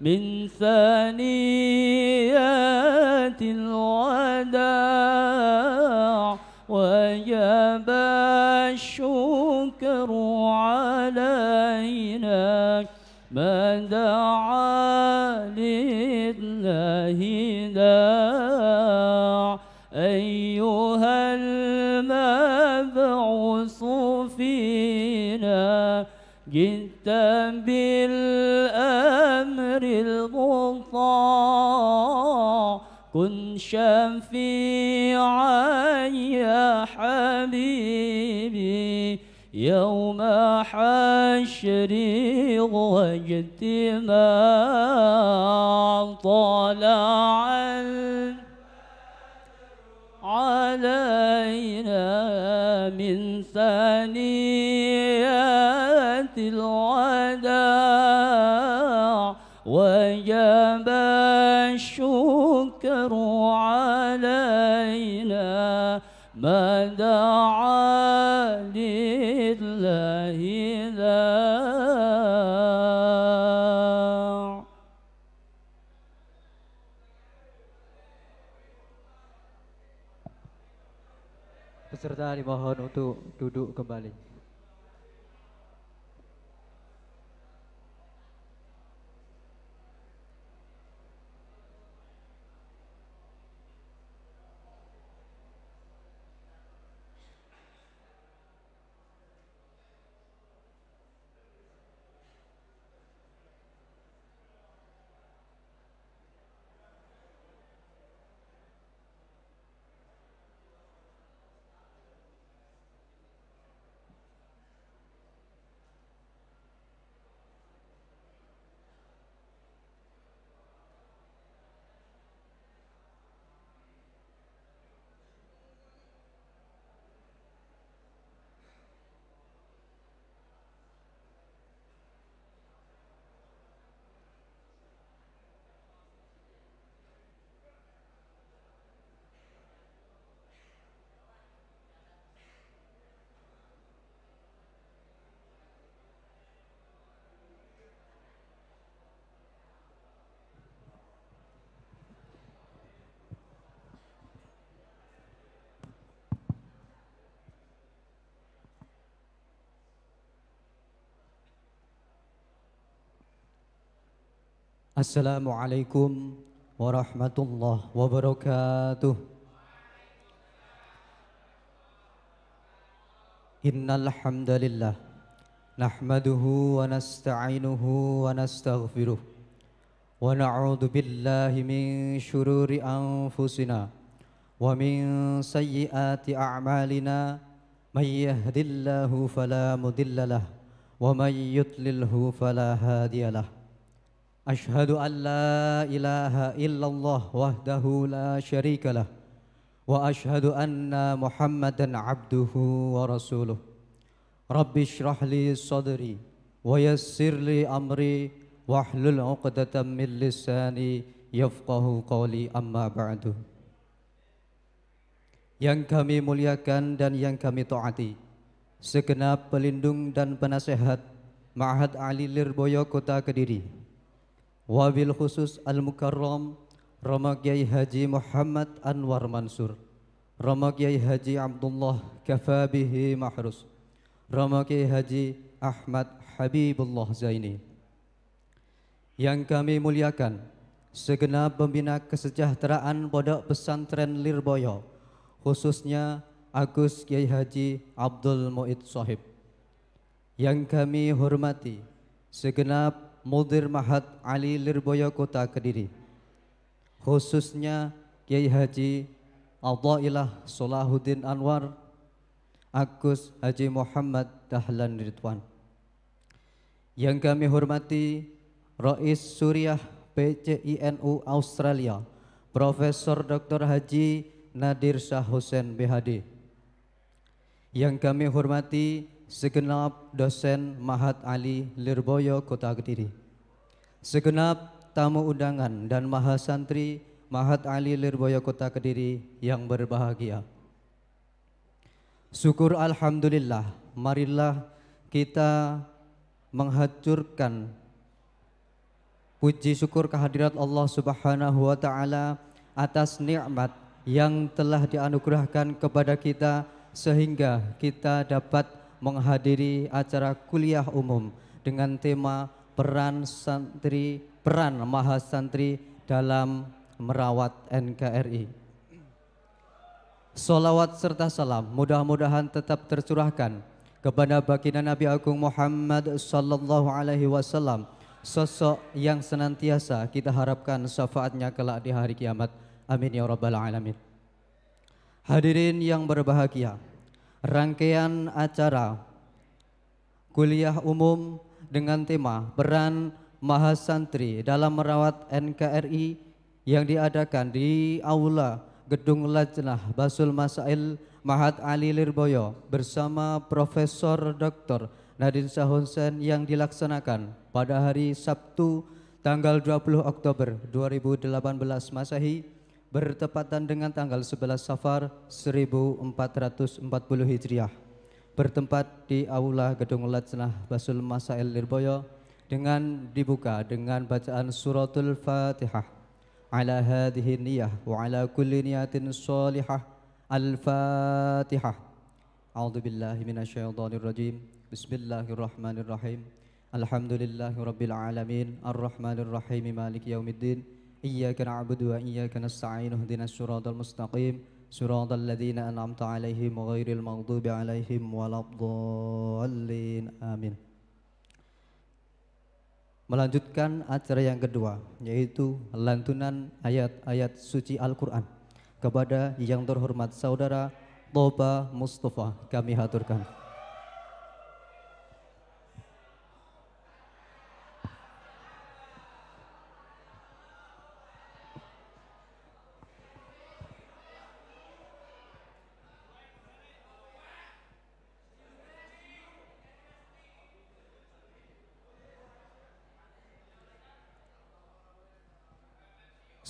من ثانيات الوداع وجب الشكر علينا ما دعا لله داع أيها المبعوث فينا جئت بي شفيعا يا حبيبي يوم حشر واجتماع طلعت dimohon untuk duduk kembali. Assalamualaikum warahmatullahi wabarakatuh. Innal hamdalillah nahmaduhu wa nasta'inuhu wa nastaghfiruh wa na'udzu billahi min shururi anfusina wa min sayyiati a'malina may yahdihillahu fala mudilla lahu wa may yudlilhu fala hadiya lahu أشهد أن لا إله إلا الله وحده لا شريك له وأشهد أن محمدا عبده ورسوله رب اشرح لي صدري ويسر لي أمري واحلل عقدة من لساني amma ba'du yang kami muliakan dan yang kami taati segenap pelindung dan penasehat Ma'had Ali Lirboyo Kota Kediri wabil khusus al-mukarram Rama Kiai Haji Muhammad Anwar Mansur Rama Kiai Haji Abdullah Kafabihi Mahrus Rama Kiai Haji Ahmad Habibullah Zaini Yang kami muliakan segenap pembina kesejahteraan Pondok Pesantren Lirboyo khususnya Agus Kiai Haji Abdul Muid Sohib Yang kami hormati segenap Mudir Mahat Ali Lirboyo Kota Kediri khususnya Kiai Haji Abdullah Solahuddin Anwar Agus Haji Muhammad Dahlan Ridwan yang kami hormati Rais Suriah PCINU Australia Profesor Dr. Haji Nadir Shah Hussein BHD yang kami hormati segenap dosen Mahat Ali Lirboyo Kota Kediri. Segenap tamu undangan dan mahasantri Mahat Ali Lirboyo Kota Kediri yang berbahagia. Syukur Alhamdulillah, marilah kita menghancurkan puji syukur kehadirat Allah Subhanahu wa taala atas nikmat yang telah dianugerahkan kepada kita sehingga kita dapat menghadiri acara kuliah umum dengan tema peran santri peran mahasantri dalam merawat NKRI. Salawat serta salam mudah-mudahan tetap tercurahkan kepada baginda Nabi Agung Muhammad Sallallahu Alaihi Wasallam sosok yang senantiasa kita harapkan syafaatnya kelak di hari kiamat. Amin ya rabbal alamin. Hadirin yang berbahagia, rangkaian acara kuliah umum dengan tema peran mahasantri dalam merawat NKRI yang diadakan di Aula Gedung Lajnah Basul Masail Mahat Ali Lirboyo bersama Profesor Dr. Nadine Sahonsen yang dilaksanakan pada hari Sabtu tanggal 20 Oktober 2018 Masehi bertepatan dengan tanggal 11 Safar 1440 Hijriah bertempat di Aula Gedung Lajnah Basul Masail Lirboyo dengan dibuka dengan bacaan suratul Fatihah ala hadhihi niyah wa ala kulli niyatin salihah al-Fatihah A'udzu billahi minasyaitonir rajim Bismillahirrahmanirrahim Alhamdulillahi rabbil alamin arrahmanirrahim maliki yaumiddin إياك نعبد وإياك نستعين اهدنا الصراط المستقيم صراط الذين أنعمت عليهم غير المغضوب عليهم ولا الضالين آمين Melanjutkan acara yang kedua yaitu lantunan ayat-ayat suci Al-Quran kepada yang terhormat saudara Toba Mustafa kami haturkan.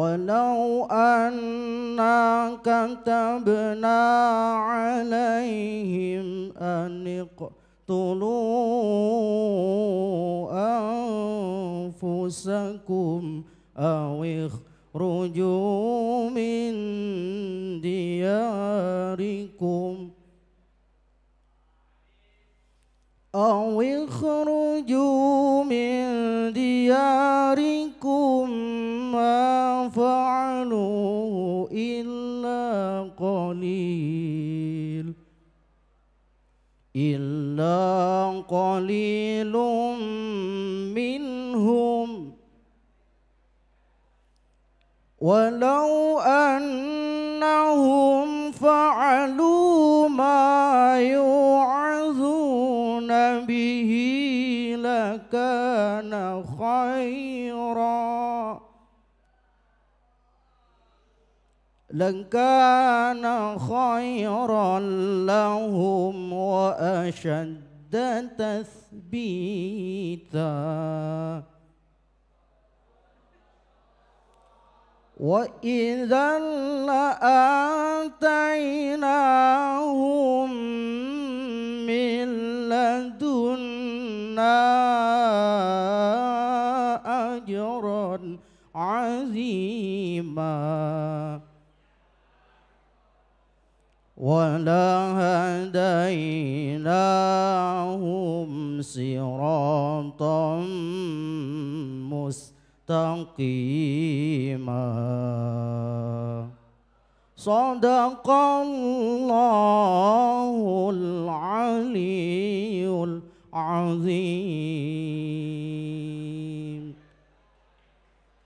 ولو أنا كتبنا عليهم أن اقتلوا أنفسكم أو اخرجوا من دياركم ۖ أو اخرجوا من دياركم ما فعلوه إلا قليل إلا قليل منهم ولو أن خيرا لكان خيرا لهم وأشد تثبيتا وإذا لآتيناهم من لدنا عظيما ولهديناهم صراطا مستقيما صدق الله العلي العظيم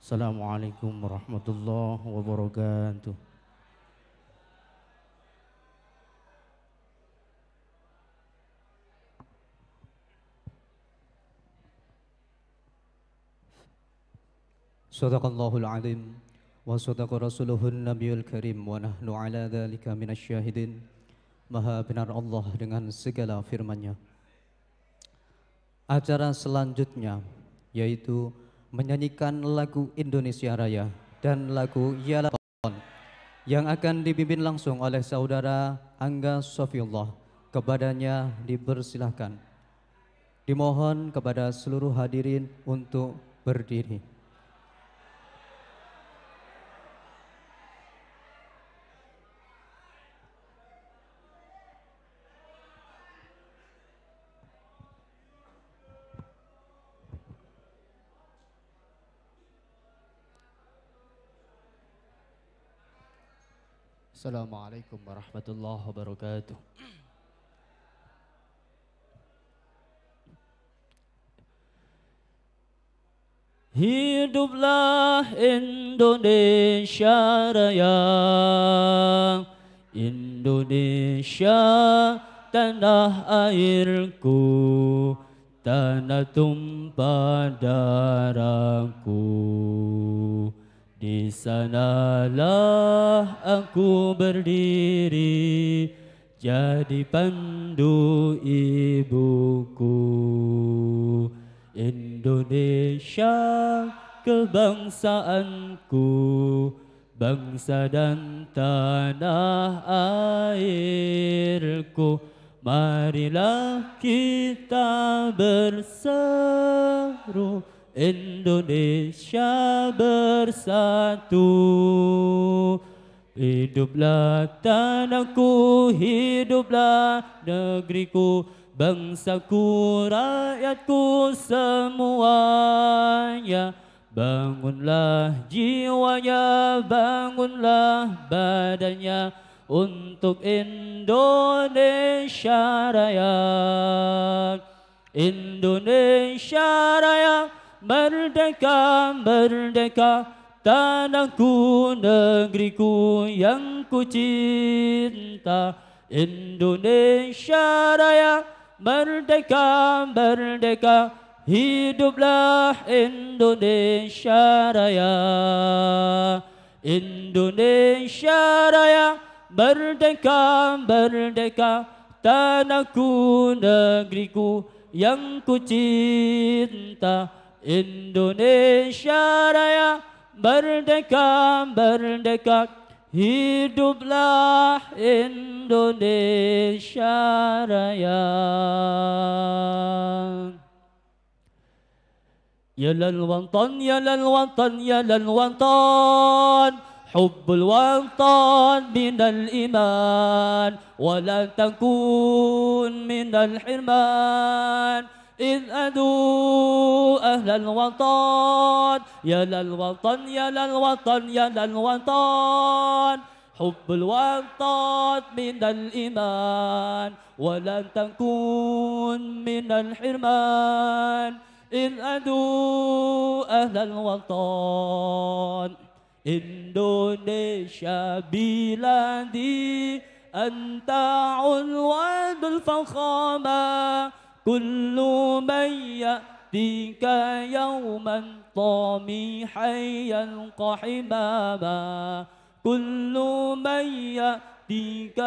Assalamualaikum warahmatullahi wabarakatuh. Sadaqallahul azim wa sadaqa rasuluhun nabiyul karim wa nahnu ala dhalika minasyahidin. Maha benar Allah dengan segala firman-Nya. Acara selanjutnya yaitu menyanyikan lagu Indonesia Raya dan lagu Yalaton yang akan dipimpin langsung oleh saudara Angga Sofiullah. Kepadanya dipersilahkan. Dimohon kepada seluruh hadirin untuk berdiri. السلام warahmatullahi wabarakatuh. Hiduplah Indonesia Raya Indonesia tanah airku Tanah tumpah darahku Di sanalah aku berdiri jadi pandu ibuku Indonesia kebangsaanku bangsa dan tanah airku marilah kita berseru Indonesia bersatu Hiduplah tanahku, hiduplah negeriku Bangsaku, rakyatku semuanya Bangunlah jiwanya, bangunlah badannya Untuk Indonesia Raya Indonesia Raya merdeka merdeka tanahku negeriku yang ku cinta Indonesia Raya merdeka merdeka hiduplah Indonesia Raya Indonesia Raya merdeka merdeka tanahku negeriku yang ku cinta Indonesia Raya merdeka merdeka hiduplah Indonesia Raya يا للوطن يا للوطن يا للوطن حب الوطن من الإيمان ولا تكون من الحرمان إذ أدوا أهل الوطن يا للوطن يا للوطن يا للوطن حب الوطن من الإيمان ولن تكون من الحرمان إذ أدوا أهل الوطن إندونيسيا بلادي أنت عنوان الفخامة كل من يأتيك يوما طامي حيا قحبابا كل من يأتيك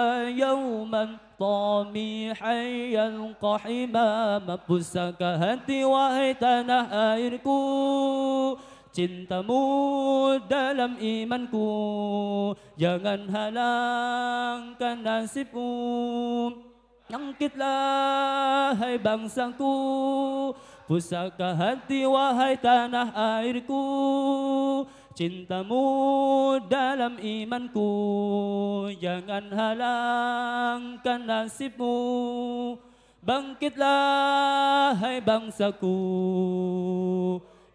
يوما طامي حيا قحبابا بسك هدي وهيتنا هيركو cintamu dalam imanku jangan halangkan nasibmu Bangkitlah, hai bangsaku Pusaka hati wahai tanah airku Cintamu dalam imanku Jangan halangkan nasibmu Bangkitlah hai bangsaku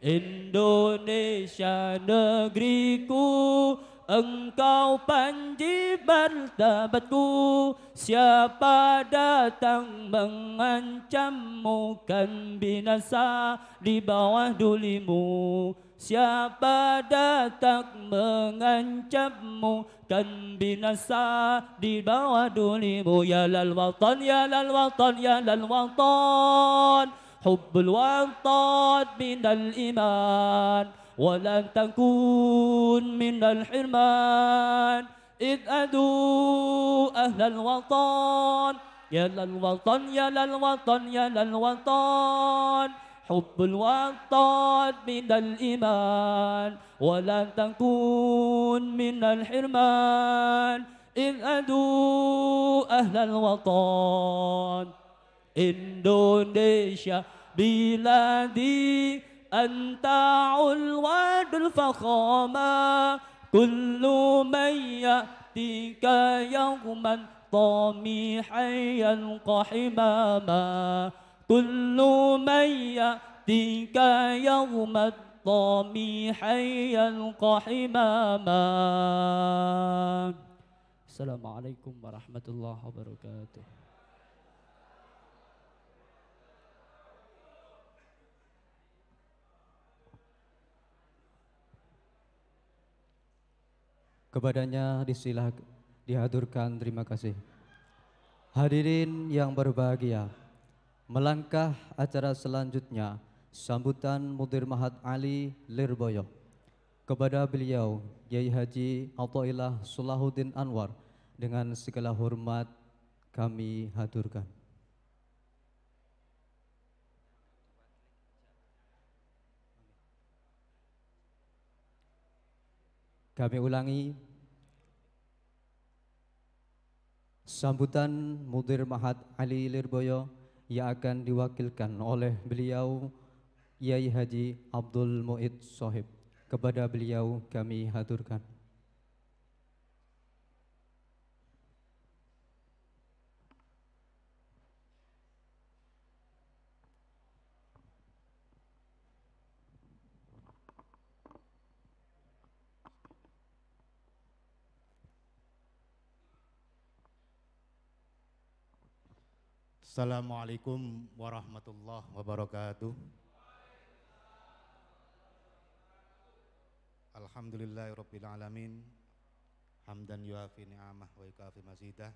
Indonesia negeriku Engkau panji martabatku Siapa datang mengancammu Kan binasa di bawah dulimu Siapa datang mengancammu Kan binasa di bawah dulimu Ya lal watan, ya lal watan, ya lal watan Hubbul watan minal iman ولن تكون من الحرمان إذ أدوا أهل الوطن يا للوطن يا للوطن يا للوطن حب الوطن من الإيمان ولن تكون من الحرمان إذ أدوا أهل الوطن إندونيسيا بلادي أنت علوة الفخامة كل من يأتيك يوما يلقى حماما كل من يأتيك يوما يلقى حماما السلام عليكم ورحمة الله وبركاته Kepadanya disilah dihadurkan terima kasih. Hadirin yang berbahagia, melangkah acara selanjutnya, sambutan Mudir Mahat Ali Lirboyo. Kepada beliau, Yai Haji Atta'ilah Sulahuddin Anwar, dengan segala hormat kami haturkan. Kami ulangi sambutan Mudir Mahat Ali Lirboyo yang akan diwakilkan oleh beliau Yai Haji Abdul Muid Sohib. Kepada beliau kami haturkan. Assalamualaikum warahmatullahi wabarakatuh. Alhamdulillahirabbil alamin. Hamdan yuafi ni'amah wa yukafi mazidah.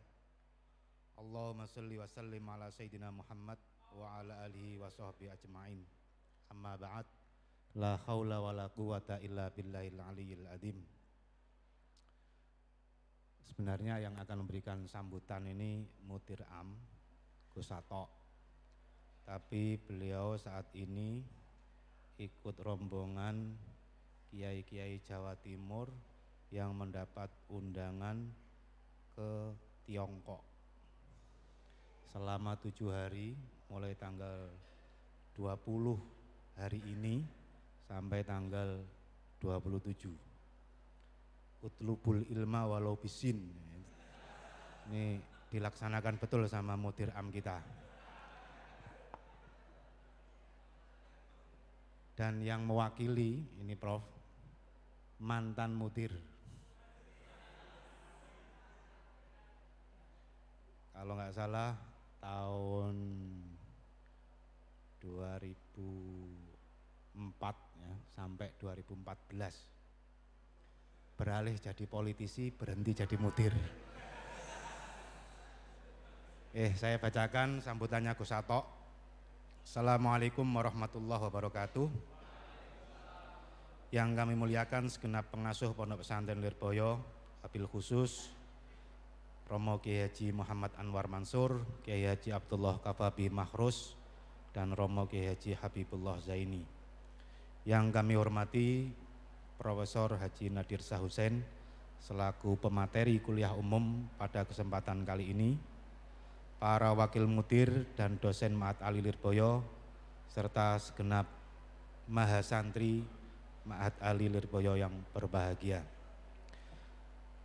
Allahumma salli wa sallim ala sayidina Muhammad wa ala alihi wa sahbihi ajma'in. Amma ba'd. La haula wa la quwata illa billahil aliyil adim. Sebenarnya yang akan memberikan sambutan ini Mutir Am, Busato. Tapi beliau saat ini ikut rombongan kiai-kiai Jawa Timur yang mendapat undangan ke Tiongkok selama tujuh hari mulai tanggal 20 hari ini sampai tanggal 27 utlubul ilma walau bisin ini dilaksanakan betul sama mudir am kita. Dan yang mewakili ini Prof mantan mudir. Kalau nggak salah tahun 2004 ya, sampai 2014 beralih jadi politisi berhenti jadi mudir. Eh, saya bacakan sambutannya Gus Atok. Assalamualaikum warahmatullahi wabarakatuh. Yang kami muliakan segenap pengasuh Pondok Pesantren Lirboyo, Abil khusus Romo Kiai Haji Muhammad Anwar Mansur, Kiai Haji Abdullah Kafabi Mahrus, dan Romo Kiai Haji Habibullah Zaini. Yang kami hormati Profesor Haji Nadir Sahusen selaku pemateri kuliah umum pada kesempatan kali ini, para wakil mudir dan dosen Maat Ali Lirboyo, serta segenap mahasantri Maat Ali Lirboyo yang berbahagia.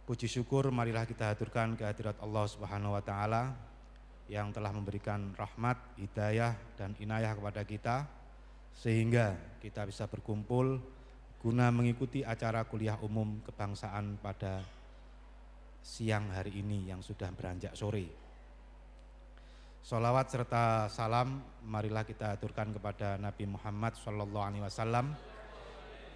Puji syukur marilah kita haturkan kehadirat Allah Subhanahu wa taala yang telah memberikan rahmat, hidayah dan inayah kepada kita sehingga kita bisa berkumpul guna mengikuti acara kuliah umum kebangsaan pada siang hari ini yang sudah beranjak sore. Salawat serta salam marilah kita aturkan kepada Nabi Muhammad Sallallahu Alaihi Wasallam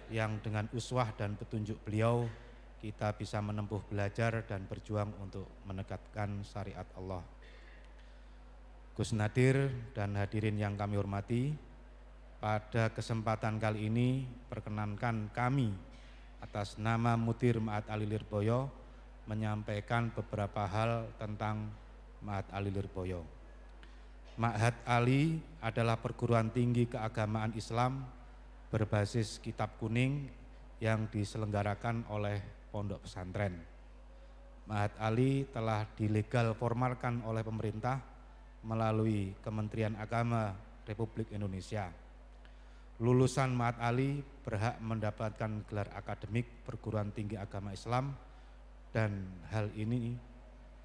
yang dengan uswah dan petunjuk beliau kita bisa menempuh belajar dan berjuang untuk menegakkan syariat Allah. Gus Nadir dan hadirin yang kami hormati, pada kesempatan kali ini perkenankan kami atas nama Mutir Maat Alilir Boyo menyampaikan beberapa hal tentang Maat Alilir Boyo. Ma'had Ali adalah perguruan tinggi keagamaan Islam berbasis kitab kuning yang diselenggarakan oleh pondok pesantren. Ma'had Ali telah dilegal formalkan oleh pemerintah melalui Kementerian Agama Republik Indonesia. Lulusan Ma'had Ali berhak mendapatkan gelar akademik perguruan tinggi agama Islam dan hal ini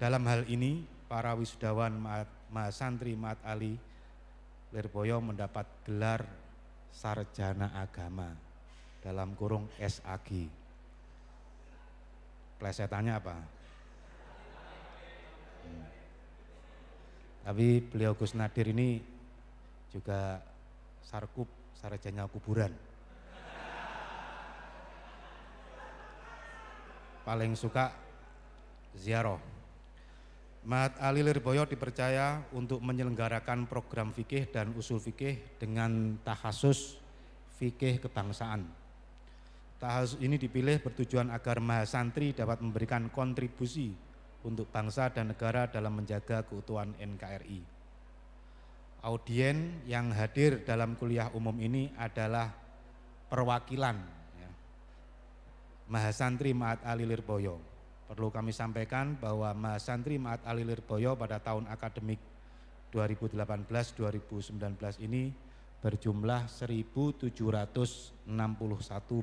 dalam hal ini para wisudawan Ma'had Santri Mat Ali Lirboyo mendapat gelar sarjana agama dalam kurung SAG. Plesetannya apa? Hmm. Tapi beliau Gus Nadir ini juga sarkup sarjana kuburan. Paling suka ziarah Mat Ali Lirboyo dipercaya untuk menyelenggarakan program fikih dan usul fikih dengan tahasus fikih kebangsaan. Tahasus ini dipilih bertujuan agar mahasantri dapat memberikan kontribusi untuk bangsa dan negara dalam menjaga keutuhan NKRI. Audien yang hadir dalam kuliah umum ini adalah perwakilan ya, Mahasantri Mahat Ali Lirboyo Perlu kami sampaikan bahwa Mahasantri Maat Ali Lirboyo pada tahun akademik 2018-2019 ini berjumlah 1.761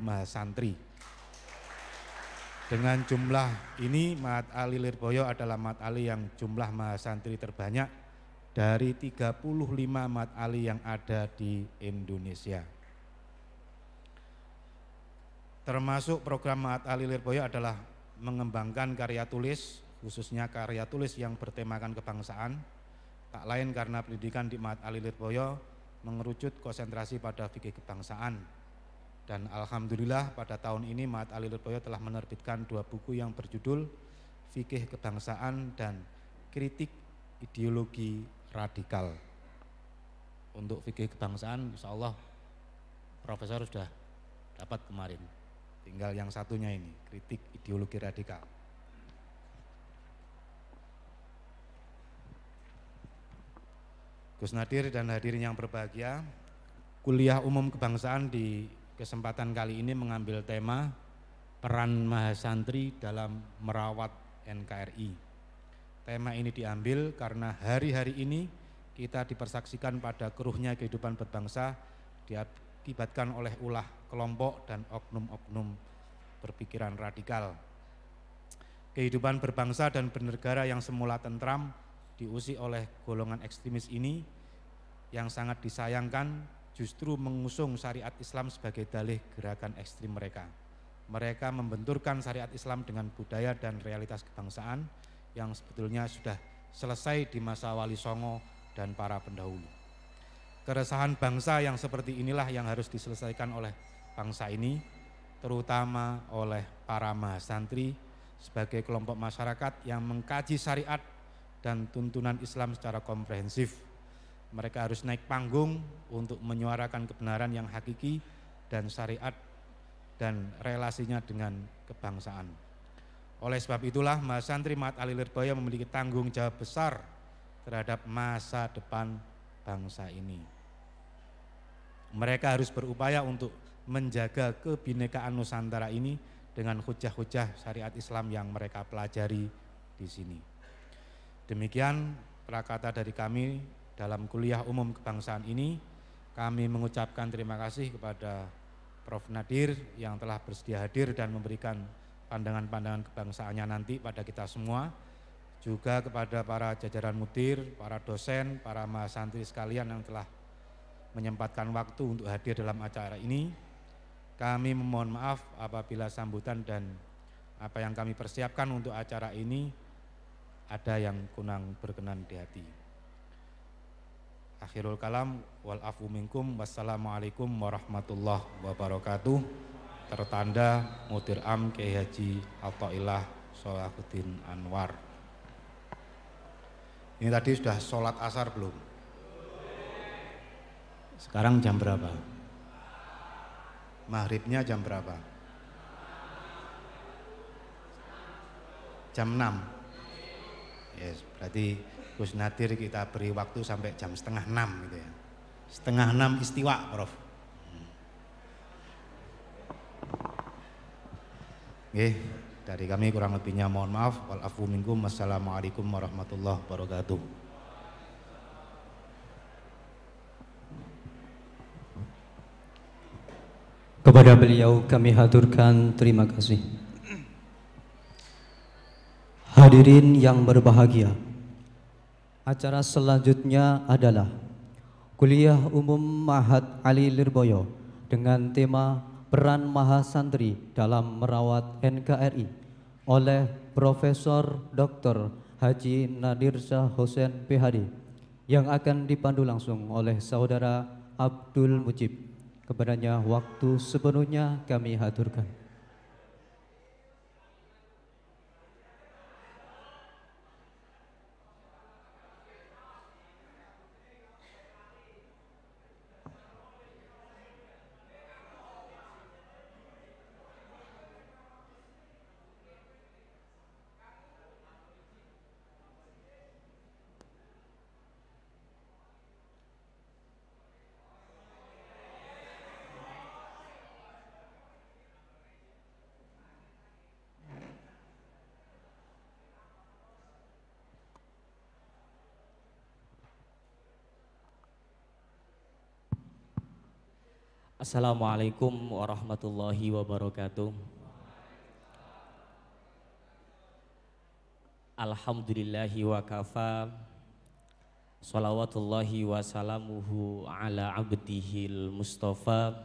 mahasantri. Dengan jumlah ini Maat Ali Lirboyo adalah Maat Ali yang jumlah mahasantri terbanyak dari 35 Maat Ali yang ada di Indonesia. Termasuk program Maat Ali Lirboyo adalah mengembangkan karya tulis, khususnya karya tulis yang bertemakan kebangsaan. Tak lain karena pendidikan di Mahat Alilit Boyo mengerucut konsentrasi pada fikih kebangsaan. Dan Alhamdulillah pada tahun ini Mahat Ali Boyo telah menerbitkan dua buku yang berjudul Fikih Kebangsaan dan Kritik Ideologi Radikal. Untuk fikih kebangsaan insya Allah Profesor sudah dapat kemarin. Tinggal yang satunya ini, kritik ideologi radikal. Gus Nadir dan hadirin yang berbahagia, kuliah umum kebangsaan di kesempatan kali ini mengambil tema peran mahasantri dalam merawat NKRI. Tema ini diambil karena hari-hari ini kita dipersaksikan pada keruhnya kehidupan berbangsa diakibatkan oleh ulah kelompok dan oknum-oknum berpikiran radikal. Kehidupan berbangsa dan bernegara yang semula tentram diusik oleh golongan ekstremis ini yang sangat disayangkan justru mengusung syariat Islam sebagai dalih gerakan ekstrim mereka. Mereka membenturkan syariat Islam dengan budaya dan realitas kebangsaan yang sebetulnya sudah selesai di masa Wali Songo dan para pendahulu. Keresahan bangsa yang seperti inilah yang harus diselesaikan oleh bangsa ini, terutama oleh para mahasantri sebagai kelompok masyarakat yang mengkaji syariat dan tuntunan Islam secara komprehensif. Mereka harus naik panggung untuk menyuarakan kebenaran yang hakiki dan syariat dan relasinya dengan kebangsaan. Oleh sebab itulah mahasantri Mat Ali Lirboyo memiliki tanggung jawab besar terhadap masa depan bangsa ini. Mereka harus berupaya untuk menjaga kebinekaan Nusantara ini dengan hujah-hujah syariat Islam yang mereka pelajari di sini. Demikian prakata dari kami dalam kuliah umum kebangsaan ini. Kami mengucapkan terima kasih kepada Prof. Nadir yang telah bersedia hadir dan memberikan pandangan-pandangan kebangsaannya nanti pada kita semua. Juga kepada para jajaran mutir, para dosen, para mahasantri sekalian yang telah menyempatkan waktu untuk hadir dalam acara ini. Kami memohon maaf apabila sambutan dan apa yang kami persiapkan untuk acara ini ada yang kurang berkenan di hati. Akhirul kalam wal minkum wassalamualaikum warahmatullahi wabarakatuh. Tertanda mutir Am Kiai Haji Attailah Solahuddin Anwar. Ini tadi sudah sholat asar belum? Sekarang jam berapa? Maghribnya jam berapa? Jam 6. Yes, berarti Gus Nadir kita beri waktu sampai jam setengah 6 gitu ya. Setengah 6 istiwa, Prof. Oke, hmm. dari kami kurang lebihnya mohon maaf. Walafu minkum. Wassalamualaikum warahmatullahi wabarakatuh. Kepada beliau kami haturkan terima kasih. Hadirin yang berbahagia, acara selanjutnya adalah Kuliah Umum Mahat Ali Lirboyo dengan tema Peran Mahasantri dalam Merawat NKRI oleh Profesor Dr. Haji Nadir Shah Hussein PhD yang akan dipandu langsung oleh Saudara Abdul Mujib. Kepadanya waktu sepenuhnya kami haturkan. Assalamualaikum warahmatullahi wabarakatuh. Alhamdulillahi wa kafa Salawatullahi wa salamuhu ala abdihil mustafa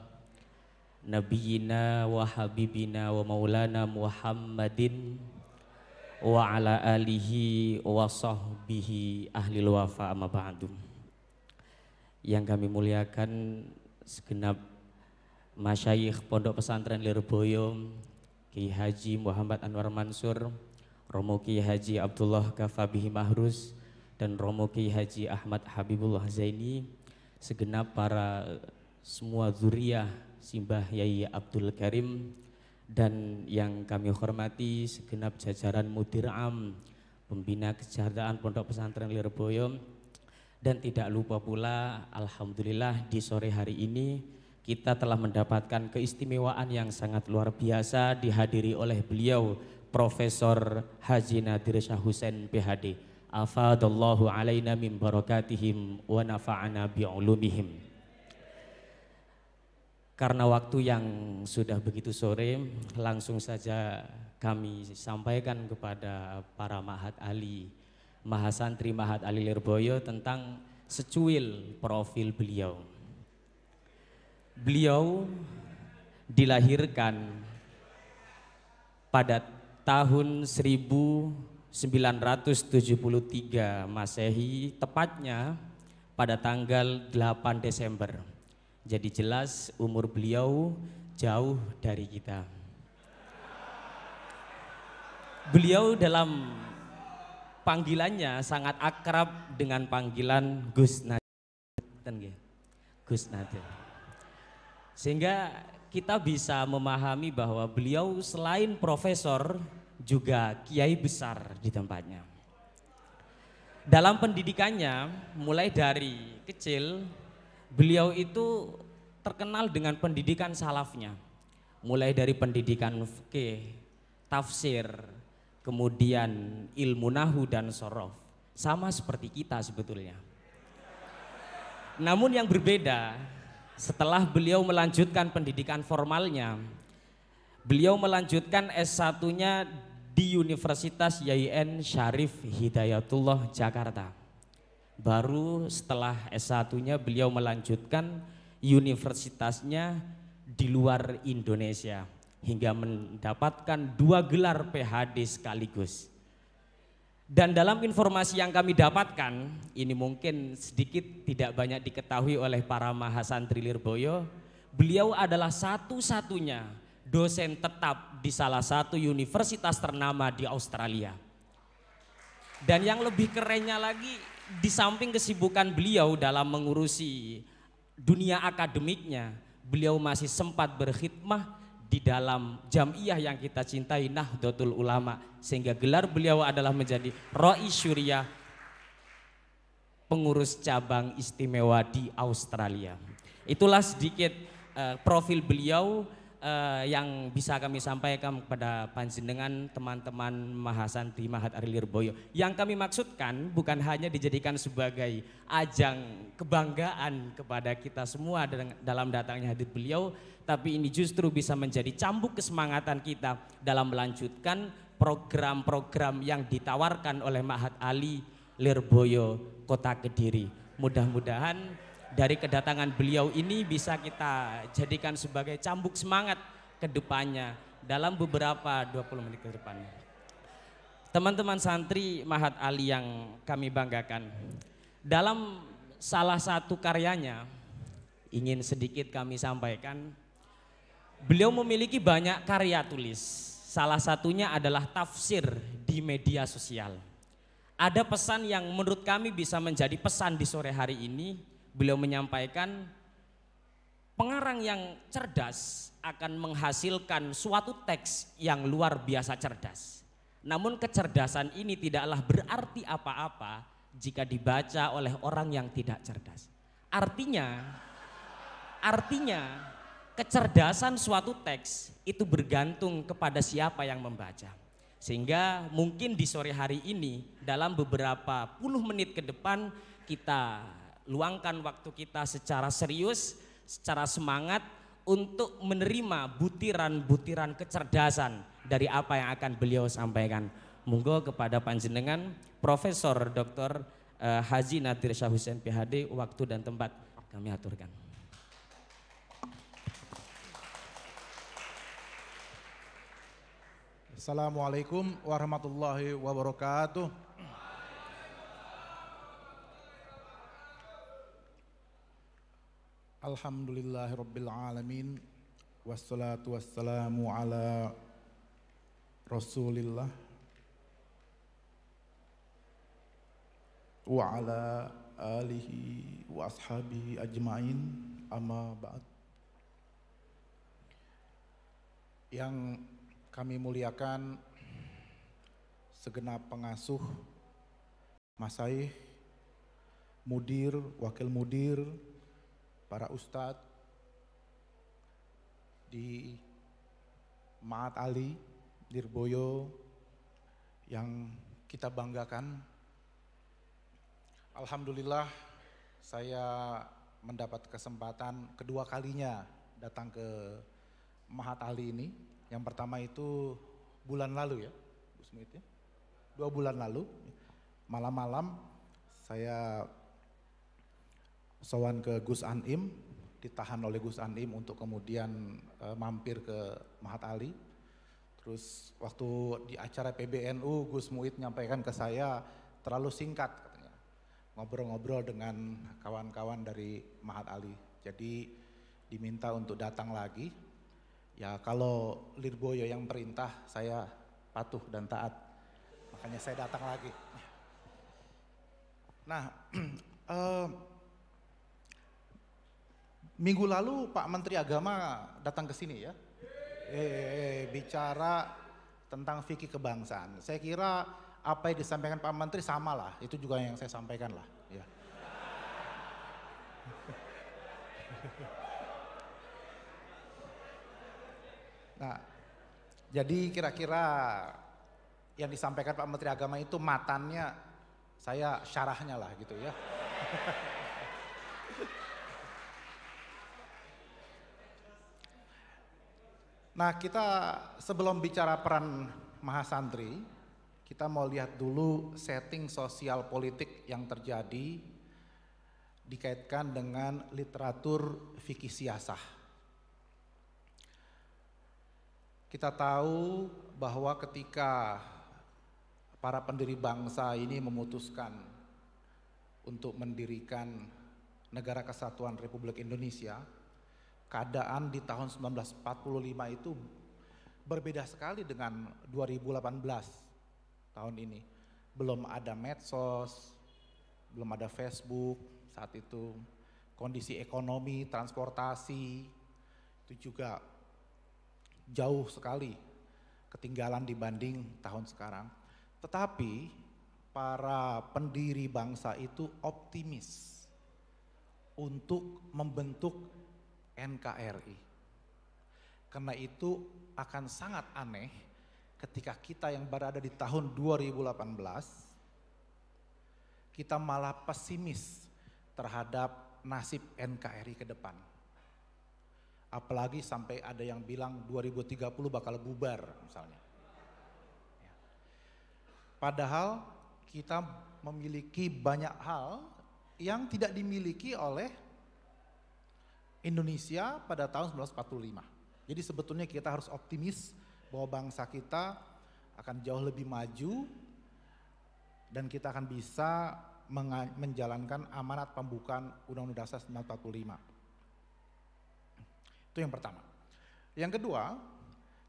Nabiyina wa habibina wa maulana Muhammadin Wa ala alihi wa sahbihi ahlil wafa amma ba'du Yang kami muliakan segenap Masyaih Pondok Pesantren Lirboyo, Ki Haji Muhammad Anwar Mansur, Romo Ki Haji Abdullah Kafabihi Mahrus, dan Romo Ki Haji Ahmad Habibullah Zaini, segenap para semua zuriah Simbah Yai Abdul Karim, dan yang kami hormati segenap jajaran Mudir Am, Pembina kejahatan Pondok Pesantren Lirboyo, dan tidak lupa pula Alhamdulillah di sore hari ini kita telah mendapatkan keistimewaan yang sangat luar biasa dihadiri oleh beliau Profesor Haji Nadir Syah Hussein PhD. Afadallahu alaina min barakatihim wa nafa'ana bi'ulumihim. Karena waktu yang sudah begitu sore, langsung saja kami sampaikan kepada para mahat ali, mahasantri mahat ali Lirboyo tentang secuil profil beliau. Beliau dilahirkan pada tahun 1973 Masehi, tepatnya pada tanggal 8 Desember. Jadi jelas umur beliau jauh dari kita. Beliau dalam panggilannya sangat akrab dengan panggilan Gus Nadir. Gus Nadir. Sehingga kita bisa memahami bahwa beliau selain profesor juga kiai besar di tempatnya. Dalam pendidikannya mulai dari kecil beliau itu terkenal dengan pendidikan salafnya. Mulai dari pendidikan fikih, tafsir, kemudian ilmu nahu dan sorof. Sama seperti kita sebetulnya. Namun yang berbeda setelah beliau melanjutkan pendidikan formalnya, beliau melanjutkan S1-nya di Universitas YIN Syarif Hidayatullah Jakarta. Baru setelah S1-nya beliau melanjutkan universitasnya di luar Indonesia hingga mendapatkan dua gelar PhD sekaligus. Dan dalam informasi yang kami dapatkan, ini mungkin sedikit tidak banyak diketahui oleh para mahasantri Lirboyo, beliau adalah satu-satunya dosen tetap di salah satu universitas ternama di Australia. Dan yang lebih kerennya lagi, di samping kesibukan beliau dalam mengurusi dunia akademiknya, beliau masih sempat berkhidmah di dalam jamiah yang kita cintai Nahdlatul Ulama sehingga gelar beliau adalah menjadi Roi Syuriah pengurus cabang istimewa di Australia. Itulah sedikit uh, profil beliau uh, yang bisa kami sampaikan kepada panjenengan teman-teman Mahasanti Mahat Boyo. Yang kami maksudkan bukan hanya dijadikan sebagai ajang kebanggaan kepada kita semua dalam datangnya hadir beliau, tapi ini justru bisa menjadi cambuk kesemangatan kita dalam melanjutkan program-program yang ditawarkan oleh Mahat Ali Lirboyo Kota Kediri. Mudah-mudahan dari kedatangan beliau ini bisa kita jadikan sebagai cambuk semangat ke depannya dalam beberapa 20 menit ke depan. Teman-teman santri Mahat Ali yang kami banggakan. Dalam salah satu karyanya ingin sedikit kami sampaikan Beliau memiliki banyak karya tulis. Salah satunya adalah tafsir di media sosial. Ada pesan yang menurut kami bisa menjadi pesan di sore hari ini. Beliau menyampaikan pengarang yang cerdas akan menghasilkan suatu teks yang luar biasa cerdas. Namun kecerdasan ini tidaklah berarti apa-apa jika dibaca oleh orang yang tidak cerdas. Artinya, artinya kecerdasan suatu teks itu bergantung kepada siapa yang membaca. Sehingga mungkin di sore hari ini dalam beberapa puluh menit ke depan kita luangkan waktu kita secara serius, secara semangat untuk menerima butiran-butiran kecerdasan dari apa yang akan beliau sampaikan. Monggo kepada panjenengan Profesor Dr. Eh, Haji Nadir Syah Hussein PhD waktu dan tempat kami aturkan. Assalamualaikum warahmatullahi wabarakatuh. Alhamdulillahirabbil alamin wassalatu wassalamu ala Rasulillah wa ala alihi wa ashabihi ajmain amma ba'd. Yang kami muliakan segenap pengasuh Masaih, Mudir, Wakil Mudir, para Ustadz di Maat Ali, Dirboyo, yang kita banggakan. Alhamdulillah saya mendapat kesempatan kedua kalinya datang ke Mahat Ali ini yang pertama itu bulan lalu ya, Bu Smith ya. Dua bulan lalu, malam-malam saya sowan ke Gus Anim, ditahan oleh Gus Anim untuk kemudian e, mampir ke Mahat Ali. Terus waktu di acara PBNU Gus Muid nyampaikan ke saya terlalu singkat katanya. Ngobrol-ngobrol dengan kawan-kawan dari Mahat Ali. Jadi diminta untuk datang lagi Ya kalau Lirboyo yang perintah saya patuh dan taat. Makanya saya datang lagi. Nah, eh, minggu lalu Pak Menteri Agama datang ke sini ya. Eh, eh, eh bicara tentang fikih kebangsaan. Saya kira apa yang disampaikan Pak Menteri sama lah, itu juga yang saya sampaikan lah. Nah, jadi kira-kira yang disampaikan Pak Menteri Agama itu matanya saya syarahnya lah gitu ya. nah kita sebelum bicara peran mahasantri, kita mau lihat dulu setting sosial politik yang terjadi dikaitkan dengan literatur fikih siasah. Kita tahu bahwa ketika para pendiri bangsa ini memutuskan untuk mendirikan Negara Kesatuan Republik Indonesia, keadaan di tahun 1945 itu berbeda sekali dengan 2018 tahun ini. Belum ada medsos, belum ada Facebook saat itu, kondisi ekonomi, transportasi, itu juga jauh sekali ketinggalan dibanding tahun sekarang. Tetapi para pendiri bangsa itu optimis untuk membentuk NKRI. Karena itu akan sangat aneh ketika kita yang berada di tahun 2018 kita malah pesimis terhadap nasib NKRI ke depan. Apalagi sampai ada yang bilang 2030 bakal bubar misalnya. Ya. Padahal kita memiliki banyak hal yang tidak dimiliki oleh Indonesia pada tahun 1945. Jadi sebetulnya kita harus optimis bahwa bangsa kita akan jauh lebih maju dan kita akan bisa menjalankan amanat pembukaan Undang-Undang Dasar 1945. Itu yang pertama. Yang kedua,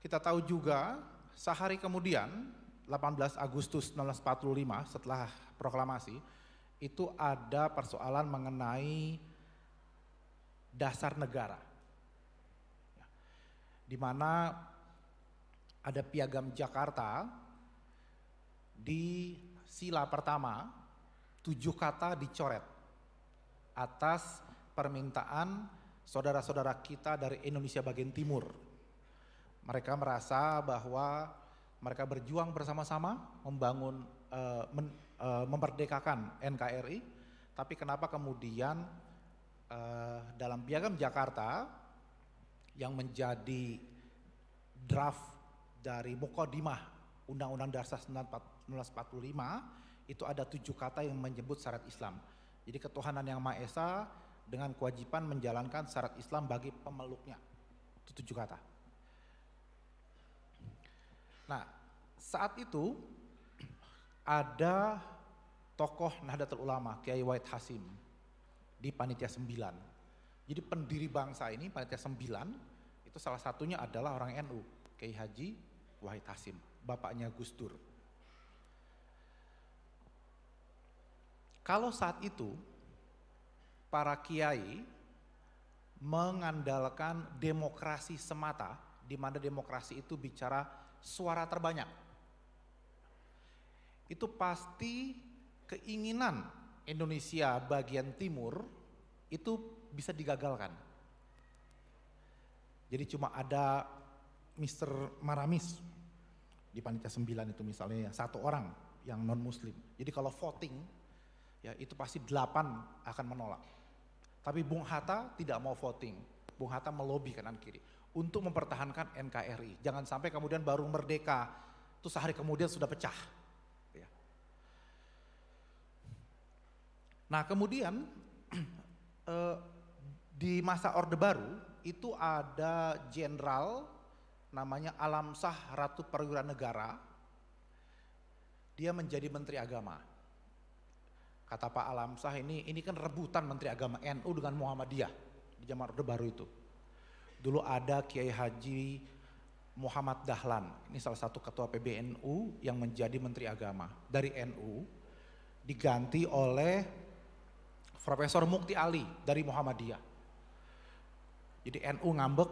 kita tahu juga sehari kemudian 18 Agustus 1945 setelah proklamasi itu ada persoalan mengenai dasar negara. Di mana ada piagam Jakarta di sila pertama tujuh kata dicoret atas permintaan saudara-saudara kita dari Indonesia bagian timur. Mereka merasa bahwa mereka berjuang bersama-sama membangun uh, men, uh, memerdekakan NKRI, tapi kenapa kemudian uh, dalam piagam Jakarta yang menjadi draft dari Mukodimah Undang-Undang Dasar 1945 itu ada tujuh kata yang menyebut syarat Islam. Jadi ketuhanan yang Maha Esa, dengan kewajiban menjalankan syarat Islam bagi pemeluknya. Itu tujuh kata. Nah, saat itu ada tokoh Nahdlatul Ulama, Kiai Wahid Hasim di Panitia sembilan. Jadi pendiri bangsa ini, Panitia sembilan itu salah satunya adalah orang NU, Kiai Haji Wahid Hasim, bapaknya Gus Dur. Kalau saat itu para kiai mengandalkan demokrasi semata, di mana demokrasi itu bicara suara terbanyak. Itu pasti keinginan Indonesia bagian timur itu bisa digagalkan. Jadi cuma ada Mr. Maramis di panitia 9 itu misalnya ya, satu orang yang non muslim. Jadi kalau voting ya itu pasti delapan akan menolak. Tapi Bung Hatta tidak mau voting. Bung Hatta melobi kanan kiri untuk mempertahankan NKRI. Jangan sampai kemudian baru merdeka, terus sehari kemudian sudah pecah. Ya. Nah kemudian eh, di masa Orde Baru itu ada jenderal namanya Alamsah Ratu Perwira Negara. Dia menjadi Menteri Agama. Kata Pak Alamsah ini, ini kan rebutan Menteri Agama NU dengan Muhammadiyah di zaman Orde Baru itu. Dulu ada Kiai Haji Muhammad Dahlan, ini salah satu ketua PBNU yang menjadi Menteri Agama dari NU, diganti oleh Profesor Mukti Ali dari Muhammadiyah. Jadi NU ngambek,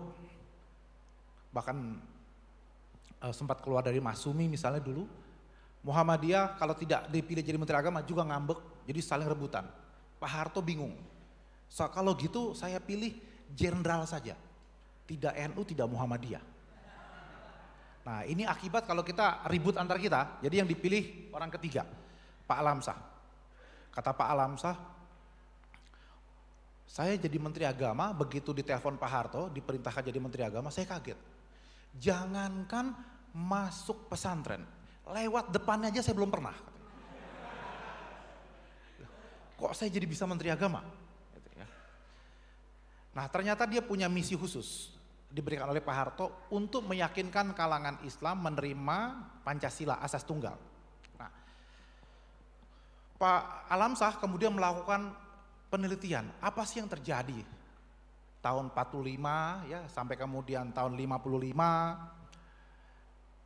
bahkan e, sempat keluar dari Masumi misalnya dulu, Muhammadiyah kalau tidak dipilih jadi Menteri Agama juga ngambek. Jadi saling rebutan. Pak Harto bingung. So, kalau gitu saya pilih jenderal saja. Tidak NU, tidak Muhammadiyah. Nah ini akibat kalau kita ribut antar kita, jadi yang dipilih orang ketiga, Pak Alamsah. Kata Pak Alamsah, saya jadi Menteri Agama, begitu ditelepon Pak Harto, diperintahkan jadi Menteri Agama, saya kaget. Jangankan masuk pesantren, lewat depannya aja saya belum pernah kok saya jadi bisa menteri agama? Gitu ya. Nah ternyata dia punya misi khusus diberikan oleh Pak Harto untuk meyakinkan kalangan Islam menerima Pancasila asas tunggal. Nah, Pak Alamsah kemudian melakukan penelitian apa sih yang terjadi tahun 45 ya sampai kemudian tahun 55.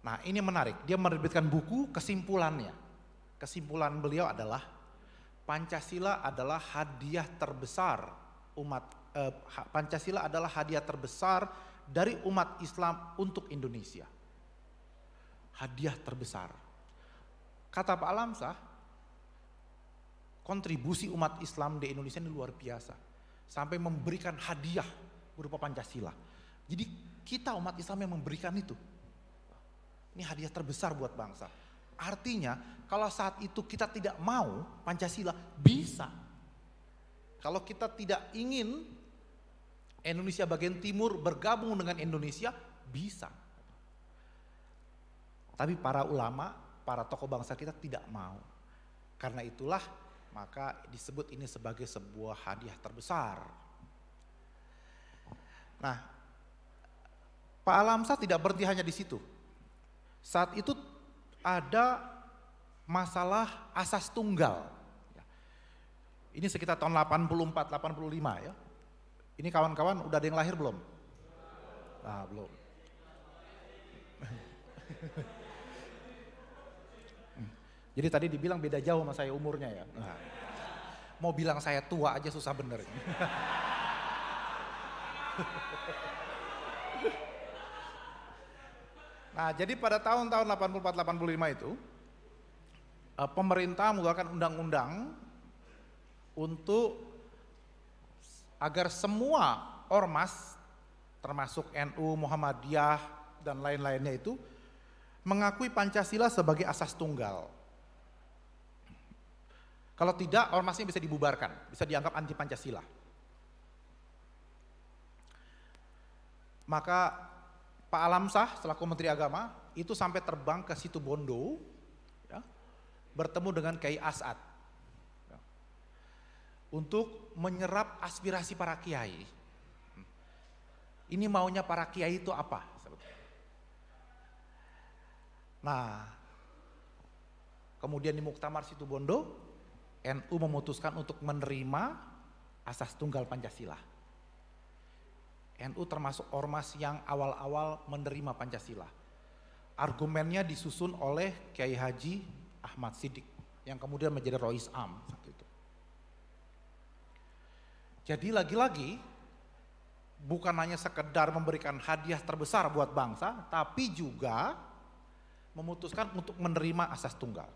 Nah ini menarik, dia menerbitkan buku kesimpulannya. Kesimpulan beliau adalah Pancasila adalah hadiah terbesar umat eh, Pancasila adalah hadiah terbesar dari umat Islam untuk Indonesia. Hadiah terbesar. Kata Pak Alamsah, kontribusi umat Islam di Indonesia ini luar biasa. Sampai memberikan hadiah berupa Pancasila. Jadi kita umat Islam yang memberikan itu. Ini hadiah terbesar buat bangsa. Artinya kalau saat itu kita tidak mau Pancasila bisa. Kalau kita tidak ingin Indonesia bagian timur bergabung dengan Indonesia bisa. Tapi para ulama, para tokoh bangsa kita tidak mau. Karena itulah maka disebut ini sebagai sebuah hadiah terbesar. Nah, Pak Alamsa tidak berhenti hanya di situ. Saat itu ada masalah asas tunggal. Ya. Ini sekitar tahun 84, 85 ya. Ini kawan-kawan udah ada yang lahir belum? Ah, belum. Jadi tadi dibilang beda jauh sama saya umurnya ya. Nah, mau bilang saya tua aja susah bener. Nah, jadi pada tahun-tahun 84-85 itu eh, pemerintah mengeluarkan undang-undang untuk agar semua ormas termasuk NU, Muhammadiyah dan lain-lainnya itu mengakui Pancasila sebagai asas tunggal. Kalau tidak ormasnya bisa dibubarkan, bisa dianggap anti Pancasila. Maka Pak Alamsah selaku Menteri Agama itu sampai terbang ke situ Bondo ya, bertemu dengan Kiai Asad ya, untuk menyerap aspirasi para kiai. Ini maunya para kiai itu apa? Nah, kemudian di Muktamar situ Bondo, NU memutuskan untuk menerima asas tunggal Pancasila. NU termasuk ormas yang awal-awal menerima Pancasila. Argumennya disusun oleh Kiai Haji Ahmad Sidik yang kemudian menjadi Rois Am Jadi lagi-lagi bukan hanya sekedar memberikan hadiah terbesar buat bangsa, tapi juga memutuskan untuk menerima asas tunggal.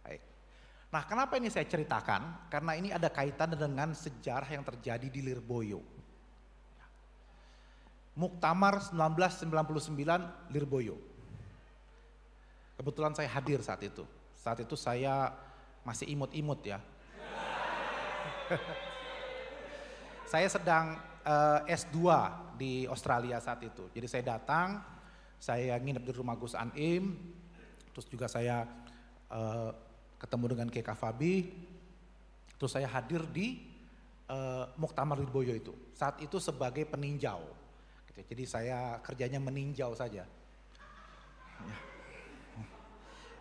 Baik. Nah, kenapa ini saya ceritakan? Karena ini ada kaitan dengan sejarah yang terjadi di Lirboyo. Muktamar 1999 Lirboyo. Kebetulan saya hadir saat itu. Saat itu saya masih imut-imut ya. saya sedang uh, eh, S2 di Australia saat itu. Jadi saya datang, saya nginep di rumah Gus Anim, terus juga saya uh, ketemu dengan KK Fabi, terus saya hadir di uh, Muktamar Lirboyo itu. Saat itu sebagai peninjau Oke, gitu. Jadi saya kerjanya meninjau saja.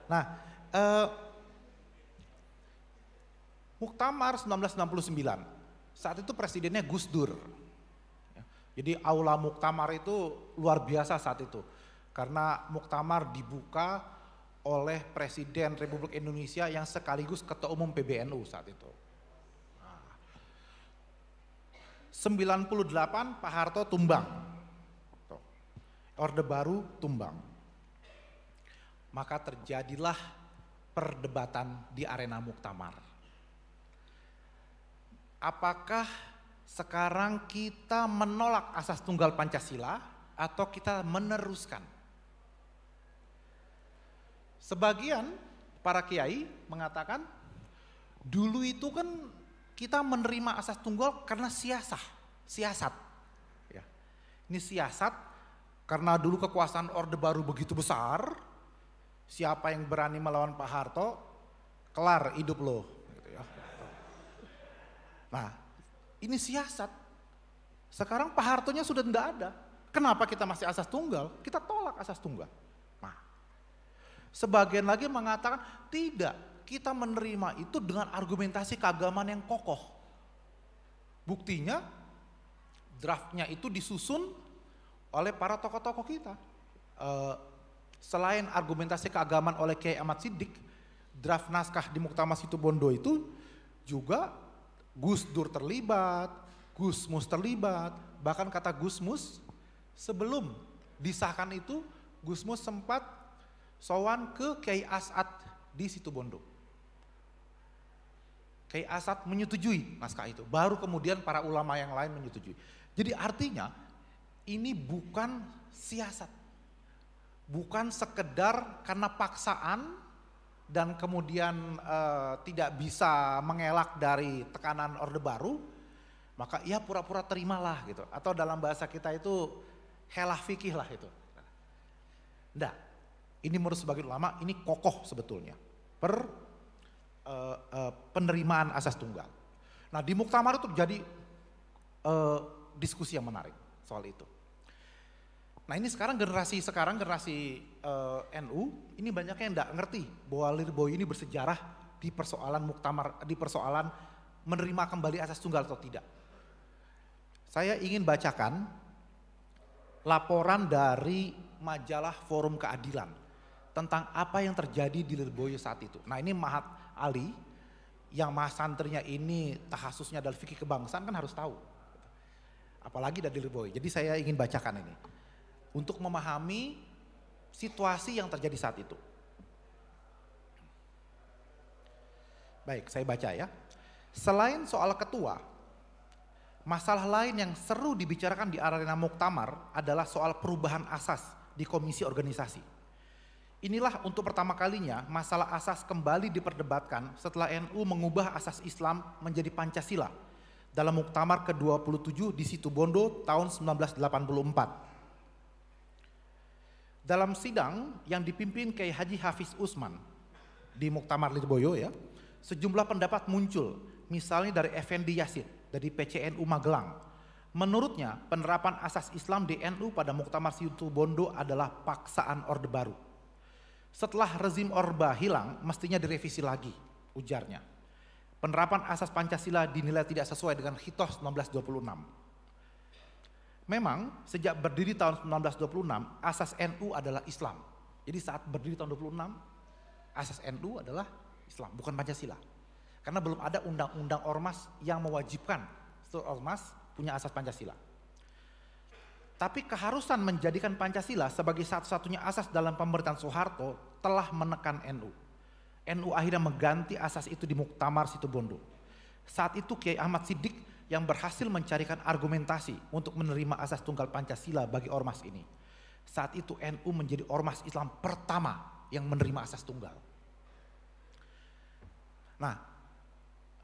Nah, eh, Muktamar 1969, saat itu presidennya Gus Dur. Ya. Jadi aula Muktamar itu luar biasa saat itu. Karena Muktamar dibuka oleh Presiden Republik Indonesia yang sekaligus Ketua Umum PBNU saat itu. 98 nah, Pak Harto tumbang Orde Baru tumbang. Maka terjadilah perdebatan di arena muktamar. Apakah sekarang kita menolak asas tunggal Pancasila atau kita meneruskan? Sebagian para kiai mengatakan dulu itu kan kita menerima asas tunggal karena siasah, siasat. Ya. Ini siasat karena dulu kekuasaan Orde Baru begitu besar, siapa yang berani melawan Pak Harto, kelar hidup lo. Gitu ya. Nah, ini siasat. Sekarang Pak Hartonya sudah tidak ada. Kenapa kita masih asas tunggal? Kita tolak asas tunggal. Nah, sebagian lagi mengatakan tidak, kita menerima itu dengan argumentasi keagamaan yang kokoh. Buktinya draftnya itu disusun oleh para tokoh-tokoh kita. Uh, selain argumentasi keagamaan oleh Kiai Ahmad Siddiq, draft naskah di Muktamar situ Bondo itu juga Gus Dur terlibat, Gus Mus terlibat, bahkan kata Gus Mus sebelum disahkan itu Gus Mus sempat sowan ke Kiai Asad di situ Bondo Kiai Asad menyetujui naskah itu, baru kemudian para ulama yang lain menyetujui. Jadi artinya ini bukan siasat. Bukan sekedar karena paksaan dan kemudian e, tidak bisa mengelak dari tekanan Orde Baru, maka ia ya pura-pura terimalah gitu. Atau dalam bahasa kita itu helah fikih lah itu. Nah, ini menurut sebagian ulama ini kokoh sebetulnya per e, e, penerimaan asas tunggal. Nah di muktamar itu jadi e, diskusi yang menarik soal itu. Nah ini sekarang generasi sekarang generasi uh, eh, NU ini banyaknya yang tidak ngerti bahwa Lirboyo ini bersejarah di persoalan muktamar di persoalan menerima kembali asas tunggal atau tidak. Saya ingin bacakan laporan dari majalah Forum Keadilan tentang apa yang terjadi di Lirboyo saat itu. Nah ini Mahat Ali yang mahasantrinya ini tahasusnya adalah fikih kebangsaan kan harus tahu. Apalagi dari Lirboyo. Jadi saya ingin bacakan ini untuk memahami situasi yang terjadi saat itu. Baik, saya baca ya. Selain soal ketua, masalah lain yang seru dibicarakan di arena muktamar adalah soal perubahan asas di komisi organisasi. Inilah untuk pertama kalinya masalah asas kembali diperdebatkan setelah NU mengubah asas Islam menjadi Pancasila dalam muktamar ke-27 di Situbondo tahun 1984 dalam sidang yang dipimpin Kiai Haji Hafiz Usman di Muktamar Lirboyo ya, sejumlah pendapat muncul, misalnya dari Effendi Yasid dari PCNU Magelang. Menurutnya, penerapan asas Islam di NU pada Muktamar Situ Bondo adalah paksaan Orde Baru. Setelah rezim Orba hilang, mestinya direvisi lagi, ujarnya. Penerapan asas Pancasila dinilai tidak sesuai dengan Hitos 1926. Memang sejak berdiri tahun 1926 asas NU adalah Islam. Jadi saat berdiri tahun 26 asas NU adalah Islam, bukan Pancasila. Karena belum ada undang-undang ormas yang mewajibkan seluruh ormas punya asas Pancasila. Tapi keharusan menjadikan Pancasila sebagai satu-satunya asas dalam pemerintahan Soeharto telah menekan NU. NU akhirnya mengganti asas itu di Muktamar Situbondo. Saat itu Kiai Ahmad Siddiq yang berhasil mencarikan argumentasi untuk menerima asas tunggal Pancasila bagi ormas ini. Saat itu NU menjadi ormas Islam pertama yang menerima asas tunggal. Nah,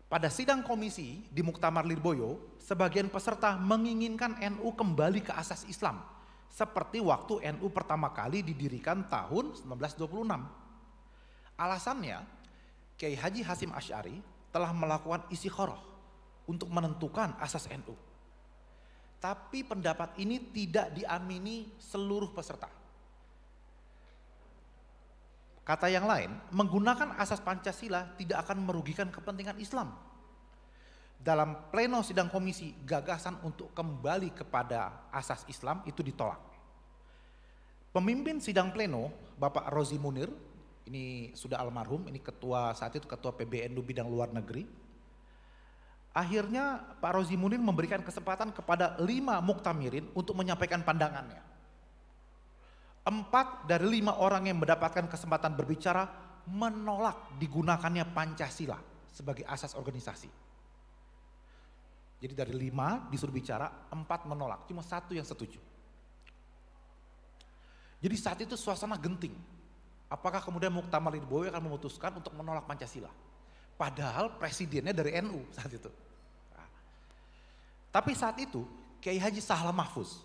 pada sidang komisi di Muktamar Lirboyo, sebagian peserta menginginkan NU kembali ke asas Islam seperti waktu NU pertama kali didirikan tahun 1926. Alasannya, Kiai Haji Hasim Ash'ari telah melakukan isi khoroh untuk menentukan asas NU. Tapi pendapat ini tidak diamini seluruh peserta. Kata yang lain, menggunakan asas Pancasila tidak akan merugikan kepentingan Islam. Dalam pleno sidang komisi, gagasan untuk kembali kepada asas Islam itu ditolak. Pemimpin sidang pleno, Bapak Rozi Munir, ini sudah almarhum, ini ketua saat itu ketua PBNU bidang luar negeri, Akhirnya Pak Rozi Munir memberikan kesempatan kepada lima muktamirin untuk menyampaikan pandangannya. Empat dari lima orang yang mendapatkan kesempatan berbicara menolak digunakannya Pancasila sebagai asas organisasi. Jadi dari lima disuruh bicara, empat menolak, cuma satu yang setuju. Jadi saat itu suasana genting. Apakah kemudian Muktamar Lidbowi akan memutuskan untuk menolak Pancasila? Padahal presidennya dari NU saat itu. Tapi saat itu Kiai Haji Sahal Mahfuz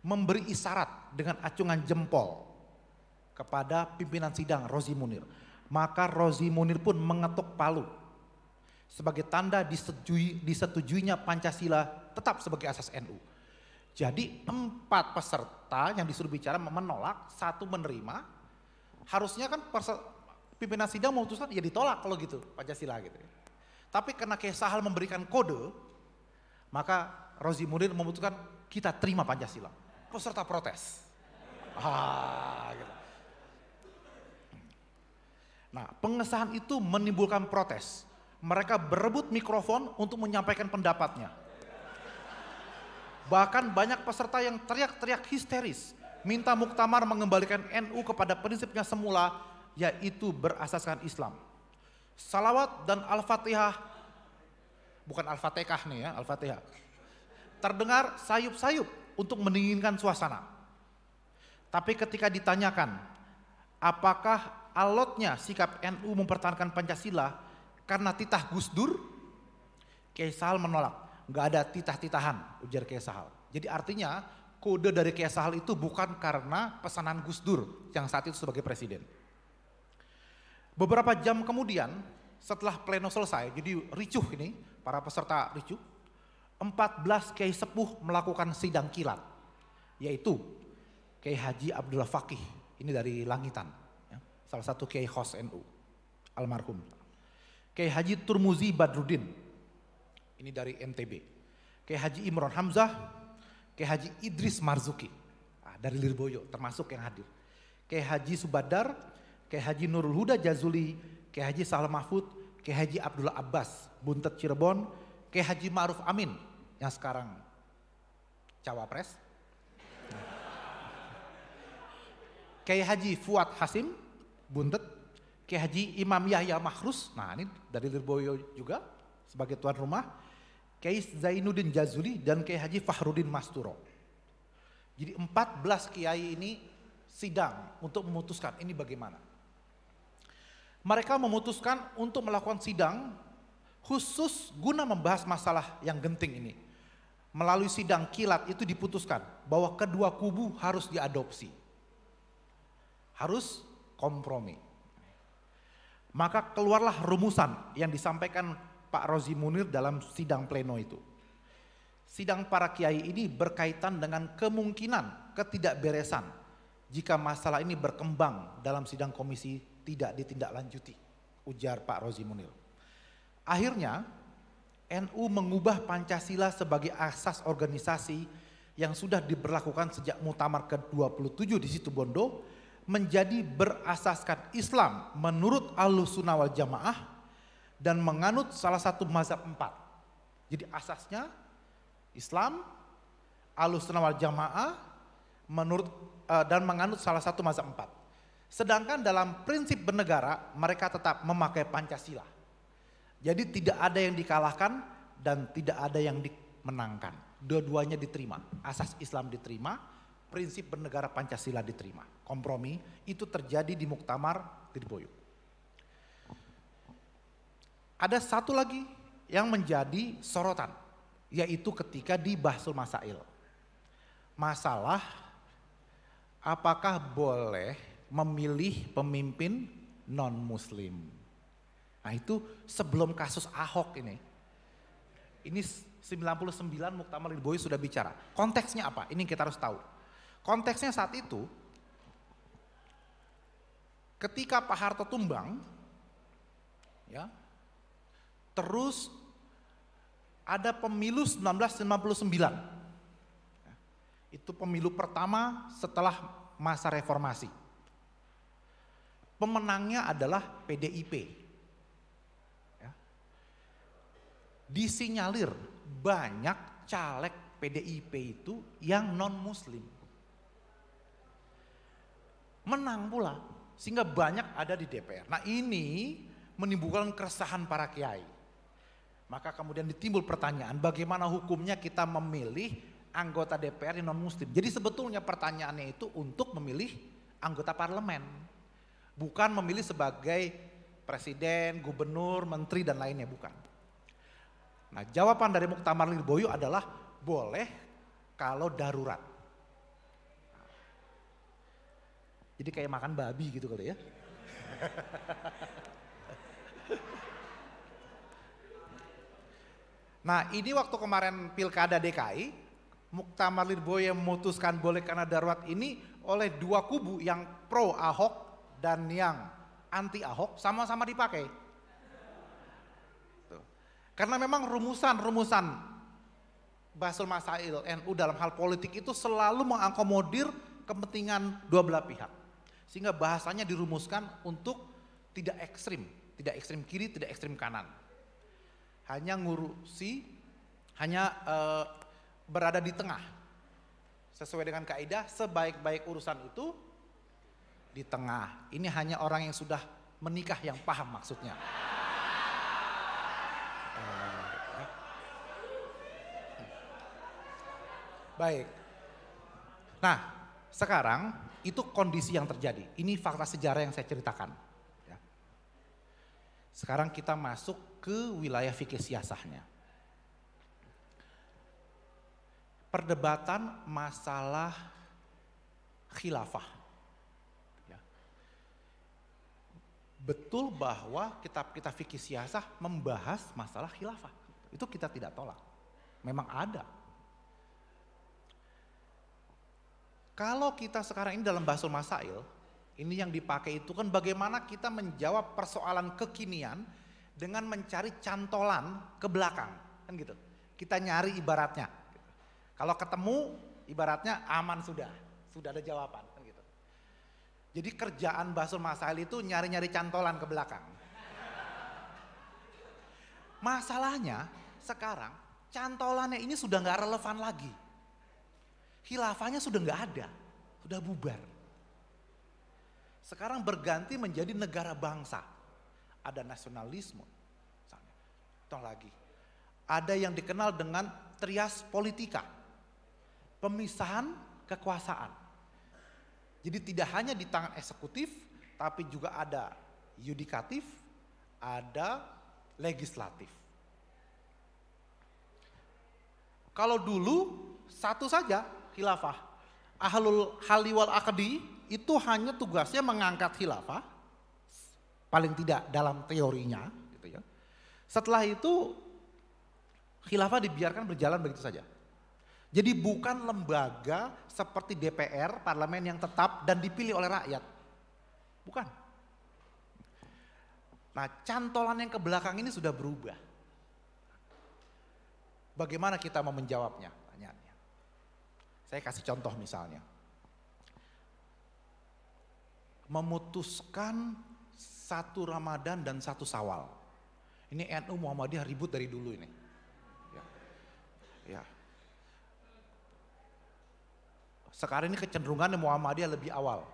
memberi isyarat dengan acungan jempol kepada pimpinan sidang Rozi Munir. Maka Rozi Munir pun mengetuk palu sebagai tanda disetujui, disetujuinya Pancasila tetap sebagai asas NU. Jadi empat peserta yang disuruh bicara menolak, satu menerima. Harusnya kan pimpinan sidang memutuskan ya ditolak kalau gitu Pancasila gitu. Ya. Tapi karena Kiai Sahal memberikan kode, maka Rozi Munir membutuhkan kita terima Pancasila. Peserta protes. Ah, gitu. Nah, pengesahan itu menimbulkan protes. Mereka berebut mikrofon untuk menyampaikan pendapatnya. Bahkan banyak peserta yang teriak-teriak histeris, minta muktamar mengembalikan NU kepada prinsipnya semula, yaitu berasaskan Islam. Salawat dan Al-Fatihah bukan Al-Fatihah nih ya, Al-Fatihah. Terdengar sayup-sayup untuk mendinginkan suasana. Tapi ketika ditanyakan, apakah alotnya sikap NU mempertahankan Pancasila karena titah Gus Dur? Kesal menolak, nggak ada titah-titahan, ujar Kesal. Jadi artinya kode dari Kesal itu bukan karena pesanan Gus Dur yang saat itu sebagai presiden. Beberapa jam kemudian setelah pleno selesai, jadi ricuh ini, para peserta ricu, 14 kiai sepuh melakukan sidang kilat, yaitu Kiai Haji Abdullah Fakih, ini dari Langitan, ya, salah satu Kiai Hos NU, almarhum. Kiai Haji Turmuzi Badrudin, ini dari NTB. Kiai Haji Imron Hamzah, Kiai Haji Idris Marzuki, ah, dari Lirboyo, termasuk yang hadir. Kiai Haji Subadar, Kiai Haji Nurul Huda Jazuli, Kiai Haji Salam Mahfud, Ki Haji Abdullah Abbas, Buntet Cirebon, Ki Haji Ma'ruf Amin yang sekarang cawapres. Kiai Haji Fuad Hasim, Buntet, Kiai Haji Imam Yahya Mahrus, nah ini dari Lirboyo juga sebagai tuan rumah, Kiai Zainuddin Jazuli dan Kiai Haji Fahrudin Masturo. Jadi 14 kiai ini sidang untuk memutuskan ini bagaimana mereka memutuskan untuk melakukan sidang khusus guna membahas masalah yang genting ini. Melalui sidang kilat itu diputuskan bahwa kedua kubu harus diadopsi. Harus kompromi. Maka keluarlah rumusan yang disampaikan Pak Rozi Munir dalam sidang pleno itu. Sidang para kiai ini berkaitan dengan kemungkinan ketidakberesan jika masalah ini berkembang dalam sidang komisi tidak ditindaklanjuti, ujar Pak Rozi Munir. Akhirnya, NU mengubah Pancasila sebagai asas organisasi yang sudah diberlakukan sejak Mutamar ke-27 di situ Bondo menjadi berasaskan Islam menurut Sunnah wal Jamaah dan menganut salah satu mazhab empat. Jadi asasnya Islam, Sunnah wal Jamaah menurut eh, dan menganut salah satu mazhab empat. Sedangkan dalam prinsip bernegara mereka tetap memakai Pancasila. Jadi tidak ada yang dikalahkan dan tidak ada yang dimenangkan. Dua-duanya diterima. Asas Islam diterima, prinsip bernegara Pancasila diterima. Kompromi itu terjadi di Muktamar Dirboyo. Ada satu lagi yang menjadi sorotan, yaitu ketika di Bahsul Masail. Masalah apakah boleh memilih pemimpin non-muslim. Nah itu sebelum kasus Ahok ini. Ini 99 Muktamar Boy sudah bicara. Konteksnya apa? Ini kita harus tahu. Konteksnya saat itu, ketika Pak Harto tumbang, ya, terus ada pemilu 1999. Ya, itu pemilu pertama setelah masa reformasi. Pemenangnya adalah PDIP. Ya. Disinyalir banyak caleg PDIP itu yang non-muslim. Menang pula, sehingga banyak ada di DPR. Nah ini menimbulkan keresahan para kiai. Maka kemudian ditimbul pertanyaan bagaimana hukumnya kita memilih anggota DPR yang non muslim. Jadi sebetulnya pertanyaannya itu untuk memilih anggota parlemen. Bukan memilih sebagai presiden, gubernur, menteri dan lainnya, bukan. Nah jawaban dari Muktamar Lirboyo adalah boleh kalau darurat. Jadi kayak makan babi gitu kali ya. Nah ini waktu kemarin pilkada DKI, Muktamar Lirboyo yang memutuskan boleh karena darurat ini oleh dua kubu yang pro Ahok dan yang anti Ahok sama-sama dipakai. Karena memang rumusan-rumusan Basul Masail NU dalam hal politik itu selalu mengakomodir kepentingan dua belah pihak. Sehingga bahasanya dirumuskan untuk tidak ekstrim, tidak ekstrim kiri, tidak ekstrim kanan. Hanya ngurusi, hanya uh, berada di tengah. Sesuai dengan kaidah, sebaik-baik urusan itu di tengah. Ini hanya orang yang sudah menikah yang paham maksudnya. Eh, eh. Baik. Nah, sekarang itu kondisi yang terjadi. Ini fakta sejarah yang saya ceritakan. Ya. Sekarang kita masuk ke wilayah fikih siasahnya. Perdebatan masalah khilafah. betul bahwa kitab-kitab fikih siasah membahas masalah khilafah. Itu kita tidak tolak. Memang ada. Kalau kita sekarang ini dalam bahasul masail, ini yang dipakai itu kan bagaimana kita menjawab persoalan kekinian dengan mencari cantolan ke belakang. Kan gitu. Kita nyari ibaratnya. Kalau ketemu ibaratnya aman sudah, sudah ada jawaban. Jadi kerjaan Basul Masail itu nyari-nyari cantolan ke belakang. Masalahnya sekarang cantolannya ini sudah nggak relevan lagi. Khilafahnya sudah nggak ada, sudah bubar. Sekarang berganti menjadi negara bangsa. Ada nasionalisme, misalnya. Contoh lagi, ada yang dikenal dengan trias politika, pemisahan kekuasaan. Jadi tidak hanya di tangan eksekutif, tapi juga ada yudikatif, ada legislatif. Kalau dulu satu saja khilafah, ahlul haliwal akdi itu hanya tugasnya mengangkat khilafah, paling tidak dalam teorinya. Gitu ya. Setelah itu khilafah dibiarkan berjalan begitu saja. Jadi bukan lembaga seperti DPR, parlemen yang tetap dan dipilih oleh rakyat. Bukan. Nah cantolan yang ke belakang ini sudah berubah. Bagaimana kita mau menjawabnya? Tanyaannya. Saya kasih contoh misalnya. Memutuskan satu Ramadan dan satu Sawal. Ini NU Muhammadiyah ribut dari dulu ini sekarang ini kecenderungan Muhammadiyah lebih awal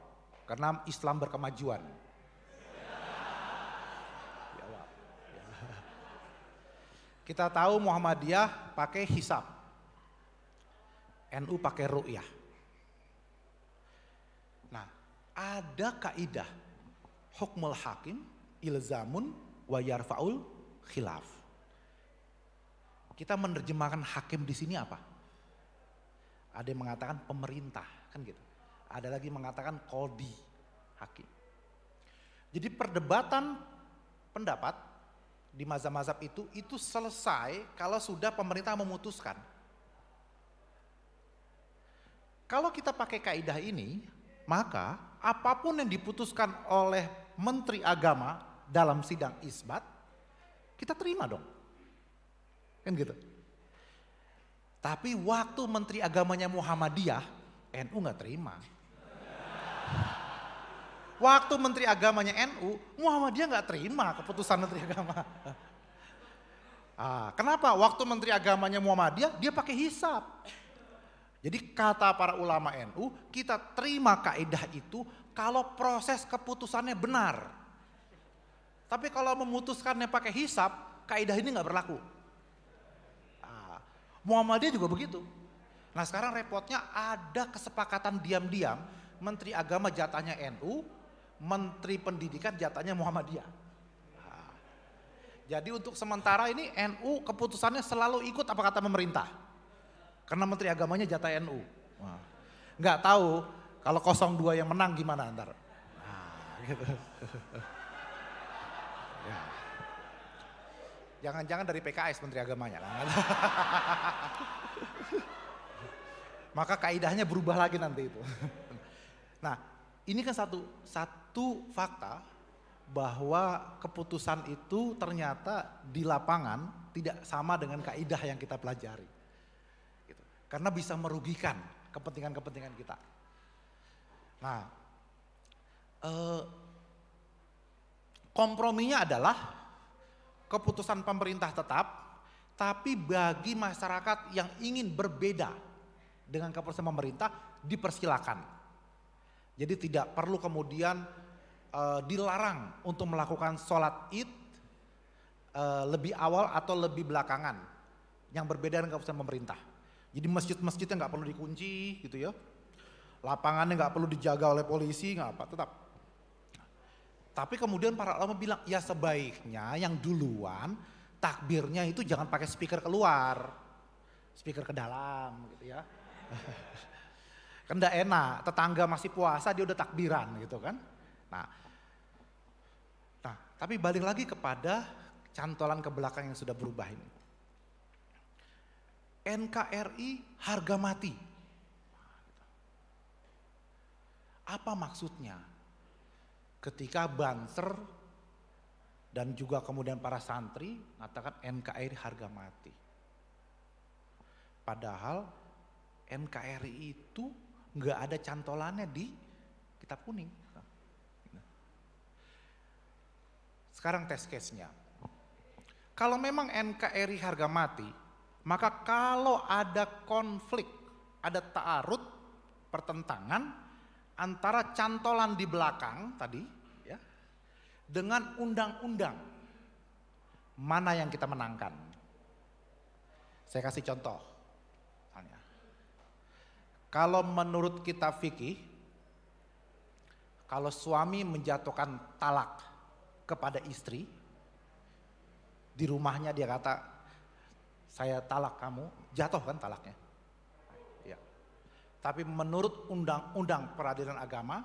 karena Islam berkemajuan. Ya. Kita tahu Muhammadiyah pakai hisap, NU pakai ru'yah. Nah, ada kaidah hukmul hakim ilzamun wa yarfaul khilaf. Kita menerjemahkan hakim di sini apa? Ada yang mengatakan pemerintah, kan gitu. Ada lagi yang mengatakan kodi, hakim. Jadi perdebatan pendapat di mazhab-mazhab itu, itu selesai kalau sudah pemerintah memutuskan. Kalau kita pakai kaidah ini, maka apapun yang diputuskan oleh Menteri Agama dalam sidang isbat, kita terima dong. Kan gitu. Tapi waktu menteri agamanya Muhammadiyah, NU nggak terima. Waktu menteri agamanya NU, Muhammadiyah nggak terima keputusan menteri agama. Ah, kenapa? Waktu menteri agamanya Muhammadiyah, dia pakai hisap. Jadi kata para ulama NU, kita terima kaidah itu kalau proses keputusannya benar. Tapi kalau memutuskannya pakai hisap, kaidah ini nggak berlaku. Muhammadiyah juga begitu. Nah sekarang repotnya ada kesepakatan diam-diam Menteri Agama jatahnya NU, Menteri Pendidikan jatahnya Muhammadiyah. Nah, jadi untuk sementara ini NU keputusannya selalu ikut apa kata pemerintah. Karena Menteri Agamanya jatah NU. nggak tahu kalau 02 yang menang gimana ntar. Nah, gitu. Jangan-jangan dari PKS Menteri Agamanya. Maka kaidahnya berubah lagi nanti itu. nah, ini kan satu satu fakta bahwa keputusan itu ternyata di lapangan tidak sama dengan kaidah yang kita pelajari. Gitu. Karena bisa merugikan kepentingan-kepentingan kita. Nah, eh, komprominya adalah keputusan pemerintah tetap, tapi bagi masyarakat yang ingin berbeda dengan keputusan pemerintah dipersilakan. Jadi tidak perlu kemudian e, dilarang untuk melakukan sholat id e, lebih awal atau lebih belakangan yang berbeda dengan keputusan pemerintah. Jadi masjid-masjidnya nggak perlu dikunci gitu ya, lapangannya nggak perlu dijaga oleh polisi nggak apa, tetap tapi kemudian para ulama bilang, ya sebaiknya yang duluan takbirnya itu jangan pakai speaker keluar. Speaker ke dalam gitu ya. kan enggak enak, tetangga masih puasa dia udah takbiran gitu kan. Nah, nah tapi balik lagi kepada cantolan ke belakang yang sudah berubah ini. NKRI harga mati. Apa maksudnya? ketika banser dan juga kemudian para santri mengatakan NKRI harga mati. Padahal NKRI itu nggak ada cantolannya di kitab kuning. Sekarang test case-nya. Kalau memang NKRI harga mati, maka kalau ada konflik, ada taarut, pertentangan, antara cantolan di belakang tadi ya dengan undang-undang mana yang kita menangkan. Saya kasih contoh. Misalnya. Kalau menurut kita fikih kalau suami menjatuhkan talak kepada istri di rumahnya dia kata saya talak kamu, jatuh kan talaknya. Tapi menurut undang-undang peradilan agama,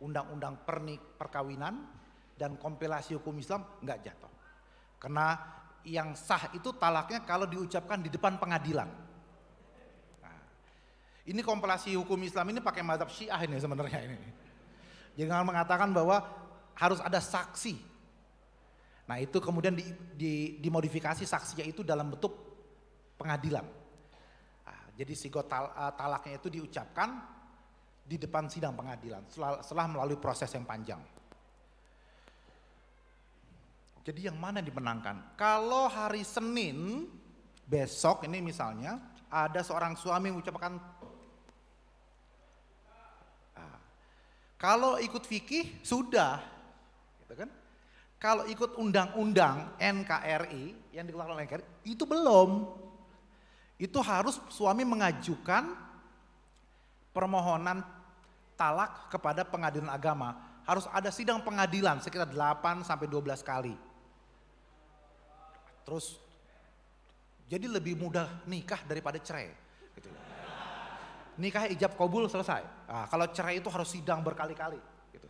undang-undang pernik perkawinan dan kompilasi hukum Islam nggak jatuh. Karena yang sah itu talaknya kalau diucapkan di depan pengadilan. Nah, ini kompilasi hukum Islam ini pakai mazhab Syiah ini sebenarnya ini. Jangan mengatakan bahwa harus ada saksi Nah itu kemudian di, di, dimodifikasi saksinya itu dalam bentuk pengadilan. Jadi si gotal, eh, talaknya itu diucapkan di depan sidang pengadilan setelah, melalui proses yang panjang. Jadi yang mana yang dimenangkan? Kalau hari Senin besok ini misalnya ada seorang suami mengucapkan ah, kalau ikut fikih sudah, gitu kan? Kalau ikut undang-undang NKRI yang dikeluarkan oleh NKRI itu belum itu harus suami mengajukan permohonan talak kepada pengadilan agama. Harus ada sidang pengadilan sekitar 8 sampai 12 kali. Terus jadi lebih mudah nikah daripada cerai. Gitu. Nikah ijab kabul selesai. Nah, kalau cerai itu harus sidang berkali-kali. Gitu.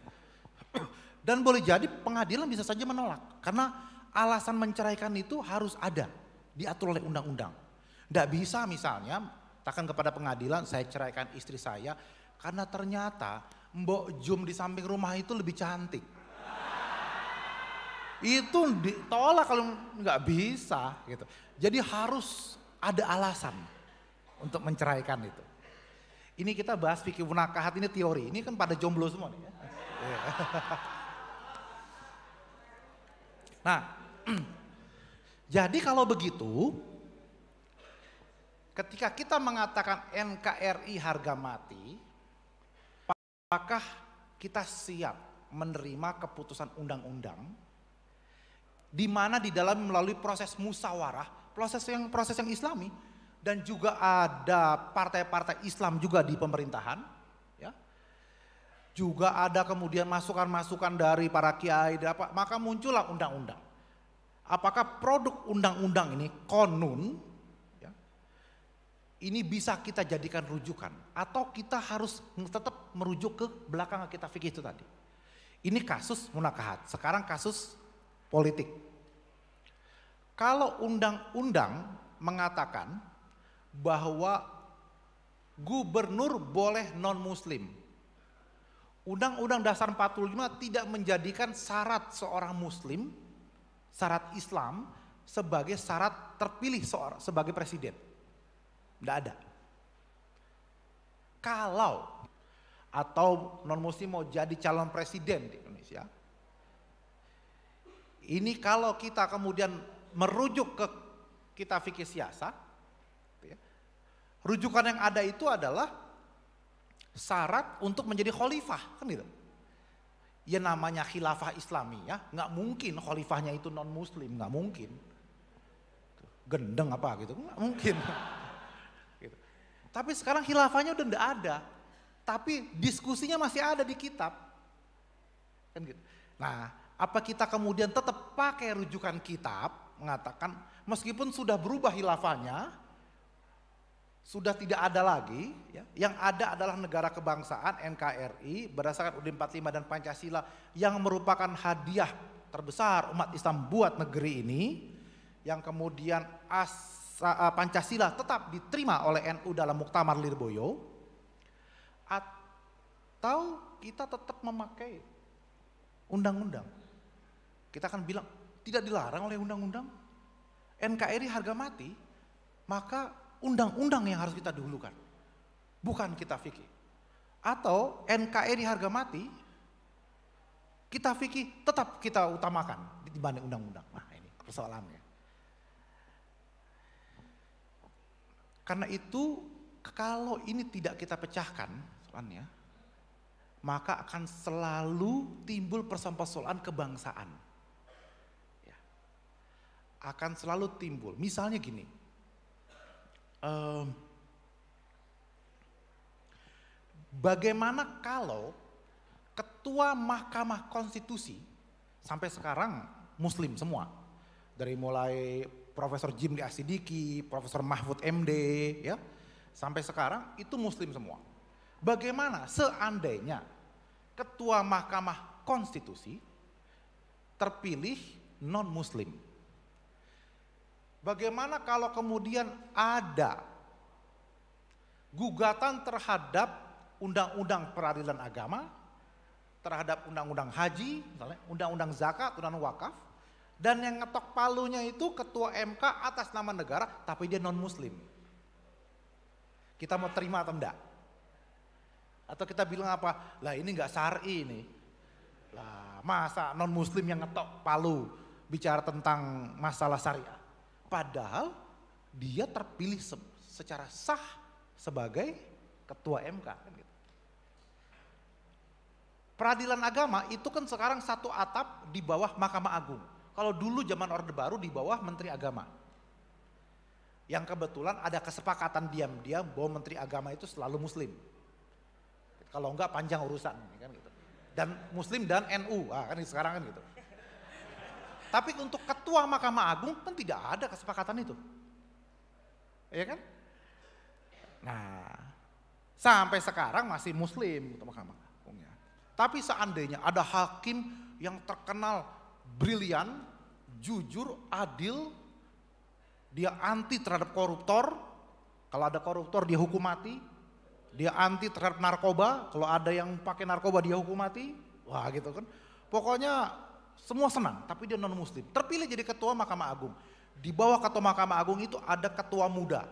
Dan boleh jadi pengadilan bisa saja menolak. Karena alasan menceraikan itu harus ada. Diatur oleh undang-undang. Tidak bisa misalnya, takkan kepada pengadilan saya ceraikan istri saya karena ternyata Mbok Jum di samping rumah itu lebih cantik. Itu ditolak kalau nggak bisa gitu. Jadi harus ada alasan untuk menceraikan itu. Ini kita bahas pikir munakahat ini teori. Ini kan pada jomblo semua nih ya. Iya. nah, jadi kalau begitu Ketika kita mengatakan NKRI harga mati, apakah kita siap menerima keputusan undang-undang di mana di dalam melalui proses musyawarah, proses yang proses yang Islami dan juga ada partai-partai Islam juga di pemerintahan ya. juga ada kemudian masukan-masukan dari para kiai, maka muncullah undang-undang. Apakah produk undang-undang ini konun ini bisa kita jadikan rujukan atau kita harus tetap merujuk ke belakang kita fikih itu tadi. Ini kasus munakahat, sekarang kasus politik. Kalau undang-undang mengatakan bahwa gubernur boleh non muslim. Undang-undang dasar 45 tidak menjadikan syarat seorang muslim, syarat Islam sebagai syarat terpilih sebagai presiden tidak ada. Kalau atau non muslim mau jadi calon presiden di Indonesia, ini kalau kita kemudian merujuk ke kita fikir siasa, ya, rujukan yang ada itu adalah syarat untuk menjadi khalifah kan itu Ya namanya khilafah islami ya, nggak mungkin khalifahnya itu non muslim, nggak mungkin. Gendeng apa gitu, nggak mungkin. Tapi sekarang khilafahnya udah enggak ada. Tapi diskusinya masih ada di kitab. Kan gitu. Nah, apa kita kemudian tetap pakai rujukan kitab mengatakan meskipun sudah berubah khilafahnya sudah tidak ada lagi ya. yang ada adalah negara kebangsaan NKRI berdasarkan UUD 45 dan Pancasila yang merupakan hadiah terbesar umat Islam buat negeri ini yang kemudian as Eh, Pancasila tetap diterima oleh NU dalam Muktamar Lirboyo atau kita tetap memakai undang-undang. Kita akan bilang tidak dilarang oleh undang-undang. NKRI harga mati, maka undang-undang yang harus kita dahulukan. Bukan kita fikir Atau NKRI harga mati, kita fikir tetap kita utamakan dibanding undang-undang. Nah ini persoalannya. Karena itu kalau ini tidak kita pecahkan, soalnya, maka akan selalu timbul persoalan-persoalan kebangsaan. Ya. Akan selalu timbul. Misalnya gini, um, bagaimana kalau ketua Mahkamah Konstitusi sampai sekarang Muslim semua, dari mulai Profesor Jim di Asidiki, Profesor Mahfud MD, ya. Sampai sekarang itu muslim semua. Bagaimana seandainya ketua Mahkamah Konstitusi terpilih non muslim? Bagaimana kalau kemudian ada gugatan terhadap undang-undang peradilan agama, terhadap undang-undang haji, undang-undang zakat, undang-undang wakaf, dan yang ngetok palunya itu ketua MK atas nama negara tapi dia non muslim. Kita mau terima atau enggak? Atau kita bilang apa? Lah ini enggak syari ini. Lah masa non muslim yang ngetok palu bicara tentang masalah syariah. Padahal dia terpilih secara sah sebagai ketua MK. Kan gitu. Peradilan agama itu kan sekarang satu atap di bawah Mahkamah Agung. Kalau dulu zaman Orde Baru di bawah Menteri Agama. Yang kebetulan ada kesepakatan diam-diam bahwa Menteri Agama itu selalu Muslim. Kalau enggak panjang urusan, ya kan gitu. Dan Muslim dan NU, ah, kan sekarang kan gitu. Tapi untuk ketua Mahkamah Agung kan tidak ada kesepakatan itu. Iya kan? Nah, sampai sekarang masih muslim Ketua Mahkamah Agungnya. Tapi seandainya ada hakim yang terkenal brilian, jujur, adil, dia anti terhadap koruptor, kalau ada koruptor dia hukum mati, dia anti terhadap narkoba, kalau ada yang pakai narkoba dia hukum mati, wah gitu kan. Pokoknya semua senang, tapi dia non muslim. Terpilih jadi ketua Mahkamah Agung. Di bawah ketua Mahkamah Agung itu ada ketua muda,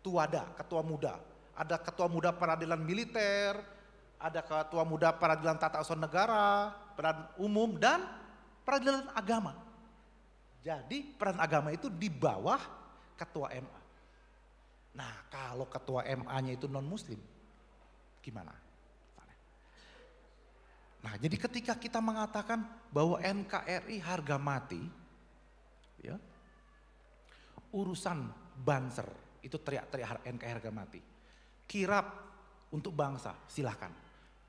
tuada, ketua muda. Ada ketua muda peradilan militer, ada ketua muda peradilan tata usaha negara, peradilan umum, dan Peradilan agama. Jadi peran agama itu di bawah ketua MA. Nah kalau ketua MA-nya itu non muslim, gimana? Nah jadi ketika kita mengatakan bahwa NKRI harga mati, ya, urusan banser itu teriak-teriak NKRI harga mati. Kirap untuk bangsa silahkan.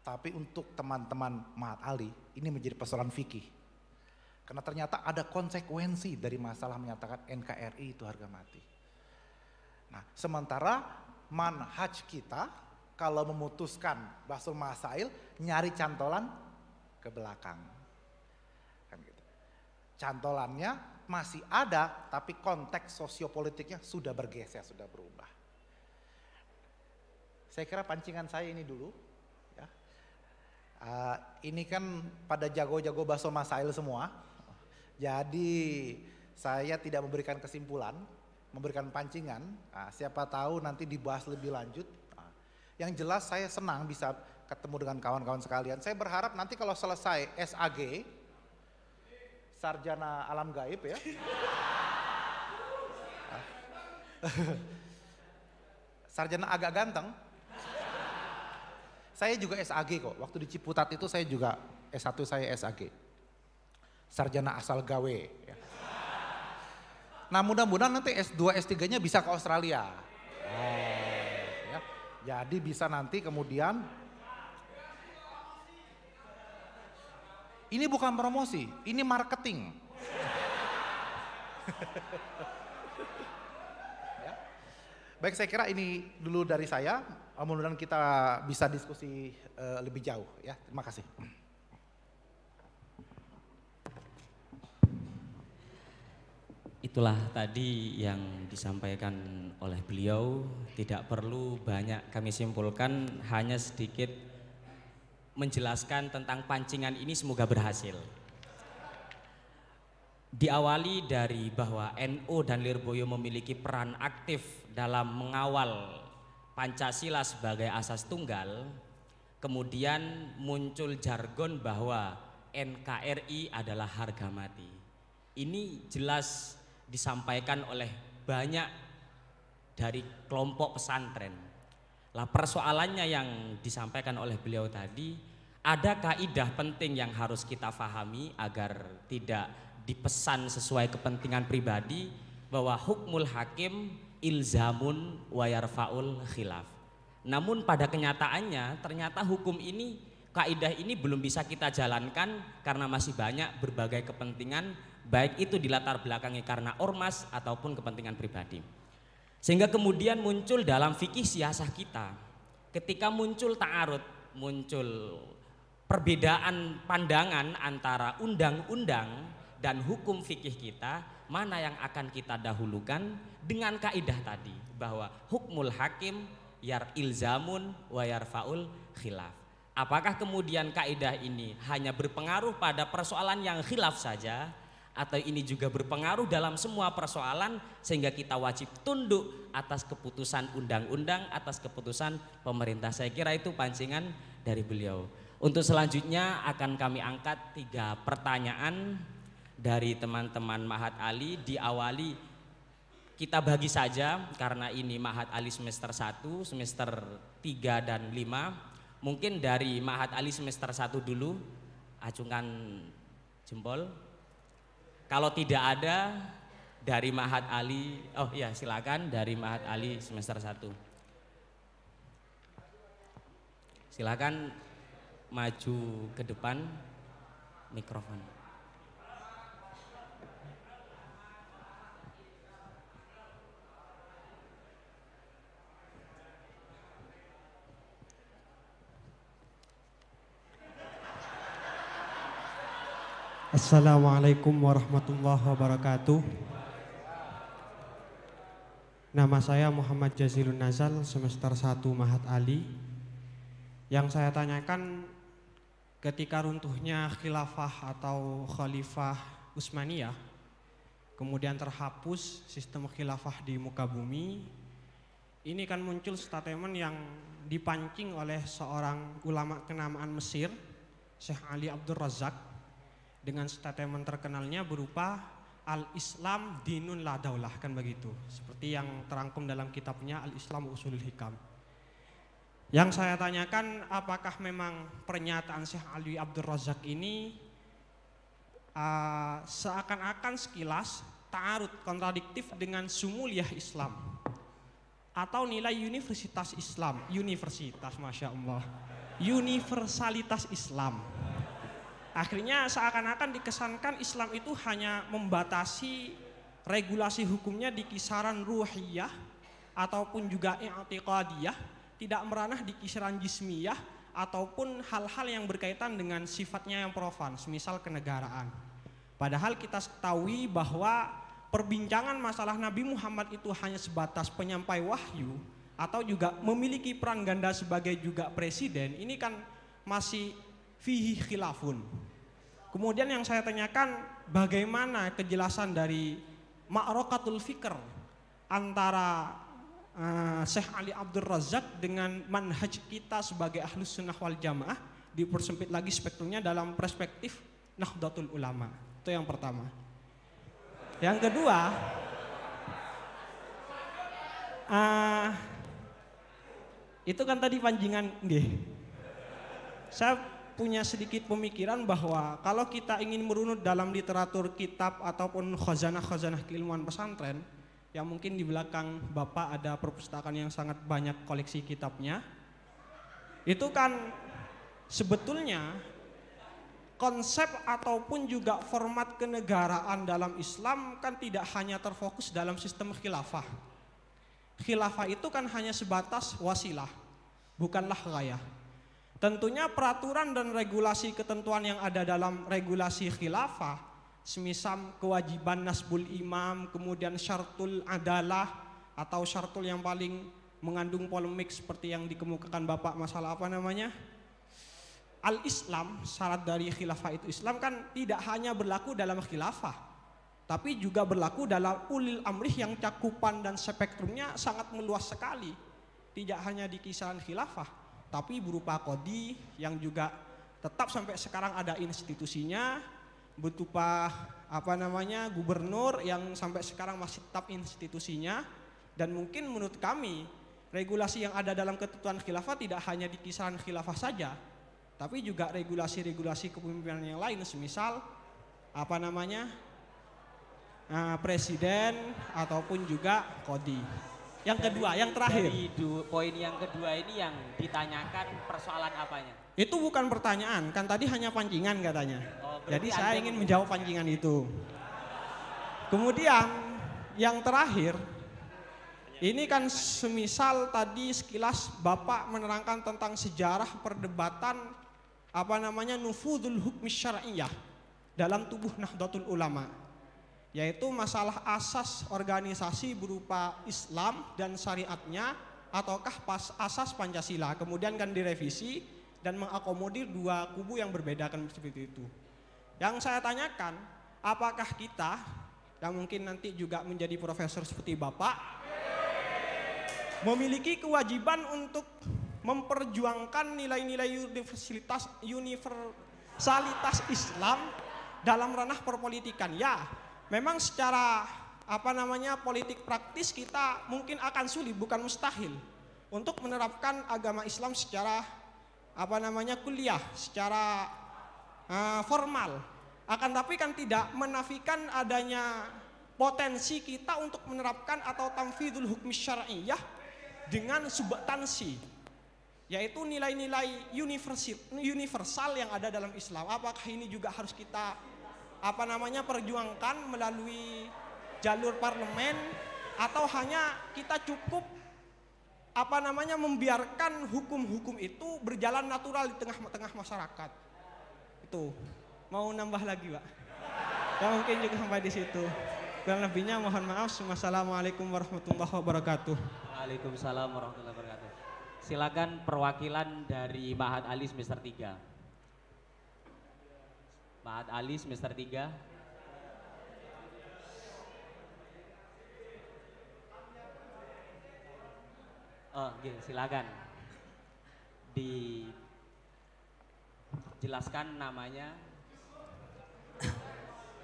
Tapi untuk teman-teman Mahat Ali ini menjadi persoalan fikih karena ternyata ada konsekuensi dari masalah menyatakan NKRI itu harga mati. Nah, sementara manhaj kita kalau memutuskan Basul Masail nyari cantolan ke belakang. Kan gitu. Cantolannya masih ada tapi konteks sosiopolitiknya sudah bergeser, sudah berubah. Saya kira pancingan saya ini dulu. Ya. Uh, ini kan pada jago-jago Basul Masail semua. Jadi saya tidak memberikan kesimpulan, memberikan pancingan. Nah, siapa tahu nanti dibahas lebih lanjut. Nah, yang jelas saya senang bisa ketemu dengan kawan-kawan sekalian. Saya berharap nanti kalau selesai SAG, sarjana alam gaib ya. Ah. sarjana agak ganteng. Saya juga SAG kok. Waktu di Ciputat itu saya juga S1 saya SAG sarjana asal gawe. Ya. Nah mudah-mudahan nanti S2, S3-nya bisa ke Australia. Oh, ya. Jadi bisa nanti kemudian, ini bukan promosi, ini marketing. ya. Baik saya kira ini dulu dari saya, mudah-mudahan kita bisa diskusi uh, lebih jauh ya. Terima kasih. Itulah tadi yang disampaikan oleh beliau, tidak perlu banyak kami simpulkan, hanya sedikit menjelaskan tentang pancingan ini semoga berhasil. Diawali dari bahwa NU dan Lirboyo memiliki peran aktif dalam mengawal Pancasila sebagai asas tunggal, kemudian muncul jargon bahwa NKRI adalah harga mati. Ini jelas disampaikan oleh banyak dari kelompok pesantren. Lah persoalannya yang disampaikan oleh beliau tadi, ada kaidah penting yang harus kita fahami agar tidak dipesan sesuai kepentingan pribadi bahwa hukmul hakim ilzamun wayarfaul khilaf. Namun pada kenyataannya ternyata hukum ini kaidah ini belum bisa kita jalankan karena masih banyak berbagai kepentingan baik itu di latar belakangnya karena ormas ataupun kepentingan pribadi. Sehingga kemudian muncul dalam fikih siasah kita, ketika muncul ta'arud, muncul perbedaan pandangan antara undang-undang dan hukum fikih kita, mana yang akan kita dahulukan dengan kaidah tadi bahwa hukmul hakim yar ilzamun wa faul khilaf. Apakah kemudian kaidah ini hanya berpengaruh pada persoalan yang khilaf saja atau ini juga berpengaruh dalam semua persoalan sehingga kita wajib tunduk atas keputusan undang-undang, atas keputusan pemerintah. Saya kira itu pancingan dari beliau. Untuk selanjutnya akan kami angkat tiga pertanyaan dari teman-teman Mahat Ali diawali kita bagi saja karena ini Mahat Ali semester 1, semester 3 dan 5. Mungkin dari Mahat Ali semester 1 dulu acungan jempol. Kalau tidak ada dari Mahat Ali, oh iya silakan dari Mahat Ali semester 1. Silakan maju ke depan mikrofon. Assalamualaikum warahmatullahi wabarakatuh. Nama saya Muhammad Jazilun Nazal, semester 1 Mahat Ali. Yang saya tanyakan ketika runtuhnya khilafah atau khalifah Utsmaniyah, kemudian terhapus sistem khilafah di muka bumi, ini kan muncul statement yang dipancing oleh seorang ulama kenamaan Mesir, Syekh Ali Abdul Razak, dengan statement terkenalnya berupa Al-Islam dinun la daulah kan begitu. Seperti yang terangkum dalam kitabnya Al-Islam Usulul Hikam. Yang saya tanyakan apakah memang pernyataan Syekh Ali Abdul Razak ini uh, seakan-akan sekilas ta'arud kontradiktif dengan sumuliah Islam atau nilai universitas Islam, universitas Masya Allah, universalitas Islam Akhirnya seakan-akan dikesankan Islam itu hanya membatasi regulasi hukumnya di kisaran ruhiyah ataupun juga i'tiqadiyah, tidak meranah di kisaran jismiyah ataupun hal-hal yang berkaitan dengan sifatnya yang profan, semisal kenegaraan. Padahal kita ketahui bahwa perbincangan masalah Nabi Muhammad itu hanya sebatas penyampai wahyu atau juga memiliki peran ganda sebagai juga presiden, ini kan masih fihi khilafun. Kemudian yang saya tanyakan bagaimana kejelasan dari ma'rokatul fikr antara uh, Syekh Ali Abdul Razak dengan manhaj kita sebagai ahlus sunnah wal jamaah dipersempit lagi spektrumnya dalam perspektif nahdlatul ulama. Itu yang pertama. Yang kedua, uh, itu kan tadi panjingan, nggih. Saya punya sedikit pemikiran bahwa kalau kita ingin merunut dalam literatur kitab ataupun khazanah-khazanah keilmuan pesantren, yang mungkin di belakang Bapak ada perpustakaan yang sangat banyak koleksi kitabnya, itu kan sebetulnya konsep ataupun juga format kenegaraan dalam Islam kan tidak hanya terfokus dalam sistem khilafah. Khilafah itu kan hanya sebatas wasilah, bukanlah gaya. Tentunya peraturan dan regulasi ketentuan yang ada dalam regulasi khilafah, semisal kewajiban nasbul imam, kemudian syartul adalah atau syartul yang paling mengandung polemik seperti yang dikemukakan Bapak masalah apa namanya? Al-Islam, syarat dari khilafah itu Islam kan tidak hanya berlaku dalam khilafah, tapi juga berlaku dalam ulil amrih yang cakupan dan spektrumnya sangat meluas sekali. Tidak hanya di kisaran khilafah, tapi berupa kodi yang juga tetap sampai sekarang ada institusinya berupa apa namanya gubernur yang sampai sekarang masih tetap institusinya dan mungkin menurut kami regulasi yang ada dalam ketentuan khilafah tidak hanya di kisaran khilafah saja tapi juga regulasi-regulasi kepemimpinan yang lain semisal apa namanya uh, presiden ataupun juga kodi. Yang kedua, yang terakhir. Dari poin yang kedua ini yang ditanyakan persoalan apanya? Itu bukan pertanyaan, kan tadi hanya pancingan katanya. Oh, Jadi saya ingin menjawab pancingan itu. Kemudian yang terakhir, ini kan semisal tadi sekilas Bapak menerangkan tentang sejarah perdebatan apa namanya nufudul hukmi syar'iyah dalam tubuh Nahdlatul Ulama yaitu masalah asas organisasi berupa Islam dan syariatnya ataukah pas asas Pancasila kemudian kan direvisi dan mengakomodir dua kubu yang berbeda kan seperti itu yang saya tanyakan apakah kita yang mungkin nanti juga menjadi profesor seperti Bapak memiliki kewajiban untuk memperjuangkan nilai-nilai universitas universalitas Islam dalam ranah perpolitikan ya memang secara apa namanya politik praktis kita mungkin akan sulit bukan mustahil untuk menerapkan agama Islam secara apa namanya kuliah secara uh, formal akan tapi kan tidak menafikan adanya potensi kita untuk menerapkan atau tamfidul hukum syariah dengan substansi yaitu nilai-nilai universal yang ada dalam Islam apakah ini juga harus kita apa namanya perjuangkan melalui jalur parlemen atau hanya kita cukup apa namanya membiarkan hukum-hukum itu berjalan natural di tengah-tengah masyarakat itu mau nambah lagi pak ya mungkin juga sampai di situ kurang lebihnya mohon maaf assalamualaikum warahmatullahi wabarakatuh waalaikumsalam warahmatullahi wabarakatuh silakan perwakilan dari Mahat Ali semester 3 Mahat Ali semester 3. Oh, eh, gini, silakan. Dijelaskan namanya.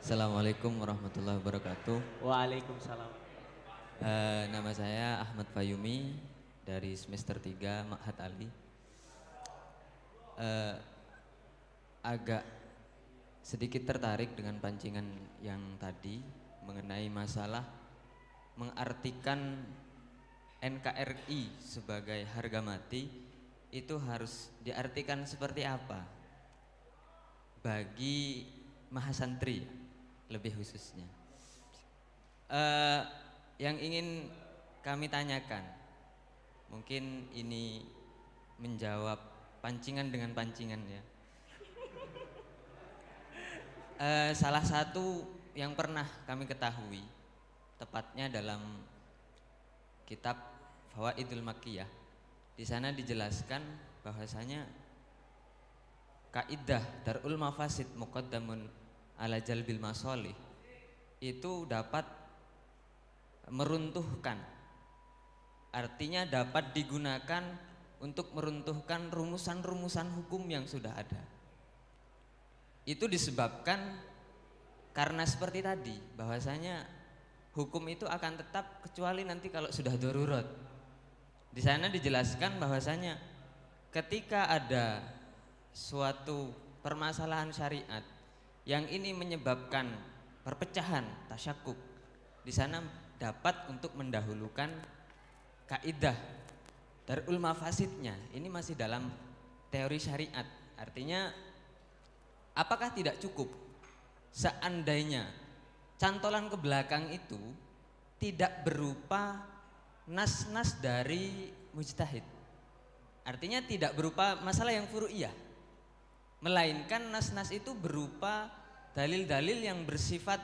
Assalamualaikum warahmatullahi wabarakatuh. Waalaikumsalam. Uh, nama saya Ahmad Fayumi dari semester 3 Mahat Ali. Uh, agak sedikit tertarik dengan pancingan yang tadi mengenai masalah mengartikan NKRI sebagai harga mati itu harus diartikan seperti apa bagi mahasantri ya, lebih khususnya uh, yang ingin kami tanyakan mungkin ini menjawab pancingan dengan pancingan ya eh, salah satu yang pernah kami ketahui tepatnya dalam kitab Fawaidul Makiyah di sana dijelaskan bahwasanya kaidah darul mafasid muqaddamun ala jalbil masolih itu dapat meruntuhkan artinya dapat digunakan untuk meruntuhkan rumusan-rumusan hukum yang sudah ada itu disebabkan karena seperti tadi bahwasanya hukum itu akan tetap kecuali nanti kalau sudah darurat. Di sana dijelaskan bahwasanya ketika ada suatu permasalahan syariat yang ini menyebabkan perpecahan tasyakuk di sana dapat untuk mendahulukan kaidah darul mafasidnya ini masih dalam teori syariat artinya Apakah tidak cukup seandainya cantolan ke belakang itu tidak berupa nas-nas dari mujtahid? Artinya tidak berupa masalah yang furu'iyah. Melainkan nas-nas itu berupa dalil-dalil yang bersifat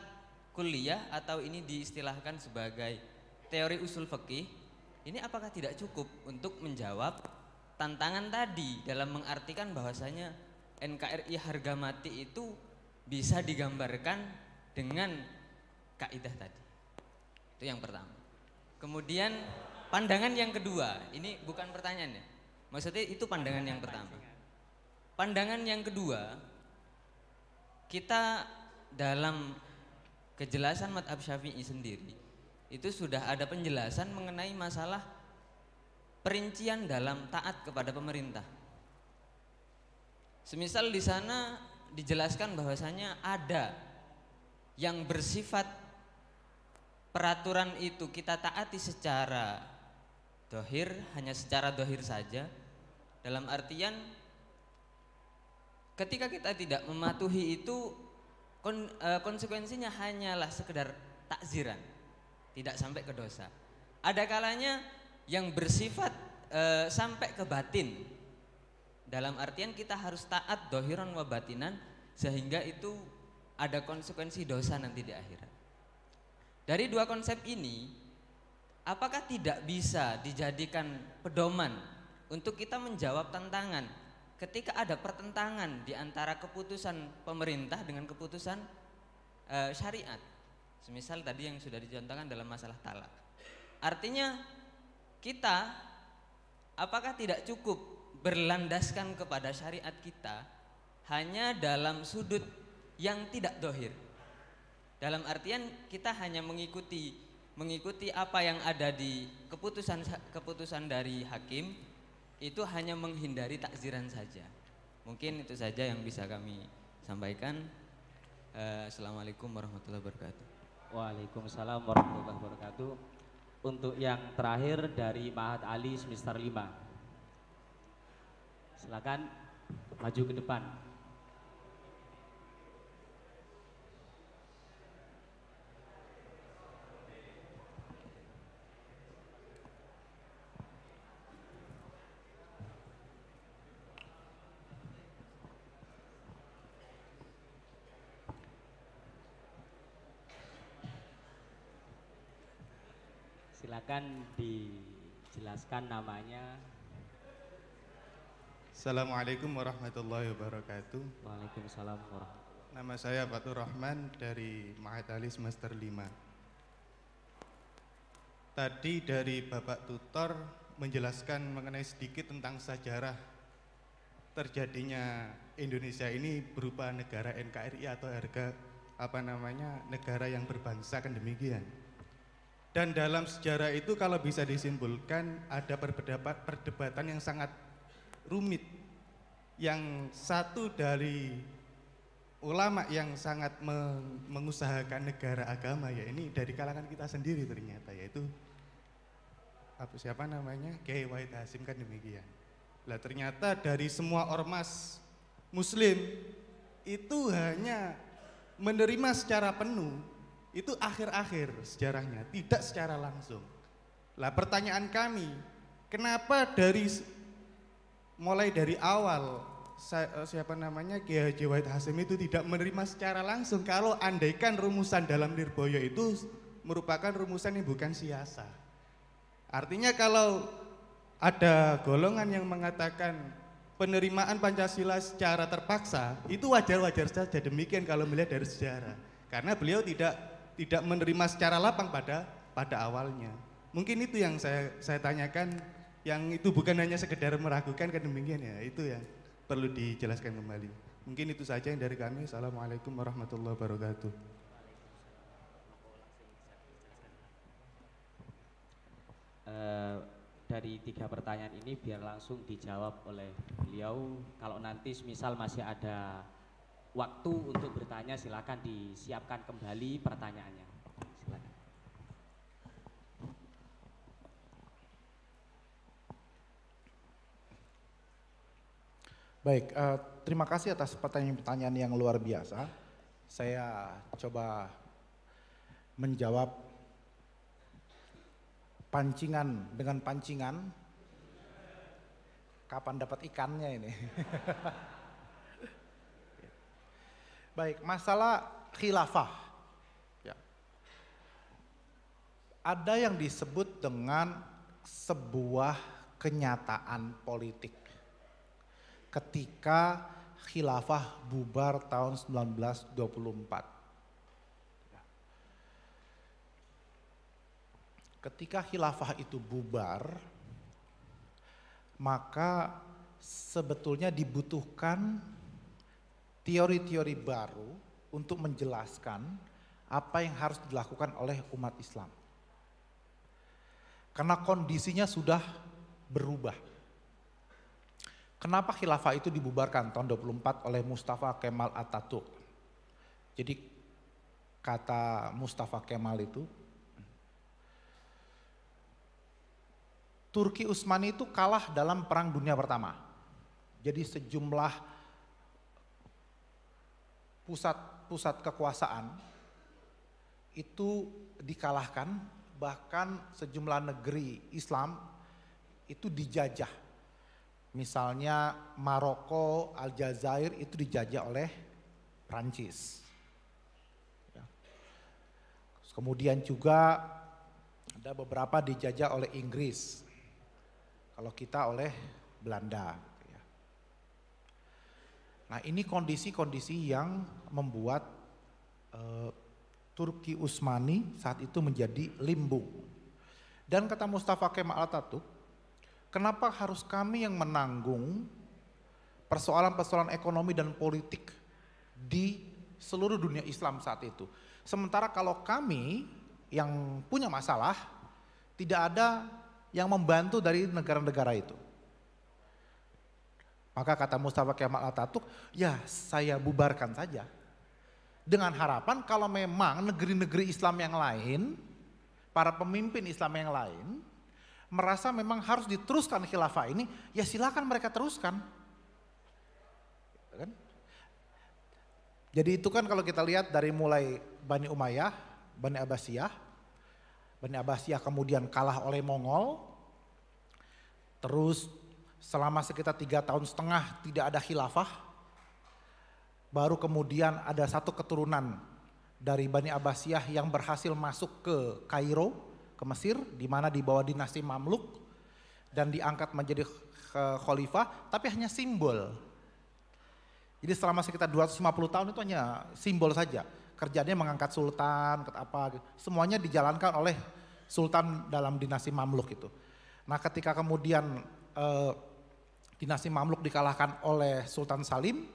kuliah atau ini diistilahkan sebagai teori usul fakih, Ini apakah tidak cukup untuk menjawab tantangan tadi dalam mengartikan bahwasanya NKRI harga mati itu bisa digambarkan dengan kaidah tadi. Itu yang pertama. Kemudian pandangan yang kedua, ini bukan pertanyaan ya. Maksudnya itu pandangan yang pertama. Pandangan yang kedua, kita dalam kejelasan madhab syafi'i sendiri itu sudah ada penjelasan mengenai masalah perincian dalam taat kepada pemerintah. Semisal di sana dijelaskan bahwasanya ada yang bersifat peraturan itu kita taati secara dohir hanya secara dohir saja dalam artian ketika kita tidak mematuhi itu e, konsekuensinya hanyalah sekedar takziran tidak sampai ke dosa ada kalanya yang bersifat e, sampai ke batin dalam artian kita harus taat dohiron wa batinan sehingga itu ada konsekuensi dosa nanti di akhirat. Dari dua konsep ini, apakah tidak bisa dijadikan pedoman untuk kita menjawab tantangan ketika ada pertentangan di antara keputusan pemerintah dengan keputusan e, syariat? Semisal tadi yang sudah dicontohkan dalam masalah talak. Artinya kita apakah tidak cukup berlandaskan kepada syariat kita hanya dalam sudut yang tidak dohir. Dalam artian kita hanya mengikuti mengikuti apa yang ada di keputusan keputusan dari hakim itu hanya menghindari takziran saja. Mungkin itu saja yang bisa kami sampaikan. Eh, Assalamualaikum warahmatullahi wabarakatuh. Waalaikumsalam warahmatullahi wabarakatuh. Untuk yang terakhir dari Mahat Ali semester 5. Silakan maju ke depan. Silakan dijelaskan namanya, Assalamualaikum warahmatullahi wabarakatuh. Waalaikumsalam warahmatullahi Nama saya Fatur Rahman dari Ma'had semester 5. Tadi dari Bapak Tutor menjelaskan mengenai sedikit tentang sejarah terjadinya Indonesia ini berupa negara NKRI atau harga apa namanya negara yang berbangsa kan demikian. Dan dalam sejarah itu kalau bisa disimpulkan ada perdebatan yang sangat rumit yang satu dari ulama yang sangat mengusahakan negara agama ya ini dari kalangan kita sendiri ternyata yaitu apa siapa namanya Kiai Wahid Hasim kan demikian. Lah ternyata dari semua ormas muslim itu hanya menerima secara penuh itu akhir-akhir sejarahnya, tidak secara langsung. Lah pertanyaan kami, kenapa dari mulai dari awal eh, siapa namanya Kiai Haji Wahid Hasim itu tidak menerima secara langsung kalau andaikan rumusan dalam Nirboyo itu merupakan rumusan yang bukan siasa. Artinya kalau ada golongan yang mengatakan penerimaan Pancasila secara terpaksa itu wajar-wajar saja demikian kalau melihat dari sejarah. Karena beliau tidak tidak menerima secara lapang pada pada awalnya. Mungkin itu yang saya saya tanyakan yang itu bukan hanya sekedar meragukan kan demikian ya itu yang perlu dijelaskan kembali mungkin itu saja yang dari kami assalamualaikum warahmatullahi wabarakatuh uh, dari tiga pertanyaan ini biar langsung dijawab oleh beliau kalau nanti misal masih ada waktu untuk bertanya silakan disiapkan kembali pertanyaannya Baik, uh, terima kasih atas pertanyaan-pertanyaan yang luar biasa. Saya coba menjawab pancingan dengan pancingan. Kapan dapat ikannya ini? Baik, masalah khilafah. Ya. Ada yang disebut dengan sebuah kenyataan politik ketika khilafah bubar tahun 1924. Ketika khilafah itu bubar, maka sebetulnya dibutuhkan teori-teori baru untuk menjelaskan apa yang harus dilakukan oleh umat Islam. Karena kondisinya sudah berubah Kenapa khilafah itu dibubarkan tahun 24 oleh Mustafa Kemal Atatürk? Jadi kata Mustafa Kemal itu Turki Utsmani itu kalah dalam perang dunia pertama. Jadi sejumlah pusat-pusat kekuasaan itu dikalahkan bahkan sejumlah negeri Islam itu dijajah Misalnya Maroko, Aljazair itu dijajah oleh Prancis. Ya. Kemudian juga ada beberapa dijajah oleh Inggris. Kalau kita oleh Belanda. Gitu ya. Nah ini kondisi-kondisi yang membuat eh, Turki Usmani saat itu menjadi limbung. Dan kata Mustafa Kemal Atatürk, Kenapa harus kami yang menanggung persoalan-persoalan ekonomi dan politik di seluruh dunia Islam saat itu? Sementara kalau kami yang punya masalah, tidak ada yang membantu dari negara-negara itu. Maka kata Mustafa Kemal Atatürk, ya saya bubarkan saja. Dengan harapan kalau memang negeri-negeri Islam yang lain, para pemimpin Islam yang lain, merasa memang harus diteruskan khilafah ini, ya silakan mereka teruskan. Ya kan? Jadi itu kan kalau kita lihat dari mulai Bani Umayyah, Bani Abbasiyah, Bani Abbasiyah kemudian kalah oleh Mongol, terus selama sekitar tiga tahun setengah tidak ada khilafah, baru kemudian ada satu keturunan dari Bani Abbasiyah yang berhasil masuk ke Kairo, ke Mesir, di mana di bawah dinasti Mamluk dan diangkat menjadi khalifah, tapi hanya simbol. Jadi selama sekitar 250 tahun itu hanya simbol saja. Kerjanya mengangkat sultan, apa, gitu. semuanya dijalankan oleh sultan dalam dinasti Mamluk itu. Nah, ketika kemudian eh, dinasti Mamluk dikalahkan oleh Sultan Salim,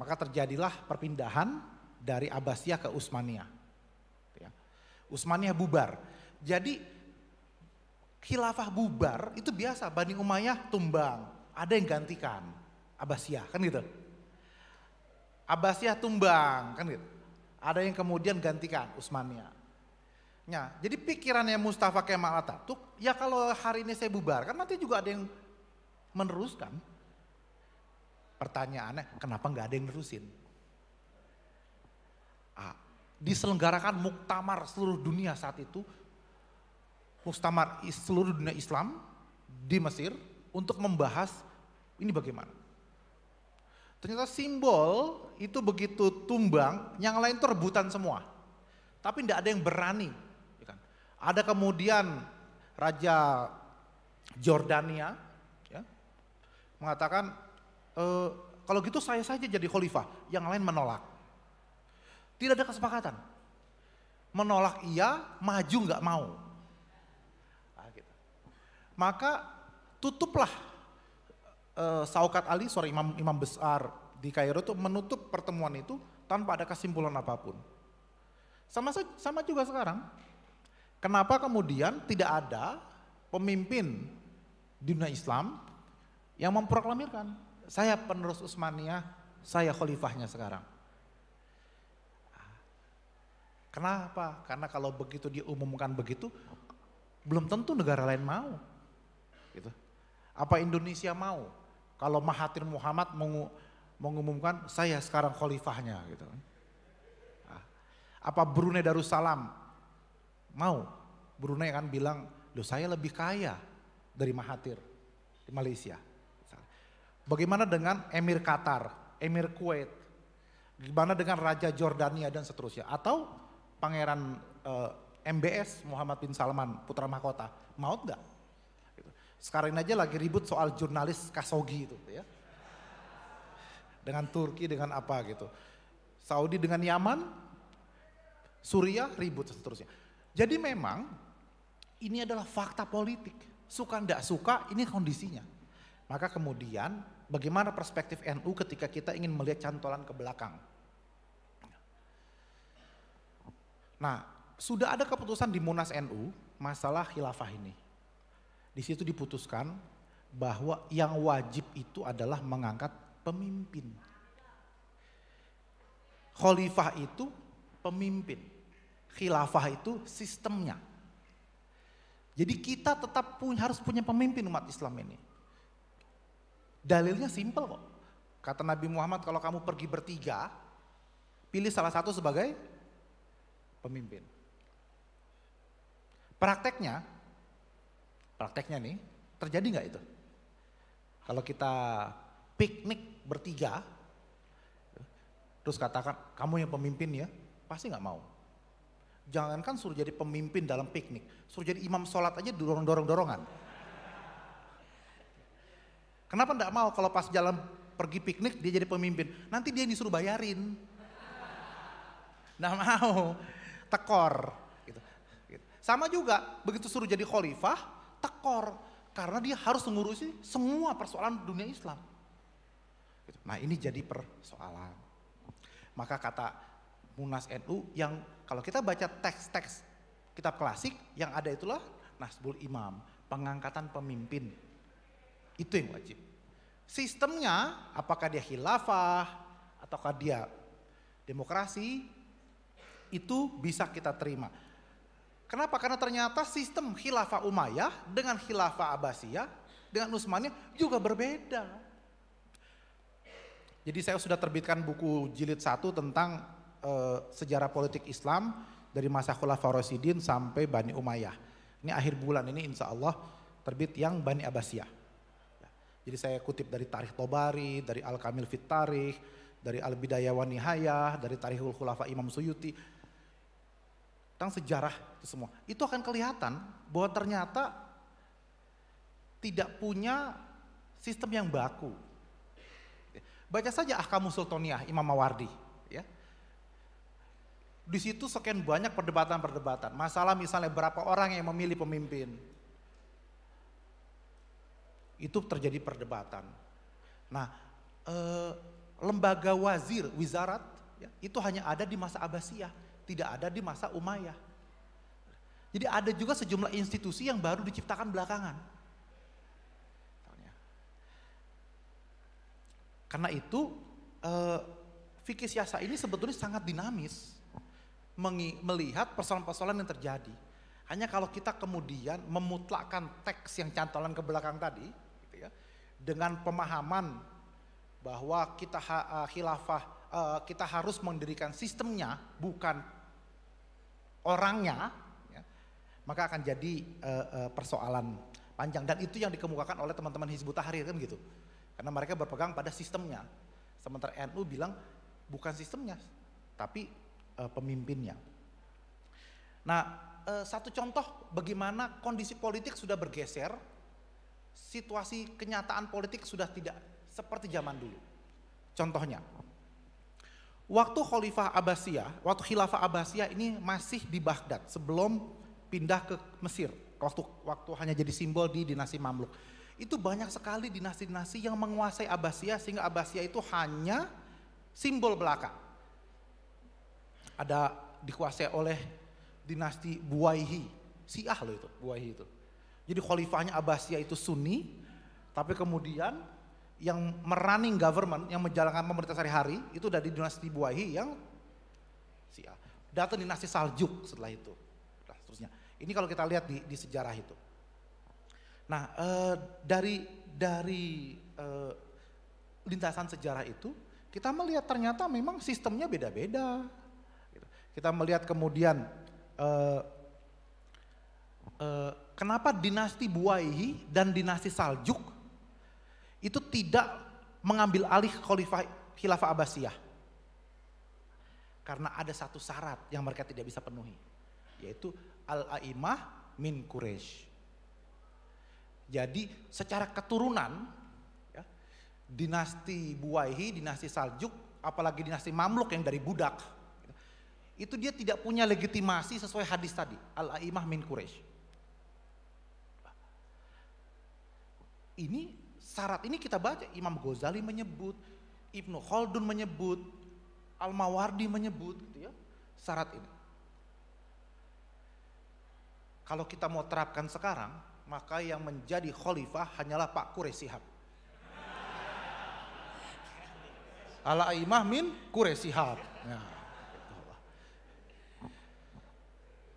maka terjadilah perpindahan dari Abbasiyah ke Utsmaniyah. Ya. Utsmaniyah bubar. Jadi khilafah bubar itu biasa Bani Umayyah tumbang, ada yang gantikan. Abbasiyah kan gitu. Abbasiyah tumbang kan gitu. Ada yang kemudian gantikan Utsmaniyah. Ya, jadi pikirannya Mustafa Kemal Atatürk, ya kalau hari ini saya bubar kan nanti juga ada yang meneruskan. Pertanyaannya, kenapa nggak ada yang nerusin? Ah, diselenggarakan muktamar seluruh dunia saat itu muktamar seluruh dunia Islam di Mesir untuk membahas ini bagaimana. Ternyata simbol itu begitu tumbang, yang lain tuh rebutan semua. Tapi tidak ada yang berani. Ya kan? Ada kemudian Raja Jordania ya, mengatakan, e, kalau gitu saya saja jadi khalifah, yang lain menolak. Tidak ada kesepakatan. Menolak iya, maju nggak mau maka tutuplah uh, eh, Saukat Ali, sorry imam, imam besar di Kairo itu menutup pertemuan itu tanpa ada kesimpulan apapun. Sama, sama juga sekarang, kenapa kemudian tidak ada pemimpin di dunia Islam yang memproklamirkan, saya penerus Usmania, saya khalifahnya sekarang. Kenapa? Karena kalau begitu diumumkan begitu, belum tentu negara lain mau. Gitu. Apa Indonesia mau kalau Mahathir Muhammad mengu mengumumkan saya sekarang khalifahnya gitu. Ah. Apa Brunei Darussalam mau? Brunei kan bilang, loh saya lebih kaya dari Mahathir di Malaysia. Bagaimana dengan Emir Qatar, Emir Kuwait, gimana dengan Raja Jordania dan seterusnya. Atau Pangeran eh, MBS Muhammad bin Salman, putra mahkota, mau nggak? Sekarang ini aja lagi ribut soal jurnalis Kasogi itu ya. Dengan Turki, dengan apa gitu. Saudi dengan Yaman, Suriah ribut seterusnya. Jadi memang ini adalah fakta politik. Suka ndak suka ini kondisinya. Maka kemudian bagaimana perspektif NU ketika kita ingin melihat cantolan ke belakang. Nah, sudah ada keputusan di Munas NU masalah khilafah ini. Di situ diputuskan bahwa yang wajib itu adalah mengangkat pemimpin. Khalifah itu pemimpin. Khilafah itu sistemnya. Jadi kita tetap punya, harus punya pemimpin umat Islam ini. Dalilnya simpel kok. Kata Nabi Muhammad kalau kamu pergi bertiga, pilih salah satu sebagai pemimpin. Prakteknya prakteknya nih, terjadi nggak itu? Kalau kita piknik bertiga, terus katakan kamu yang pemimpin ya, pasti nggak mau. Jangankan suruh jadi pemimpin dalam piknik, suruh jadi imam sholat aja dorong-dorong-dorongan. Kenapa nggak mau kalau pas jalan pergi piknik dia jadi pemimpin, nanti dia disuruh bayarin. Nggak mau, tekor. Gitu. Sama juga begitu suruh jadi khalifah, tekor karena dia harus mengurusi semua persoalan dunia Islam. Gitu. Nah ini jadi persoalan. Maka kata Munas NU yang kalau kita baca teks-teks kitab klasik yang ada itulah Nasbul Imam, pengangkatan pemimpin. Itu yang wajib. Sistemnya apakah dia khilafah ataukah dia demokrasi itu bisa kita terima. Kenapa? Karena ternyata sistem khilafah Umayyah dengan khilafah Abbasiyah dengan Utsmaniyah juga berbeda. Jadi saya sudah terbitkan buku jilid satu tentang e, sejarah politik Islam dari masa Khulafaur Rasyidin sampai Bani Umayyah. Ini akhir bulan ini insya Allah terbit yang Bani Abbasiyah. Jadi saya kutip dari Tarikh Tobari, dari Al Kamil Fit Tarikh, dari Al Bidayah Wanihayah, dari Tarikhul Khulafa Imam Suyuti tentang sejarah itu semua. Itu akan kelihatan bahwa ternyata tidak punya sistem yang baku. Baca saja Ahkamu Sultaniyah Imam Mawardi. Ya. Di situ sekian banyak perdebatan-perdebatan. Masalah misalnya berapa orang yang memilih pemimpin. Itu terjadi perdebatan. Nah, eh, lembaga wazir, wizarat, ya, itu hanya ada di masa Abbasiyah tidak ada di masa Umayyah. Jadi ada juga sejumlah institusi yang baru diciptakan belakangan. Karena itu eh, fikih siasa ini sebetulnya sangat dinamis melihat persoalan-persoalan yang terjadi. Hanya kalau kita kemudian memutlakkan teks yang cantolan ke belakang tadi, gitu ya, dengan pemahaman bahwa kita ha, uh, khilafah uh, kita harus mendirikan sistemnya bukan orangnya, ya, maka akan jadi uh, uh, persoalan panjang. Dan itu yang dikemukakan oleh teman-teman Hizbut Tahrir kan gitu. Karena mereka berpegang pada sistemnya. Sementara NU bilang bukan sistemnya, tapi uh, pemimpinnya. Nah, uh, satu contoh bagaimana kondisi politik sudah bergeser, situasi kenyataan politik sudah tidak seperti zaman dulu. Contohnya, waktu Khalifah Abbasiyah, waktu Khilafah Abbasiyah ini masih di Baghdad sebelum pindah ke Mesir. Waktu waktu hanya jadi simbol di dinasti Mamluk. Itu banyak sekali dinasti-dinasti yang menguasai Abbasiyah sehingga Abbasiyah itu hanya simbol belaka. Ada dikuasai oleh dinasti Buwaihi, Syiah loh itu, Buwaihi itu. Jadi khalifahnya Abbasiyah itu Sunni, tapi kemudian yang merunning government, yang menjalankan pemerintah sehari-hari itu dari dinasti Buahi yang Syiah. Datang dinasti Saljuk setelah itu. Nah, seterusnya. Ini kalau kita lihat di, di sejarah itu. Nah, eh, dari dari eh, lintasan sejarah itu kita melihat ternyata memang sistemnya beda-beda. Gitu. Kita melihat kemudian eh, eh kenapa dinasti Buaihi dan dinasti Saljuk itu tidak mengambil alih khalifah khilafah Abbasiyah. Karena ada satu syarat yang mereka tidak bisa penuhi, yaitu al-aimah min Quraisy. Jadi secara keturunan ya, dinasti Buwaihi, dinasti Saljuk, apalagi dinasti Mamluk yang dari budak, itu dia tidak punya legitimasi sesuai hadis tadi, al-aimah min Quraisy. Ini syarat ini kita baca Imam Ghazali menyebut, Ibnu Khaldun menyebut, Al-Mawardi menyebut gitu ya, syarat ini. Kalau kita mau terapkan sekarang, maka yang menjadi khalifah hanyalah Pak Kuresihab. ala imah min Kuresihab. Ya.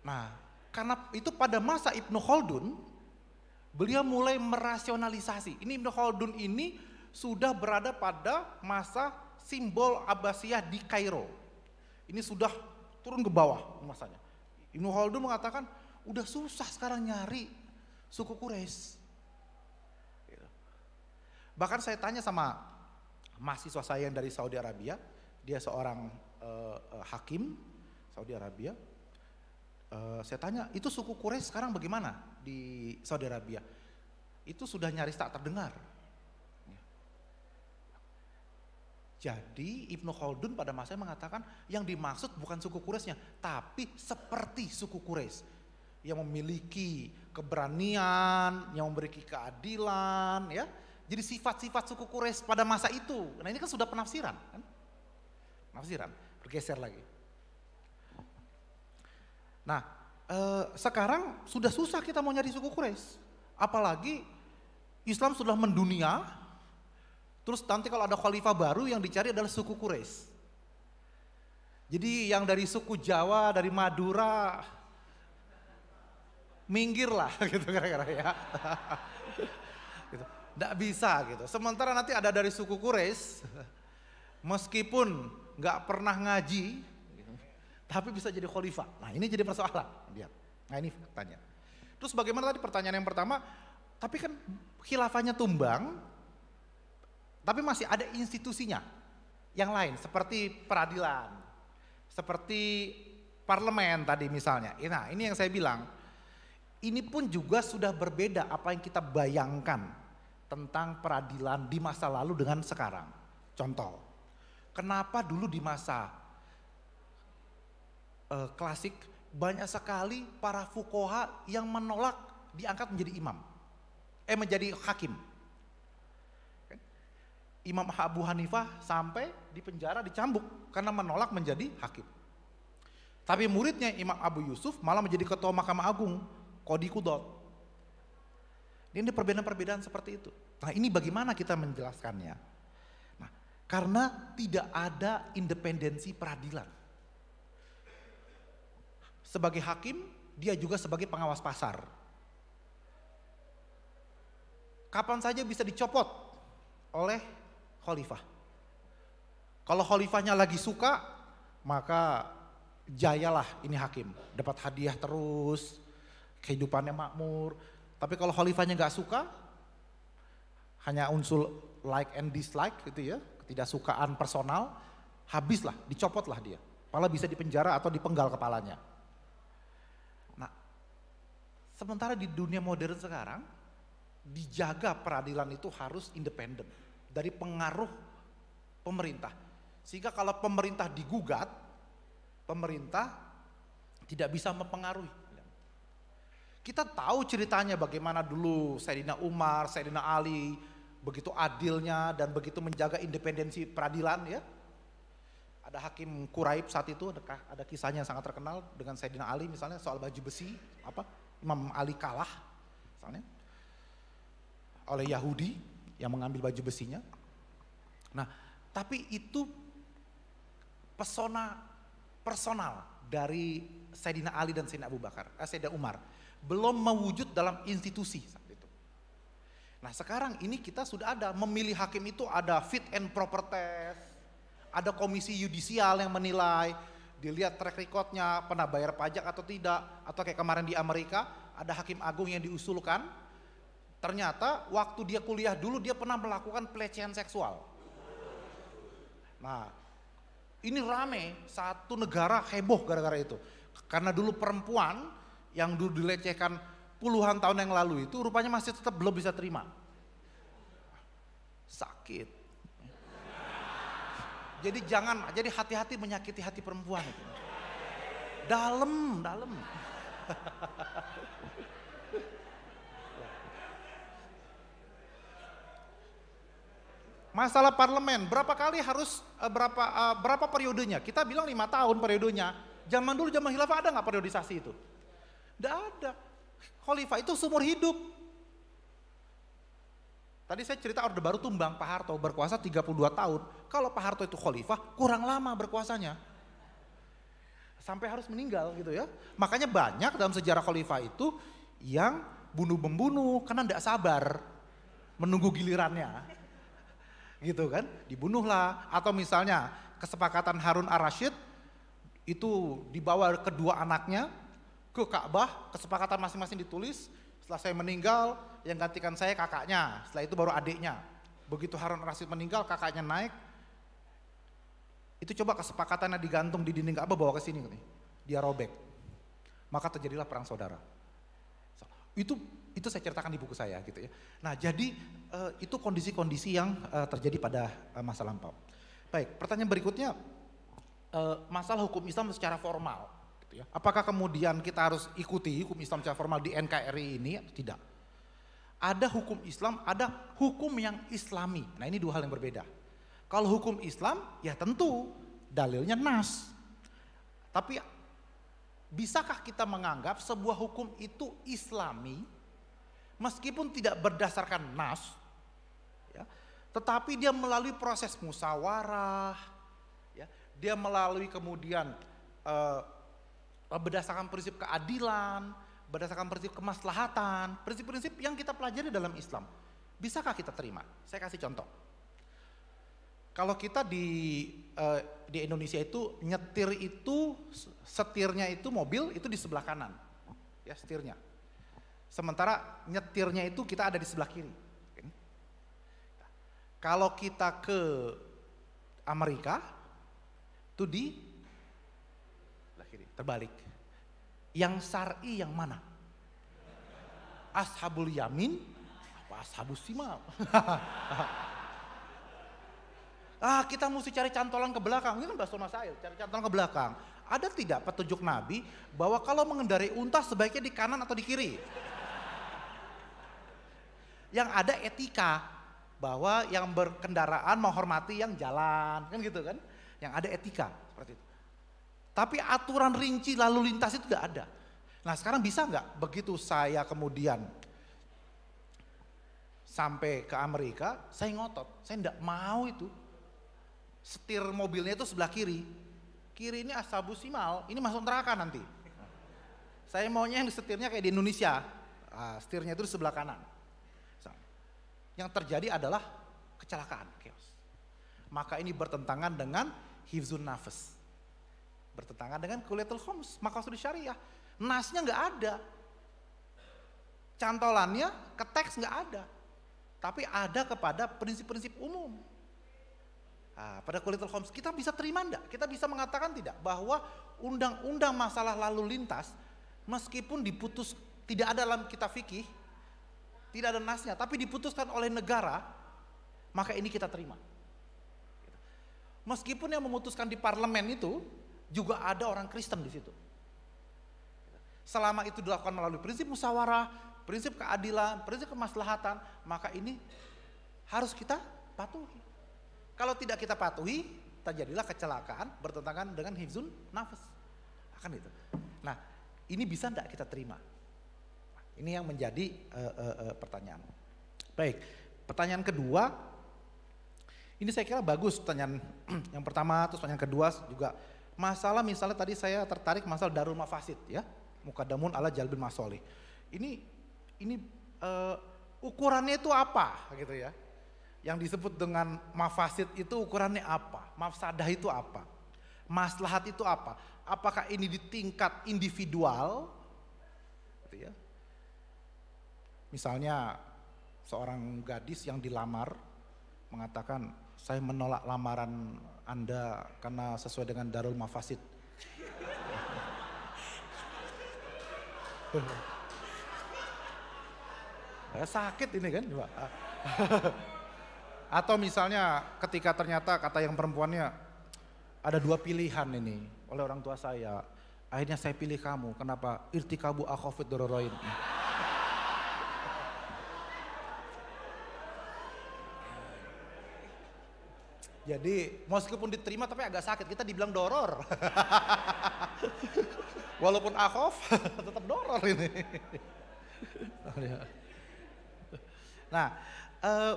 Nah, karena itu pada masa Ibnu Khaldun beliau mulai merasionalisasi. Ini Ibnu Khaldun ini sudah berada pada masa simbol Abbasiyah di Kairo. Ini sudah turun ke bawah masanya. Ibn Khaldun mengatakan, udah susah sekarang nyari suku Quraisy. Gitu. Bahkan saya tanya sama mahasiswa saya yang dari Saudi Arabia, dia seorang uh, hakim Saudi Arabia, Eh, saya tanya, itu suku Quraisy sekarang bagaimana di Saudi Arabia? Itu sudah nyaris tak terdengar. Ya. Jadi Ibnu Khaldun pada masa mengatakan yang dimaksud bukan suku Quraisynya, tapi seperti suku Quraisy yang memiliki keberanian, yang memiliki keadilan, ya. Jadi sifat-sifat suku Quraisy pada masa itu. Nah, ini kan sudah penafsiran, kan? Penafsiran, bergeser lagi. Nah, eh, sekarang sudah susah kita mau nyari suku Quraisy. Apalagi Islam sudah mendunia, terus nanti kalau ada khalifah baru yang dicari adalah suku Quraisy. Jadi yang dari suku Jawa, dari Madura, lah gitu kira-kira ya. gitu. Nggak bisa gitu. Sementara nanti ada dari suku Quraisy, meskipun nggak pernah ngaji, tapi bisa jadi khalifah. Nah ini jadi persoalan. Lihat. Nah ini faktanya. Terus bagaimana tadi pertanyaan yang pertama, tapi kan khilafahnya tumbang, tapi masih ada institusinya yang lain seperti peradilan, seperti parlemen tadi misalnya. Nah ini yang saya bilang, ini pun juga sudah berbeda apa yang kita bayangkan tentang peradilan di masa lalu dengan sekarang. Contoh, kenapa dulu di masa uh, klasik banyak sekali para fukoha yang menolak diangkat menjadi imam. Eh menjadi hakim. Imam Abu Hanifah sampai di penjara dicambuk karena menolak menjadi hakim. Tapi muridnya Imam Abu Yusuf malah menjadi ketua Mahkamah Agung, Kodi Kudot. Ini perbedaan-perbedaan seperti itu. Nah ini bagaimana kita menjelaskannya? Nah, karena tidak ada independensi peradilan sebagai hakim, dia juga sebagai pengawas pasar. Kapan saja bisa dicopot oleh khalifah. Kalau khalifahnya lagi suka, maka jayalah ini hakim. Dapat hadiah terus, kehidupannya makmur. Tapi kalau khalifahnya nggak suka, hanya unsur like and dislike gitu ya, ketidaksukaan personal, habislah, dicopotlah dia. Kepala bisa dipenjara atau dipenggal kepalanya. Sementara di dunia modern sekarang, dijaga peradilan itu harus independen dari pengaruh pemerintah. Sehingga kalau pemerintah digugat, pemerintah tidak bisa mempengaruhi. Kita tahu ceritanya bagaimana dulu Sayyidina Umar, Sayyidina Ali, begitu adilnya dan begitu menjaga independensi peradilan ya. Ada hakim Quraib saat itu ada, kisahnya yang sangat terkenal dengan Sayyidina Ali misalnya soal baju besi apa Imam Ali kalah misalnya oleh Yahudi yang mengambil baju besinya. Nah, tapi itu pesona personal dari Sayyidina Ali dan Sayyidina Abu Bakar, eh, Sayyidina Umar belum mewujud dalam institusi saat itu. Nah, sekarang ini kita sudah ada memilih hakim itu ada fit and proper test, ada komisi yudisial yang menilai, dilihat track recordnya pernah bayar pajak atau tidak atau kayak kemarin di Amerika ada hakim agung yang diusulkan ternyata waktu dia kuliah dulu dia pernah melakukan pelecehan seksual nah ini rame satu negara heboh gara-gara itu karena dulu perempuan yang dulu dilecehkan puluhan tahun yang lalu itu rupanya masih tetap belum bisa terima sakit jadi jangan, jadi hati-hati menyakiti hati perempuan itu. Dalam, dalam. Masalah parlemen, berapa kali harus eh, berapa eh, berapa periodenya? Kita bilang lima tahun periodenya. Zaman dulu zaman khilafah ada nggak periodisasi itu? Tidak ada. Khalifah itu seumur hidup. Tadi saya cerita Orde Baru tumbang Pak Harto berkuasa 32 tahun. Kalau Pak Harto itu khalifah, kurang lama berkuasanya. Sampai harus meninggal gitu ya. Makanya banyak dalam sejarah khalifah itu yang bunuh-membunuh karena tidak sabar menunggu gilirannya. Gitu kan, dibunuhlah. Atau misalnya kesepakatan Harun Ar-Rashid itu dibawa kedua anaknya ke Ka'bah, kesepakatan masing-masing ditulis, setelah saya meninggal, yang gantikan saya kakaknya, setelah itu baru adiknya. Begitu Harun Rasid meninggal, kakaknya naik, itu coba kesepakatannya digantung di dinding apa-apa bawa ke sini nih. Dia robek. Maka terjadilah perang saudara. Itu itu saya ceritakan di buku saya gitu ya. Nah, jadi uh, itu kondisi-kondisi yang uh, terjadi pada uh, masa lampau. Baik, pertanyaan berikutnya uh, masalah hukum Islam secara formal gitu ya. Apakah kemudian kita harus ikuti hukum Islam secara formal di NKRI ini? Tidak. Ada hukum Islam, ada hukum yang islami. Nah ini dua hal yang berbeda. Kalau hukum Islam ya tentu dalilnya nas. Tapi bisakah kita menganggap sebuah hukum itu islami meskipun tidak berdasarkan nas ya, tetapi dia melalui proses musawarah, ya, dia melalui kemudian uh, Eh, berdasarkan prinsip keadilan, berdasarkan prinsip kemaslahatan, prinsip-prinsip yang kita pelajari dalam Islam. Bisakah kita terima? Saya kasih contoh. Kalau kita di eh, di Indonesia itu nyetir itu setirnya itu mobil itu di sebelah kanan. Ya, setirnya. Sementara nyetirnya itu kita ada di sebelah kiri. Kalau kita ke Amerika itu di terbalik. Yang Sari yang mana? Ashabul yamin apa ashabus simal? ah kita mesti cari cantolan ke belakang. Ini kan bahasa Masail, cari cantolan ke belakang. Ada tidak petunjuk Nabi bahwa kalau mengendarai unta sebaiknya di kanan atau di kiri? Yang ada etika bahwa yang berkendaraan menghormati yang jalan, kan gitu kan? Yang ada etika seperti itu. Tapi aturan rinci lalu lintas itu tidak ada. Nah sekarang bisa nggak begitu saya kemudian sampai ke Amerika, saya ngotot, saya tidak mau itu. Setir mobilnya itu sebelah kiri, kiri ini asabu simal, ini masuk neraka nanti. Saya maunya yang setirnya kayak di Indonesia, ah, setirnya itu di sebelah kanan. Yang terjadi adalah kecelakaan, chaos. Maka ini bertentangan dengan hifzun nafas, bertentangan dengan kulitul khoms, maqasid syariah nasnya nggak ada cantolannya ke teks nggak ada tapi ada kepada prinsip-prinsip umum nah, pada kulitul khoms, kita bisa terima enggak kita bisa mengatakan tidak bahwa undang-undang masalah lalu lintas meskipun diputus tidak ada dalam kitab fikih tidak ada nasnya tapi diputuskan oleh negara maka ini kita terima gitu. meskipun yang memutuskan di parlemen itu juga ada orang Kristen di situ. Selama itu dilakukan melalui prinsip musyawarah, prinsip keadilan, prinsip kemaslahatan, maka ini harus kita patuhi. Kalau tidak kita patuhi, terjadilah kecelakaan bertentangan dengan hifzun nafas. Akan itu. Nah, ini bisa tidak kita terima? Ini yang menjadi uh, uh, uh, pertanyaan. Baik, pertanyaan kedua. Ini saya kira bagus pertanyaan yang pertama, terus pertanyaan kedua juga Masalah misalnya tadi saya tertarik masalah darul mafasid ya. Mukadamun ala jalbin masoli. Ini ini uh, ukurannya itu apa gitu ya. Yang disebut dengan mafasid itu ukurannya apa? Mafsadah itu apa? Maslahat itu apa? Apakah ini di tingkat individual? Gitu ya. Misalnya seorang gadis yang dilamar mengatakan saya menolak lamaran Anda karena sesuai dengan Darul Mafasid. Saya eh, sakit ini kan, coba. Atau misalnya ketika ternyata kata yang perempuannya ada dua pilihan ini oleh orang tua saya. Akhirnya saya pilih kamu. Kenapa? Irtikabu akhofit dororoin. Jadi meskipun diterima tapi agak sakit, kita dibilang doror. Walaupun akhof, tetap doror ini. Oh, iya. nah, uh,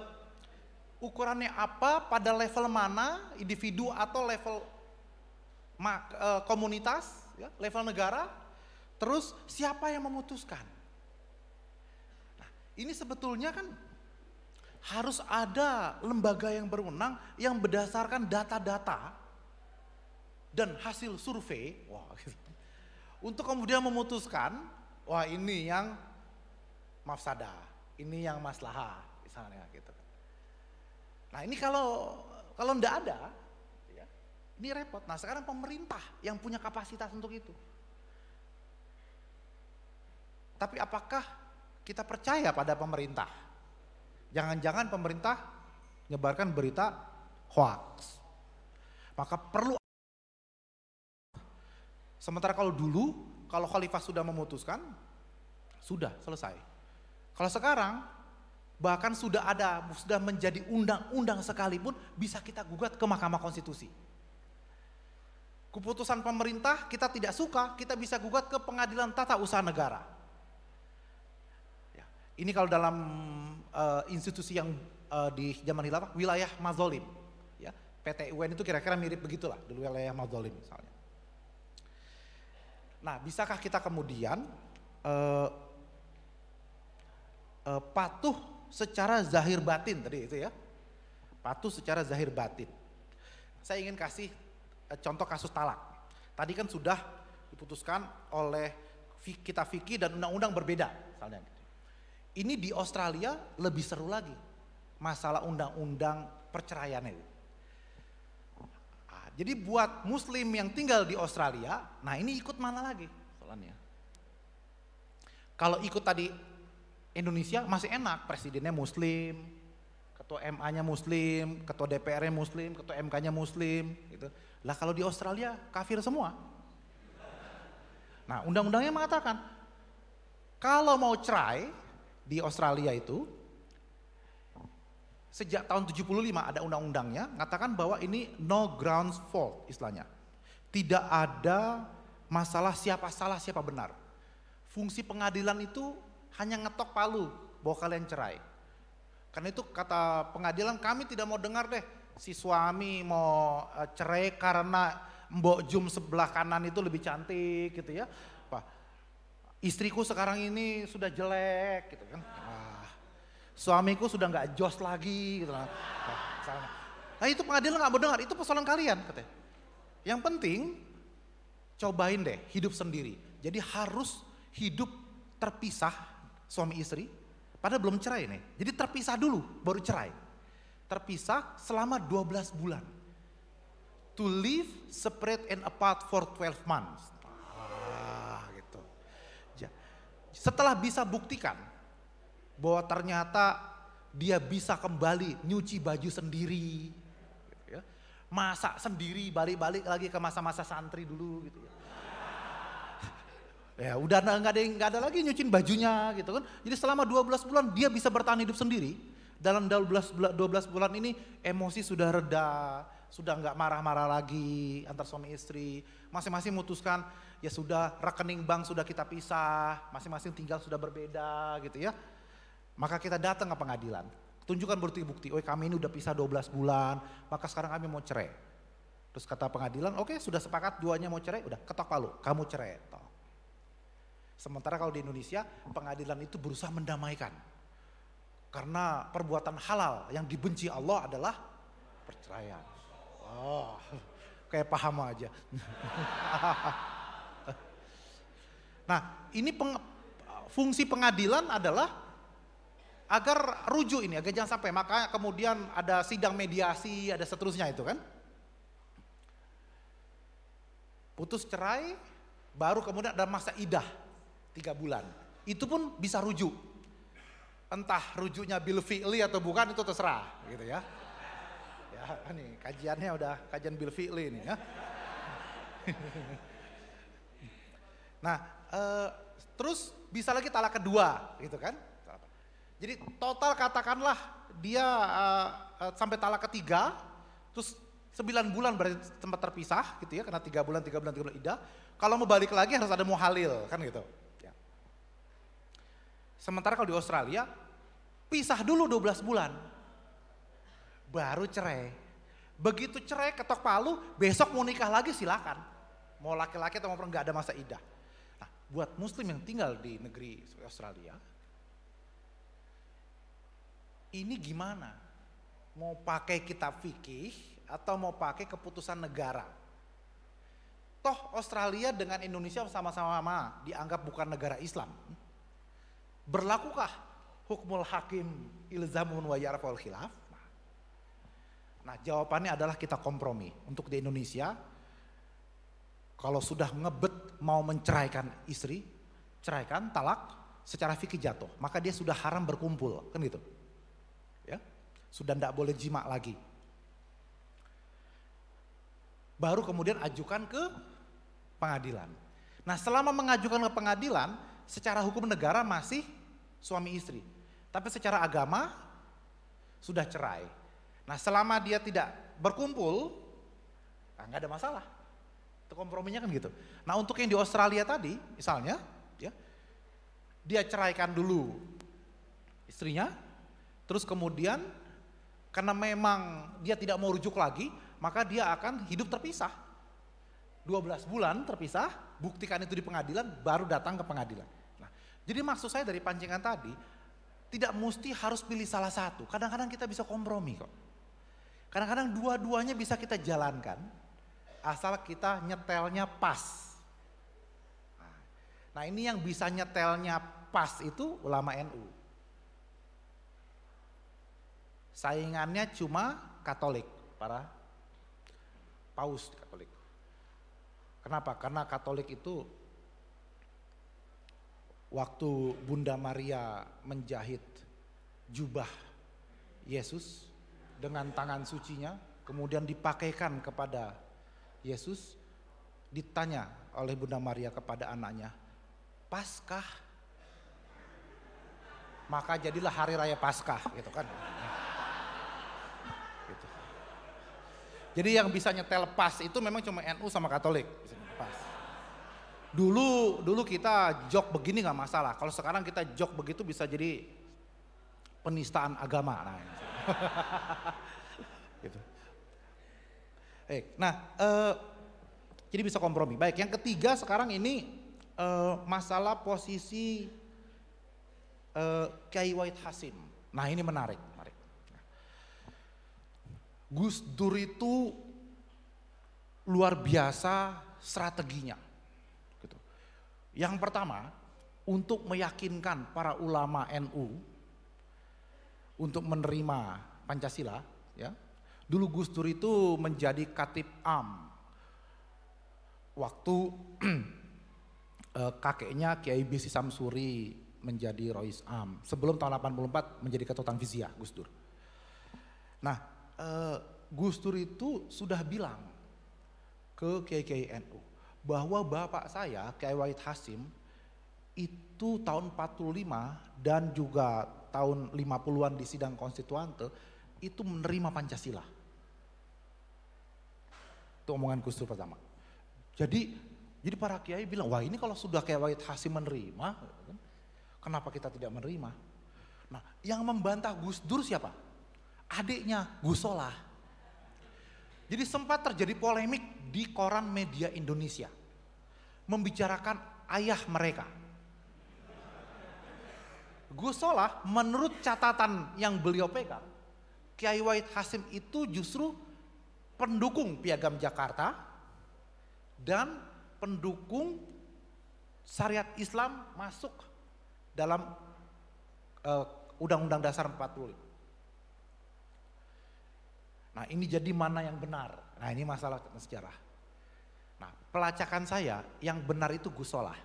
ukurannya apa, pada level mana, individu atau level ma, uh, komunitas, ya, level negara, terus siapa yang memutuskan. Nah, ini sebetulnya kan harus ada lembaga yang berwenang yang berdasarkan data-data dan hasil survei, wah, gitu. untuk kemudian memutuskan, wah ini yang mafsada, ini yang maslahah, misalnya gitu. Nah ini kalau kalau ndak ada, ya, ini repot. Nah sekarang pemerintah yang punya kapasitas untuk itu. Tapi apakah kita percaya pada pemerintah? Jangan-jangan pemerintah menyebarkan berita hoax. Maka perlu Sementara kalau dulu, kalau khalifah sudah memutuskan, sudah selesai. Kalau sekarang, bahkan sudah ada, sudah menjadi undang-undang sekalipun, bisa kita gugat ke Mahkamah Konstitusi. Keputusan pemerintah kita tidak suka, kita bisa gugat ke pengadilan tata usaha negara. Ya, ini kalau dalam uh, institusi yang uh, di zaman hilafah wilayah mazolim. Ya, PT UN itu kira-kira mirip begitulah di wilayah mazolim misalnya. Nah, bisakah kita kemudian uh, uh, patuh secara zahir batin tadi itu ya? Patuh secara zahir batin. Saya ingin kasih uh, contoh kasus talak. Tadi kan sudah diputuskan oleh kita fikih dan undang-undang berbeda misalnya ini di Australia lebih seru lagi. Masalah undang-undang perceraian itu. Ah, jadi buat muslim yang tinggal di Australia, nah ini ikut mana lagi? Soalnya. Kalau ikut tadi Indonesia masih enak, presidennya muslim, ketua MA-nya muslim, ketua DPR-nya muslim, ketua MK-nya muslim, gitu. Lah kalau di Australia kafir semua. Nah, undang-undangnya mengatakan kalau mau cerai di Australia itu sejak tahun 75 ada undang-undangnya mengatakan bahwa ini no grounds fault istilahnya. Tidak ada masalah siapa salah siapa benar. Fungsi pengadilan itu hanya ngetok palu bahwa kalian cerai. Karena itu kata pengadilan kami tidak mau dengar deh si suami mau eh, cerai karena mbok jum sebelah kanan itu lebih cantik gitu ya istriku sekarang ini sudah jelek gitu kan. ah, suamiku sudah nggak jos lagi gitu kan. Nah, nah itu pengadilan nggak mau dengar, itu persoalan kalian katanya. Yang penting cobain deh hidup sendiri. Jadi harus hidup terpisah suami istri, padahal belum cerai nih. Jadi terpisah dulu baru cerai. Terpisah selama 12 bulan. To live separate and apart for 12 months. Ah setelah bisa buktikan bahwa ternyata dia bisa kembali nyuci baju sendiri, gitu ya. masak sendiri, balik-balik lagi ke masa-masa santri dulu gitu ya. ya udah nggak ada nggak ada lagi nyucin bajunya gitu kan. Jadi selama 12 bulan dia bisa bertahan hidup sendiri. Dalam 12 12 bulan ini emosi sudah reda, sudah nggak marah-marah lagi antar suami istri. Masing-masing memutuskan ya sudah rekening bank sudah kita pisah, masing-masing tinggal sudah berbeda gitu ya. Maka kita datang ke pengadilan, tunjukkan bukti-bukti, oh kami ini udah pisah 12 bulan, maka sekarang kami mau cerai. Terus kata pengadilan, oke okay, sudah sepakat duanya mau cerai, udah ketok palu, kamu cerai. toh Sementara kalau di Indonesia pengadilan itu berusaha mendamaikan. Karena perbuatan halal yang dibenci Allah adalah perceraian. Oh, kayak paham aja. nah, ini peng, fungsi pengadilan adalah agar rujuk ini, agar jangan sampai makanya kemudian ada sidang mediasi, ada seterusnya itu kan. Putus cerai, baru kemudian ada masa idah tiga bulan. Itu pun bisa rujuk. Entah rujuknya bil fi'li atau bukan itu terserah gitu ya nih kajiannya udah kajian Bill Fitley ini ya. nah, e, terus bisa lagi talak kedua gitu kan. Jadi total katakanlah dia e, e, sampai talak ketiga, terus sembilan bulan berarti tempat terpisah gitu ya, karena tiga bulan, tiga bulan, tiga bulan ida. Kalau mau balik lagi harus ada muhalil kan gitu. Ya. Sementara kalau di Australia, pisah dulu 12 bulan baru cerai. Begitu cerai ketok palu, besok mau nikah lagi silakan. Mau laki-laki atau mau perempuan nggak ada masa idah. Nah, buat muslim yang tinggal di negeri Australia, ini gimana? Mau pakai kitab fikih atau mau pakai keputusan negara? Toh Australia dengan Indonesia sama-sama dianggap bukan negara Islam. Berlakukah hukmul hakim ilzamun wa yarfaul khilaf? Nah jawabannya adalah kita kompromi. Untuk di Indonesia, kalau sudah ngebet mau menceraikan istri, ceraikan, talak, secara fikih jatuh. Maka dia sudah haram berkumpul, kan gitu. Ya, sudah tidak boleh jima lagi. Baru kemudian ajukan ke pengadilan. Nah selama mengajukan ke pengadilan, secara hukum negara masih suami istri. Tapi secara agama sudah cerai. Nah selama dia tidak berkumpul, nah, nggak ada masalah. Itu komprominya kan gitu. Nah untuk yang di Australia tadi, misalnya, ya, dia ceraikan dulu istrinya, terus kemudian karena memang dia tidak mau rujuk lagi, maka dia akan hidup terpisah. 12 bulan terpisah, buktikan itu di pengadilan, baru datang ke pengadilan. Nah, jadi maksud saya dari pancingan tadi, tidak mesti harus pilih salah satu. Kadang-kadang kita bisa kompromi kok. Kadang-kadang dua-duanya bisa kita jalankan, asal kita nyetelnya pas. Nah ini yang bisa nyetelnya pas itu ulama NU. Saingannya cuma Katolik, para paus Katolik. Kenapa? Karena Katolik itu waktu Bunda Maria menjahit jubah Yesus, dengan tangan sucinya, kemudian dipakaikan kepada Yesus, ditanya oleh Bunda Maria kepada anaknya, Paskah? Maka jadilah hari raya Paskah gitu kan. gitu. Jadi yang bisa nyetel pas itu memang cuma NU sama Katolik. pas dulu dulu kita jok begini nggak masalah kalau sekarang kita jok begitu bisa jadi penistaan agama nah, gitu. Eh, nah, eh, jadi bisa kompromi. Baik, yang ketiga sekarang ini eh, masalah posisi eh, Kiai Wahid Hasim. Nah ini menarik, menarik. Gus Dur itu luar biasa strateginya. Gitu. Yang pertama, untuk meyakinkan para ulama NU untuk menerima Pancasila, ya. Dulu Gus Dur itu menjadi Katib Am. Waktu eh, kakeknya Kiai Bisi Samsuri menjadi Rois Am. Sebelum tahun 84 menjadi Ketua Tangvizia Gus Dur. Nah, eh, Gus Dur itu sudah bilang ke Kiai-Kiai NU bahwa bapak saya Kiai Wahid Hasim itu tahun 45 dan juga tahun 50-an di sidang konstituante itu menerima Pancasila. Itu omongan Gus Dur pertama. Jadi jadi para kiai bilang, wah ini kalau sudah kayak Wahid Hasim menerima, kan, kenapa kita tidak menerima? Nah, yang membantah Gus Dur siapa? Adiknya Gus Solah. Jadi sempat terjadi polemik di koran media Indonesia membicarakan ayah mereka, Gusola menurut catatan yang beliau pegang, Kiai Wahid Hasim itu justru pendukung Piagam Jakarta dan pendukung syariat Islam masuk dalam eh, Undang-Undang uh, Dasar 45. Nah ini jadi mana yang benar? Nah ini masalah sejarah. Nah pelacakan saya yang benar itu Gusola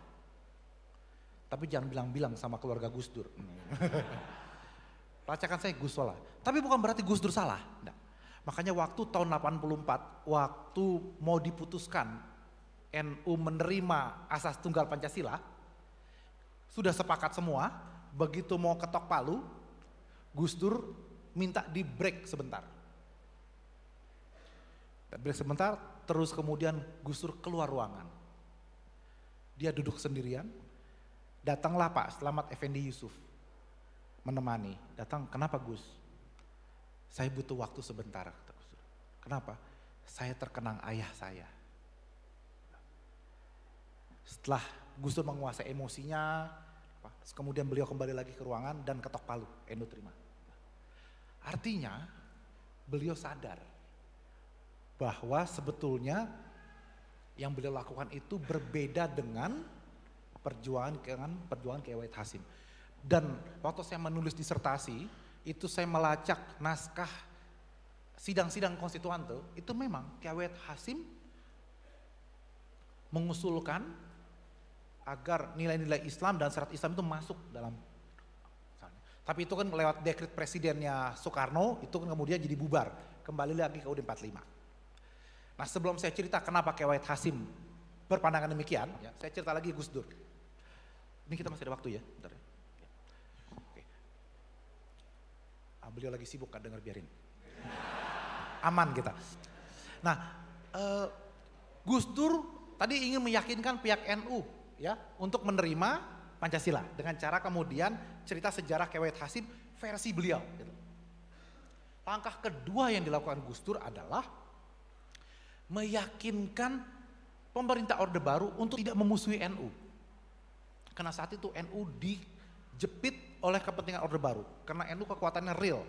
tapi jangan bilang-bilang sama keluarga Gus Dur. Pelacakan saya Gus Solah. Tapi bukan berarti Gus Dur salah. Nggak. Makanya waktu tahun 84, waktu mau diputuskan NU menerima asas tunggal Pancasila, sudah sepakat semua, begitu mau ketok palu, Gus Dur minta di break sebentar. Break sebentar, terus kemudian Gus Dur keluar ruangan. Dia duduk sendirian, Datanglah Pak Selamat Effendi Yusuf menemani. Datang, kenapa Gus? Saya butuh waktu sebentar. Kenapa? Saya terkenang ayah saya. Setelah Gus menguasai emosinya, kemudian beliau kembali lagi ke ruangan dan ketok palu, Endo terima. Artinya beliau sadar bahwa sebetulnya yang beliau lakukan itu berbeda dengan perjuangan dengan perjuangan Kiai Wahid Hasim. Dan waktu saya menulis disertasi, itu saya melacak naskah sidang-sidang konstituan tuh, itu memang Kiai Hasim mengusulkan agar nilai-nilai Islam dan syarat Islam itu masuk dalam tapi itu kan lewat dekret presidennya Soekarno, itu kan kemudian jadi bubar. Kembali lagi ke UUD 45. Nah sebelum saya cerita kenapa Kewait Hasim berpandangan demikian, ya, saya cerita lagi Gus Dur. Ini kita masih ada waktu ya, bentar ya. Oke. Ah, beliau lagi sibuk kan, dengar biarin. Aman kita. Nah, eh, Gus Dur tadi ingin meyakinkan pihak NU ya untuk menerima Pancasila dengan cara kemudian cerita sejarah Kewet Hasim versi beliau. Gitu. Langkah kedua yang dilakukan Gus Dur adalah meyakinkan pemerintah Orde Baru untuk tidak memusuhi NU. Karena saat itu NU dijepit oleh kepentingan Orde Baru. Karena NU kekuatannya real.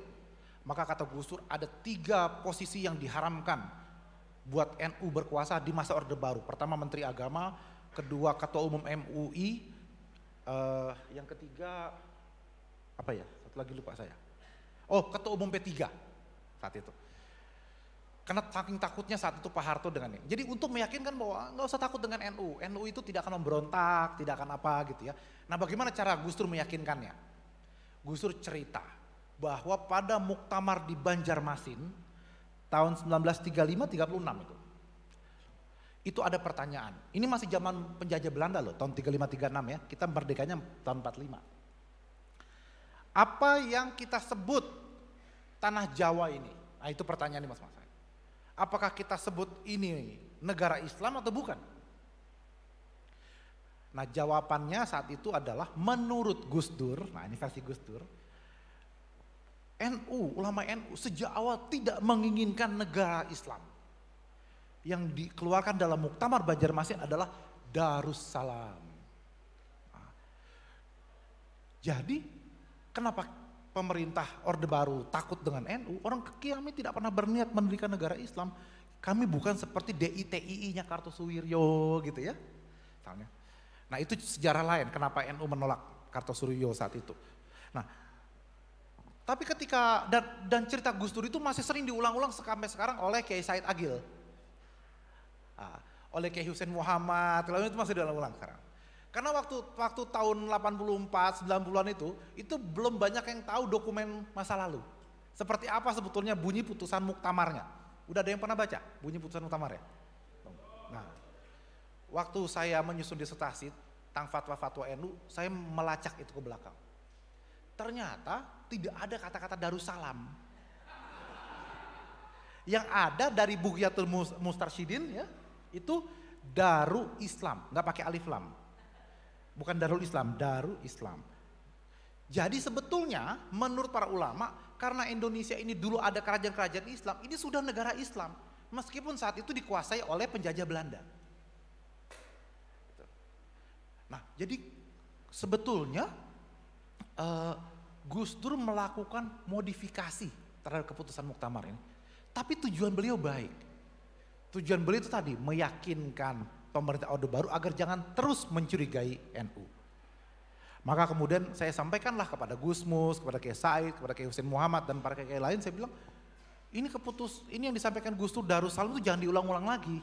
Maka kata Gus Dur ada tiga posisi yang diharamkan buat NU berkuasa di masa Orde Baru. Pertama Menteri Agama, kedua Ketua Umum MUI, uh, eh, yang ketiga apa ya? Satu lagi lupa saya. Oh, Ketua Umum P3 saat itu. Karena saking takutnya saat itu Pak Harto dengan ini. Jadi untuk meyakinkan bahwa ah, nggak usah takut dengan NU, NU itu tidak akan memberontak, tidak akan apa gitu ya. Nah bagaimana cara Gus Dur meyakinkannya? Gus Dur cerita bahwa pada Muktamar di Banjarmasin tahun 1935-36 itu. Itu ada pertanyaan, ini masih zaman penjajah Belanda loh tahun 35-36 ya, kita merdekanya tahun 45. Apa yang kita sebut tanah Jawa ini? Nah itu pertanyaan nih mas-mas apakah kita sebut ini negara Islam atau bukan? Nah jawabannya saat itu adalah menurut Gus Dur, nah ini versi Gus Dur, NU, ulama NU sejak awal tidak menginginkan negara Islam. Yang dikeluarkan dalam Muktamar Banjarmasin adalah Darussalam. Nah, jadi kenapa pemerintah Orde Baru takut dengan NU, orang kami tidak pernah berniat mendirikan negara Islam. Kami bukan seperti DITII-nya Kartosuwiryo gitu ya. Misalnya. Nah itu sejarah lain kenapa NU menolak Kartosuwiryo saat itu. Nah tapi ketika dan, dan cerita Gus Dur itu masih sering diulang-ulang sampai sekarang oleh Kiai Said Agil. Nah, oleh Kiai Husain Muhammad, itu masih diulang-ulang sekarang. Karena waktu waktu tahun 84, 90-an itu, itu belum banyak yang tahu dokumen masa lalu. Seperti apa sebetulnya bunyi putusan muktamarnya. Udah ada yang pernah baca bunyi putusan muktamarnya? Nah, waktu saya menyusun disertasi tentang fatwa-fatwa NU, saya melacak itu ke belakang. Ternyata tidak ada kata-kata Darussalam. Yang ada dari Bukhiyatul Mustarsyidin ya, itu Daru Islam, nggak pakai alif lam Bukan Darul Islam, Darul Islam. Jadi sebetulnya menurut para ulama karena Indonesia ini dulu ada kerajaan-kerajaan Islam, ini sudah negara Islam meskipun saat itu dikuasai oleh penjajah Belanda. Nah, jadi sebetulnya uh, Gus Dur melakukan modifikasi terhadap keputusan muktamar ini. Tapi tujuan beliau baik. Tujuan beliau itu tadi meyakinkan pemerintah Orde Baru agar jangan terus mencurigai NU. Maka kemudian saya sampaikanlah kepada Gus Mus, kepada Kiai Said, kepada Kiai Hussein Muhammad dan para kiai lain saya bilang ini keputus ini yang disampaikan Gus Dur Darussalam itu jangan diulang-ulang lagi.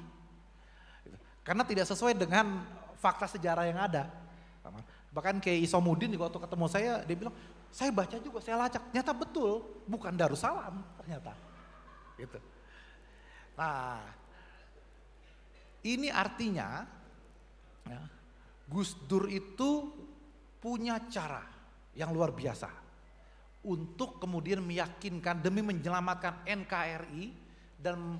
Karena tidak sesuai dengan fakta sejarah yang ada. Bahkan Kiai Isomudin juga waktu ketemu saya dia bilang, "Saya baca juga, saya lacak. Ternyata betul, bukan Darussalam ternyata." Gitu. Nah, ini artinya ya, Gus Dur itu punya cara yang luar biasa untuk kemudian meyakinkan demi menyelamatkan NKRI dan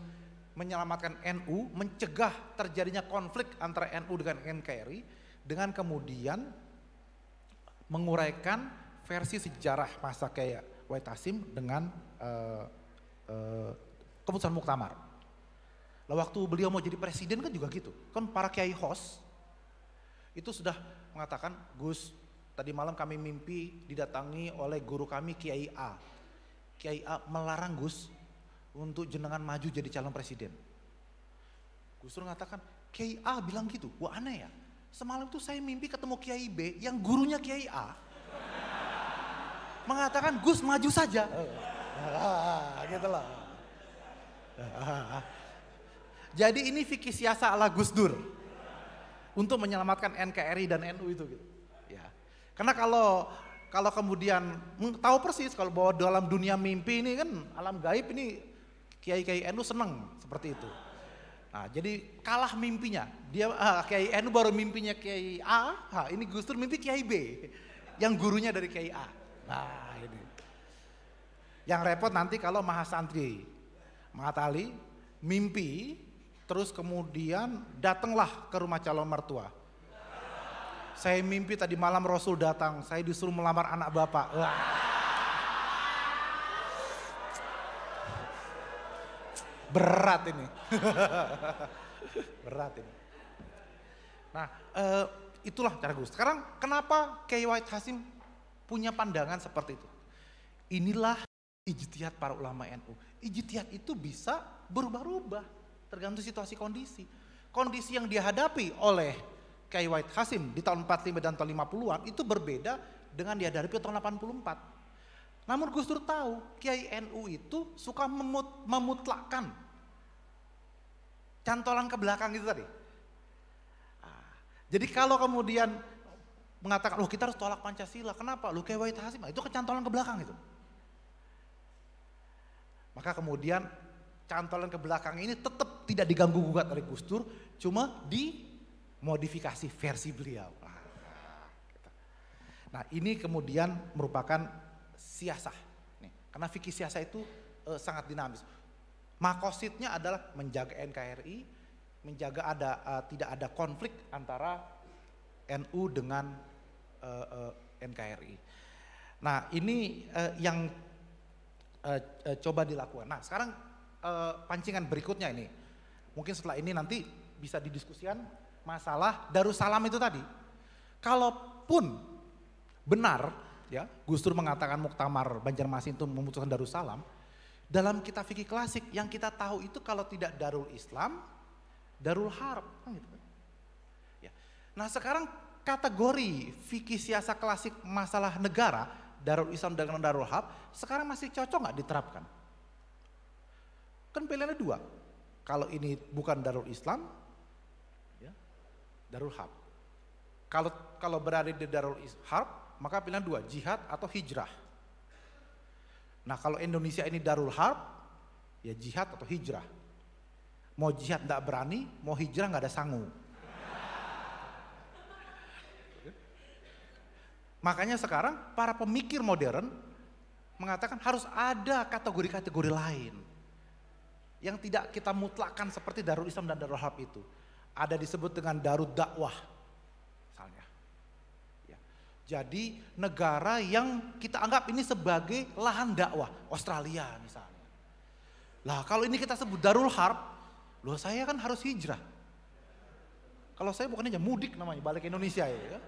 menyelamatkan NU, mencegah terjadinya konflik antara NU dengan NKRI dengan kemudian menguraikan versi sejarah masa kayak Waitasim dengan uh, uh, keputusan muktamar. Lah waktu beliau mau jadi presiden kan juga gitu. Kan para kiai host itu sudah mengatakan, Gus, tadi malam kami mimpi didatangi oleh guru kami Kiai A. Kiai A melarang Gus untuk jenengan maju jadi calon presiden. Gus Dur mengatakan, Kiai A bilang gitu, wah aneh ya. Semalam itu saya mimpi ketemu Kiai B yang gurunya Kiai A. mengatakan Gus maju saja. Eh, eh, eh, gitu lah. Jadi ini fikih siasa ala Gus Dur untuk menyelamatkan NKRI dan NU itu gitu. Ya. Karena kalau kalau kemudian tahu persis kalau bahwa dalam dunia mimpi ini kan alam gaib ini kiai-kiai NU seneng seperti itu. Nah, jadi kalah mimpinya. Dia ah, kiai NU baru mimpinya kiai A, ah, ini Gus Dur mimpi kiai B yang gurunya dari kiai A. Nah, ini. Yang repot nanti kalau mahasantri Mengatali mimpi Terus kemudian datanglah ke rumah calon mertua. Saya mimpi tadi malam Rasul datang, saya disuruh melamar anak bapak. Wah. Berat ini. Berat ini. Nah, uh, itulah cara Gus. Sekarang kenapa Kiai White Hasim punya pandangan seperti itu? Inilah ijtihad para ulama NU. Ijtihad itu bisa berubah-ubah tergantung situasi kondisi. Kondisi yang dihadapi oleh Kai White Hasim di tahun 45 dan tahun 50-an itu berbeda dengan dihadapi tahun 84. Namun Gus Dur tahu Kiai NU itu suka memut, memutlakkan cantolan ke belakang itu tadi. Ah, jadi kalau kemudian mengatakan, loh kita harus tolak Pancasila, kenapa? Lu Kiai White Hasim, ah, itu kecantolan ke belakang itu. Maka kemudian cantolan ke belakang ini tetap tidak diganggu gugat oleh Gus Dur, cuma dimodifikasi versi beliau. Nah, gitu. nah ini kemudian merupakan siasah, Nih, karena fikih siasah itu e, sangat dinamis. Makositnya adalah menjaga NKRI, menjaga ada e, tidak ada konflik antara NU dengan e, eh, e, NKRI. Nah ini e, yang e, e, coba dilakukan. Nah sekarang uh, pancingan berikutnya ini. Mungkin setelah ini nanti bisa didiskusikan masalah Darussalam itu tadi. Kalaupun benar ya Gus Dur mengatakan Muktamar Banjarmasin itu memutuskan Darussalam, dalam kita fikih klasik yang kita tahu itu kalau tidak Darul Islam, Darul Harb. Kan gitu. Kan? ya. Nah sekarang kategori fikih siasa klasik masalah negara, Darul Islam dengan Darul Harb, sekarang masih cocok nggak diterapkan? Kan pilihannya dua. Kalau ini bukan darul Islam, ya, darul harb. Kalau kalau berada di darul harb, maka pilihan dua, jihad atau hijrah. Nah kalau Indonesia ini darul harb, ya jihad atau hijrah. Mau jihad tidak berani, mau hijrah nggak ada sanggup. Makanya sekarang para pemikir modern mengatakan harus ada kategori-kategori lain yang tidak kita mutlakkan seperti Darul Islam dan Darul Harb itu. Ada disebut dengan Darul Dakwah misalnya. Ya. Jadi negara yang kita anggap ini sebagai lahan dakwah, Australia misalnya. Lah kalau ini kita sebut Darul Harb, loh saya kan harus hijrah. Kalau saya bukannya aja mudik namanya, balik ke Indonesia ya. ya.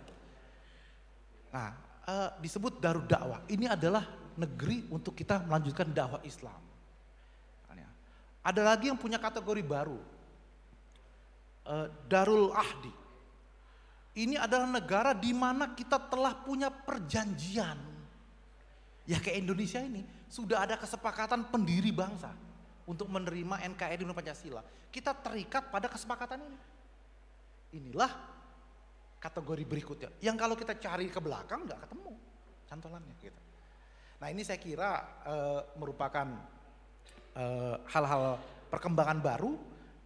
Nah, eh, disebut Darul Dakwah. Ini adalah negeri untuk kita melanjutkan dakwah Islam. Ada lagi yang punya kategori baru. Uh, Darul Ahdi. Ini adalah negara di mana kita telah punya perjanjian. Ya kayak Indonesia ini sudah ada kesepakatan pendiri bangsa untuk menerima NKRI dan Pancasila. Kita terikat pada kesepakatan ini. Inilah kategori berikutnya. Yang kalau kita cari ke belakang nggak ketemu cantolannya. Gitu. Nah ini saya kira uh, merupakan Eh, hal-hal uh, perkembangan baru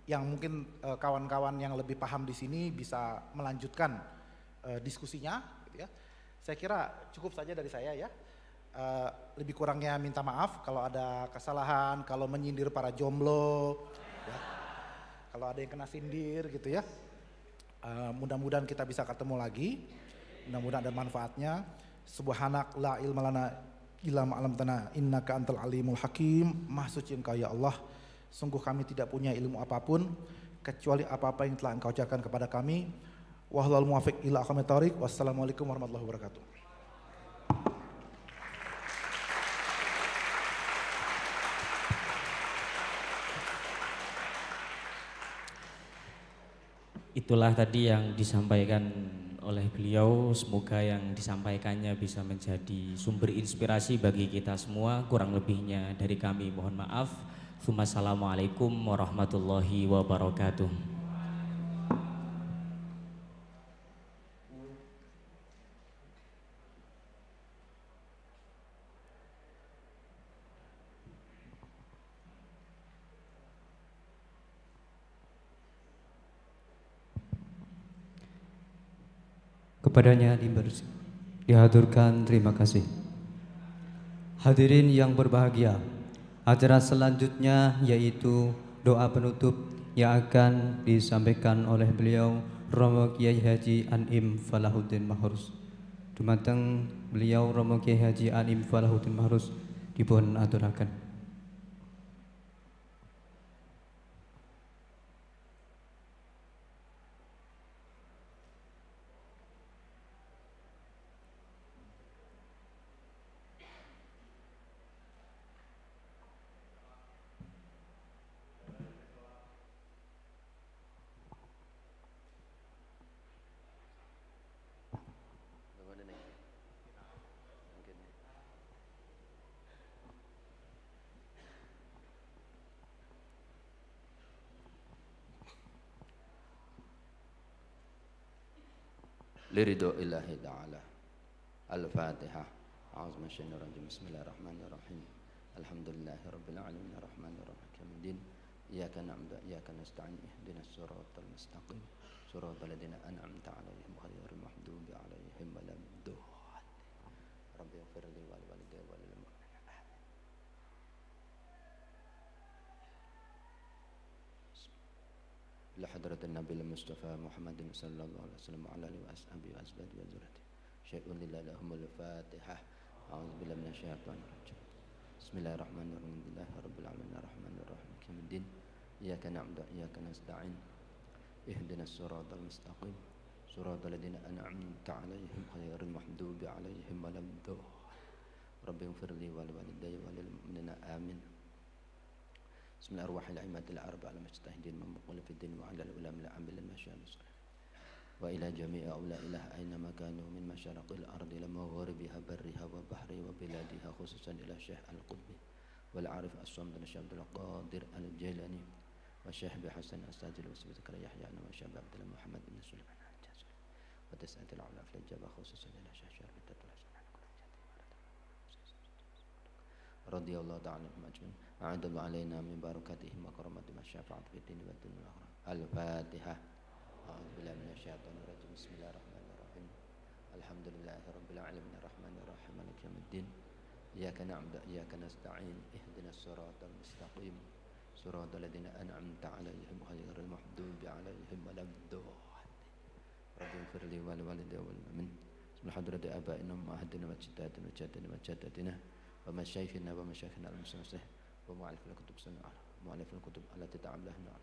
yang mungkin eh, kawan-kawan uh, yang lebih paham di sini bisa melanjutkan uh, diskusinya gitu ya. Saya kira cukup saja dari saya ya. Uh, lebih kurangnya minta maaf kalau ada kesalahan, kalau menyindir para jomblo, ya. kalau ada yang kena sindir gitu ya. Uh, mudah-mudahan kita bisa ketemu lagi, mudah-mudahan ada manfaatnya. Subhanak la ilmalana Ila ma'alam tanah inna ka antal alimul hakim Maha suci engkau ya Allah Sungguh kami tidak punya ilmu apapun Kecuali apa-apa yang telah engkau ajarkan kepada kami Wahlal muwafiq ila akamit tarik Wassalamualaikum warahmatullahi wabarakatuh Itulah tadi yang disampaikan oleh beliau. Semoga yang disampaikannya bisa menjadi sumber inspirasi bagi kita semua. Kurang lebihnya dari kami mohon maaf. Assalamualaikum warahmatullahi wabarakatuh. kepadanya dihaturkan terima kasih. Hadirin yang berbahagia, acara selanjutnya yaitu doa penutup yang akan disampaikan oleh beliau Romo Kiai Haji Anim Falahuddin Mahrus. Dumateng beliau Romo Kiai Haji Anim Falahuddin Mahrus dipun aturakan. لردو الله تعالى الفاتحة أعوذ من الشيطان الرجيم بسم الله الرحمن الرحيم الحمد لله رب العالمين الرحمن الرحيم الدين إياك نعبد وإياك نستعين اهدنا الصراط المستقيم صراط الذين أنعمت عليهم غير المحدود عليهم ولا الضالين رب اغفر لي لحضرة النبي المصطفى محمد صلى الله عليه وسلم وعلى آله وأصحابه وأزواجه وذريته شيء لله لهم الفاتحة أعوذ بالله من الشيطان الرجيم بسم الله الرحمن الرحيم الحمد لله رب العالمين الرحمن الرحيم كم الدين إياك نعبد إياك نستعين اهدنا الصراط المستقيم صراط الذين أنعمت عليهم غير المحدود عليهم ولا الضالين رب اغفر لي ولوالدي وللمؤمنين آمين بسم الله أرواح العماد الأربعة المجتهدين من مقل في الدين وعلى العلماء العامل المشايخ وإلى جميع أولى إله أينما كانوا من مشارق الأرض إلى مغربها برها وبحرها وبلادها خصوصا إلى الشيخ القطبي والعارف الصمد الشيخ عبد القادر الجيلاني والشيخ بحسن أستاذ الوسيم ذكر يحيى والشيخ عبد الله محمد بن سليمان الجزري وتسعة العلماء في الإجابة خصوصا إلى الشيخ شرف الدكتور رضي الله تعالى عنهم أجمعين أعد الله علينا من بركاته بركاتهم وكرمتهم الشفاعة في الدين والدنيا والآخرة الفاتحة أعوذ بالله من الشيطان الرجيم بسم الله الرحمن الرحيم الحمد لله رب العالمين الرحمن الرحيم مالك يوم الدين إياك نعبد وإياك نستعين اهدنا الصراط المستقيم صراط الذين أنعمت عليهم غير المحدود عليهم ولا الضالين رب اغفر لي ولوالدي والمؤمن بسم حضرة آبائنا وأمهاتنا وأجدادنا وجدتنا وجدتنا ومشايخنا ومشايخنا المسلمين ومؤلف الكتب سمعنا مؤلف الكتب التي تألفناها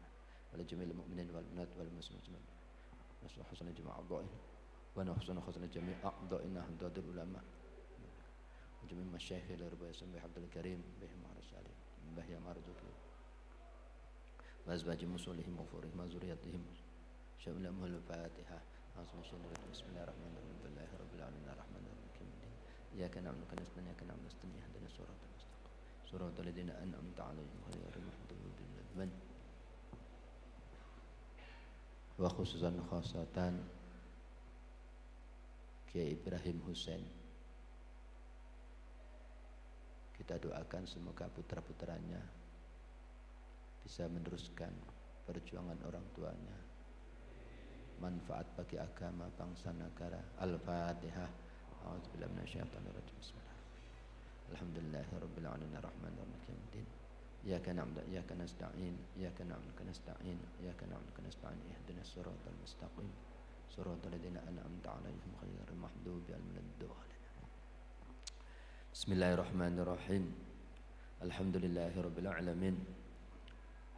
ولجميع المؤمنين والمؤمنات والمسلمين جميعا نسأل حسن جميع أعضائنا ونحسن حسن جميع أعضائنا حداد العلماء وجميع مشايخ رب يسمى عبد الكريم به بهم به عليهم بهي مرزوك وأزواج مسلمهم وفورهم وذريتهم شمل أمهل الفاتحة أعوذ بالله بسم الله الرحمن الرحيم بالله رب العالمين الرحمن الرحيم إياك نعبد ونستعين إياك نعبد ونستعين اهدنا الصراط صراط الذين أنعمت عليهم غير المغضوب عليهم وخصوصا خاصة Kiai Ibrahim Hussein kita doakan semoga putra-putranya bisa meneruskan perjuangan orang tuanya manfaat bagi agama bangsa negara al-fatihah a'udzubillahi الحمد لله رب العالمين الرحمن الرحيم يوم الدين إياك نعبد وإياك نستعين إياك نعبد نستعين إياك نعبد نستعين اهدنا الصراط المستقيم صراط الذين أنعمت عليهم غير المحدود عليهم الضالين بسم الله الرحمن الرحيم الحمد لله رب العالمين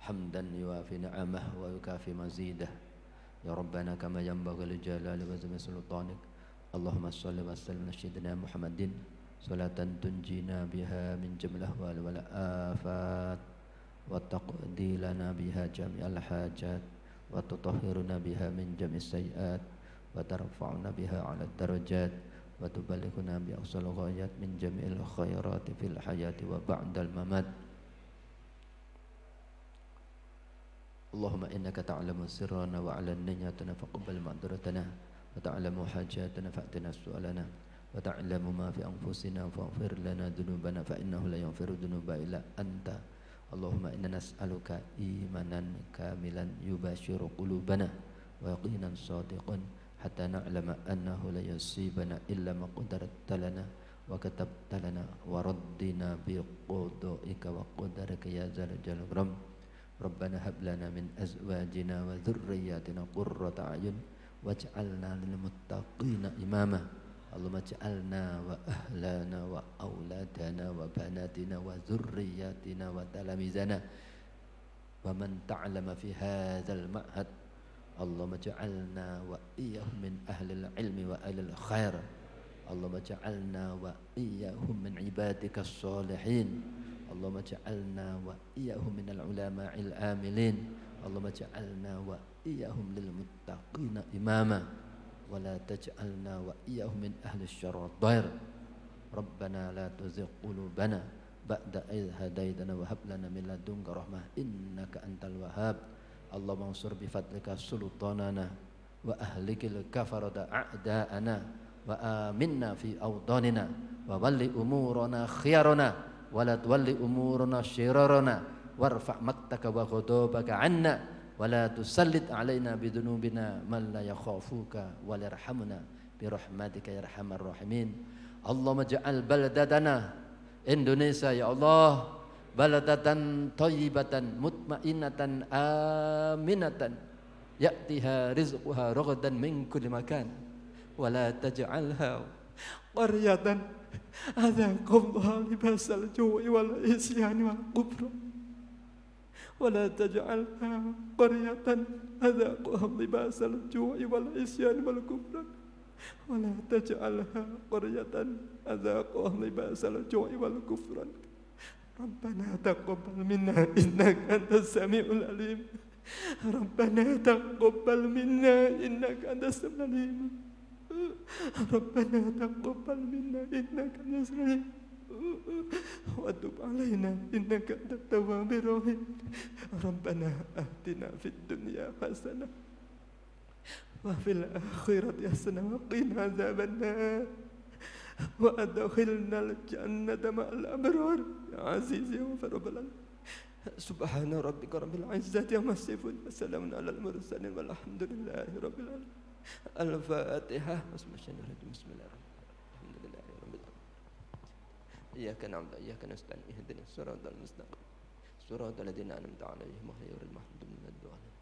حمدا يوافي نعمه ويكافي مزيده يا ربنا كما ينبغي لجلال وعظم سلطانك اللهم صل وسلم على سيدنا محمد صلاة تنجينا بها من جميع الأهوال والآفات وتقضي لنا بها جميع الحاجات وتطهرنا بها من جميع السيئات وترفعنا بها على الدرجات وتبلغنا بأقصى الغايات من جميع الخيرات في الحياة وبعد الممات اللهم إنك تعلم سرنا وعلنيتنا فقبل معذرتنا وتعلم حاجاتنا فأتنا سؤالنا وتعلم ما في أنفسنا فاغفر لنا ذنوبنا فإنه لا يغفر الذنوب إلا أنت اللهم إنا نسألك إيمانا كاملا يباشر قلوبنا ويقينا صادقا حتى نعلم أنه لا يصيبنا إلا ما قدرت لنا وكتبت لنا وردنا بقضائك وقدرك يا ذا الجلال والإكرام ربنا هب لنا من أزواجنا وذرياتنا قرة أعين واجعلنا للمتقين إماما اللهم اجعلنا وأهلنا وأولادنا وبناتنا وذرياتنا وتلاميذنا ومن تعلم في هذا المعهد اللهم اجعلنا وإياهم من أهل العلم وأهل الخير اللهم اجعلنا وإياهم من عبادك الصالحين اللهم اجعلنا وإياهم من العلماء العاملين اللهم اجعلنا وإياهم للمتقين إماماً ولا تجعلنا وإياهم من أهل الشر والضير ربنا لا تزغ قلوبنا بعد إذ هديتنا وهب لنا من لدنك رحمة إنك أنت الوهاب اللهم انصر بفضلك سلطاننا وأهلك الكفرة أعداءنا وآمنا في أوطاننا وولي أمورنا خيارنا ولا تولي أمورنا شرارنا وارفع مقتك وغضبك عنا wala tusallit alaina bidunubina man la yakhafuka wala yarhamuna bi rahmatika ya arhamar rahimin Allahumma ja'al baldatana Indonesia ya Allah baladatan thayyibatan mutmainatan aminatan ya'tiha rizquha ragadan min kulli makan wala taj'alha qaryatan adzaqallaha libasal ju'i wal isyani wal kubra ولا تجعلها قرية أذاقها لباس الجوع والعصيان والكفر ولا تجعلها قرية أذاقها لباس الجوع والكفر ربنا تقبل منا إنك أنت السميع العليم ربنا تقبل منا إنك أنت السميع العليم ربنا تقبل منا إنك أنت السميع العليم وتب علينا إنك أنت التواب الرحيم ربنا آتنا في الدنيا حسنة وفي الآخرة حسنة وقنا عذاب النار وأدخلنا الجنة مع الأبرار يا عزيزي وفرب العالمين سبحان ربك رب العزة يا يصفون وسلام على المرسلين والحمد لله رب العالمين الفاتحة بسم الله الرحمن الرحيم إياك نعبد إياك نستعين اهدنا الصراط المستقيم صراط الذين أنعمت عليهم غير المغضوب عليهم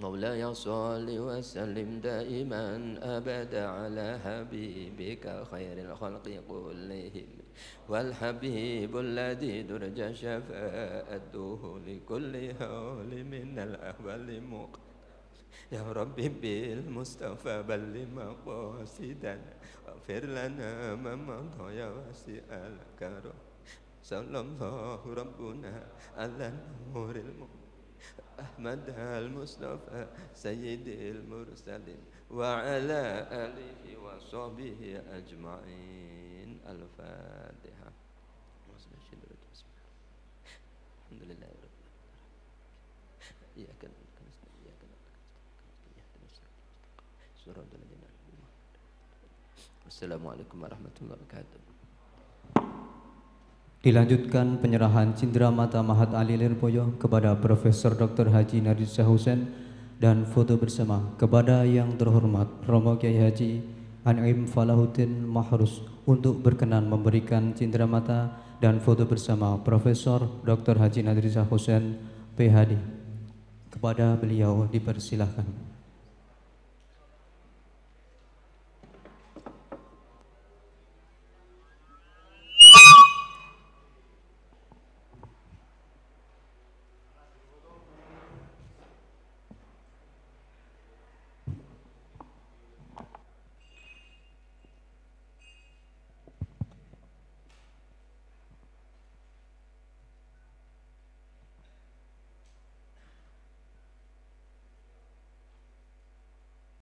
مولاي صل وسلم دائما أبدا على حبيبك خير الخلق كلهم والحبيب الذي درج شفاءته لكل هول من الأهوال مقيم يا ربي بالمصطفى بلغ مقاصدنا اغفر لنا ما مضى يا واسع الكرم صلى الله ربنا على النور المؤمن أحمد المصطفى سيد المرسلين وعلى آله وصحبه أجمعين الفاتحة الحمد لله رب العالمين إياك صراط warahmatullahi wabarakatuh. Dilanjutkan penyerahan cindera mata Mahat Ali Lirboyo kepada Profesor Dr. Haji Nadisa Husen dan foto bersama kepada yang terhormat Romo Kiai Haji An'im Falahuddin Mahrus untuk berkenan memberikan cindera mata dan foto bersama Profesor Dr. Haji Nadrisa Hussein PhD. Kepada beliau dipersilahkan.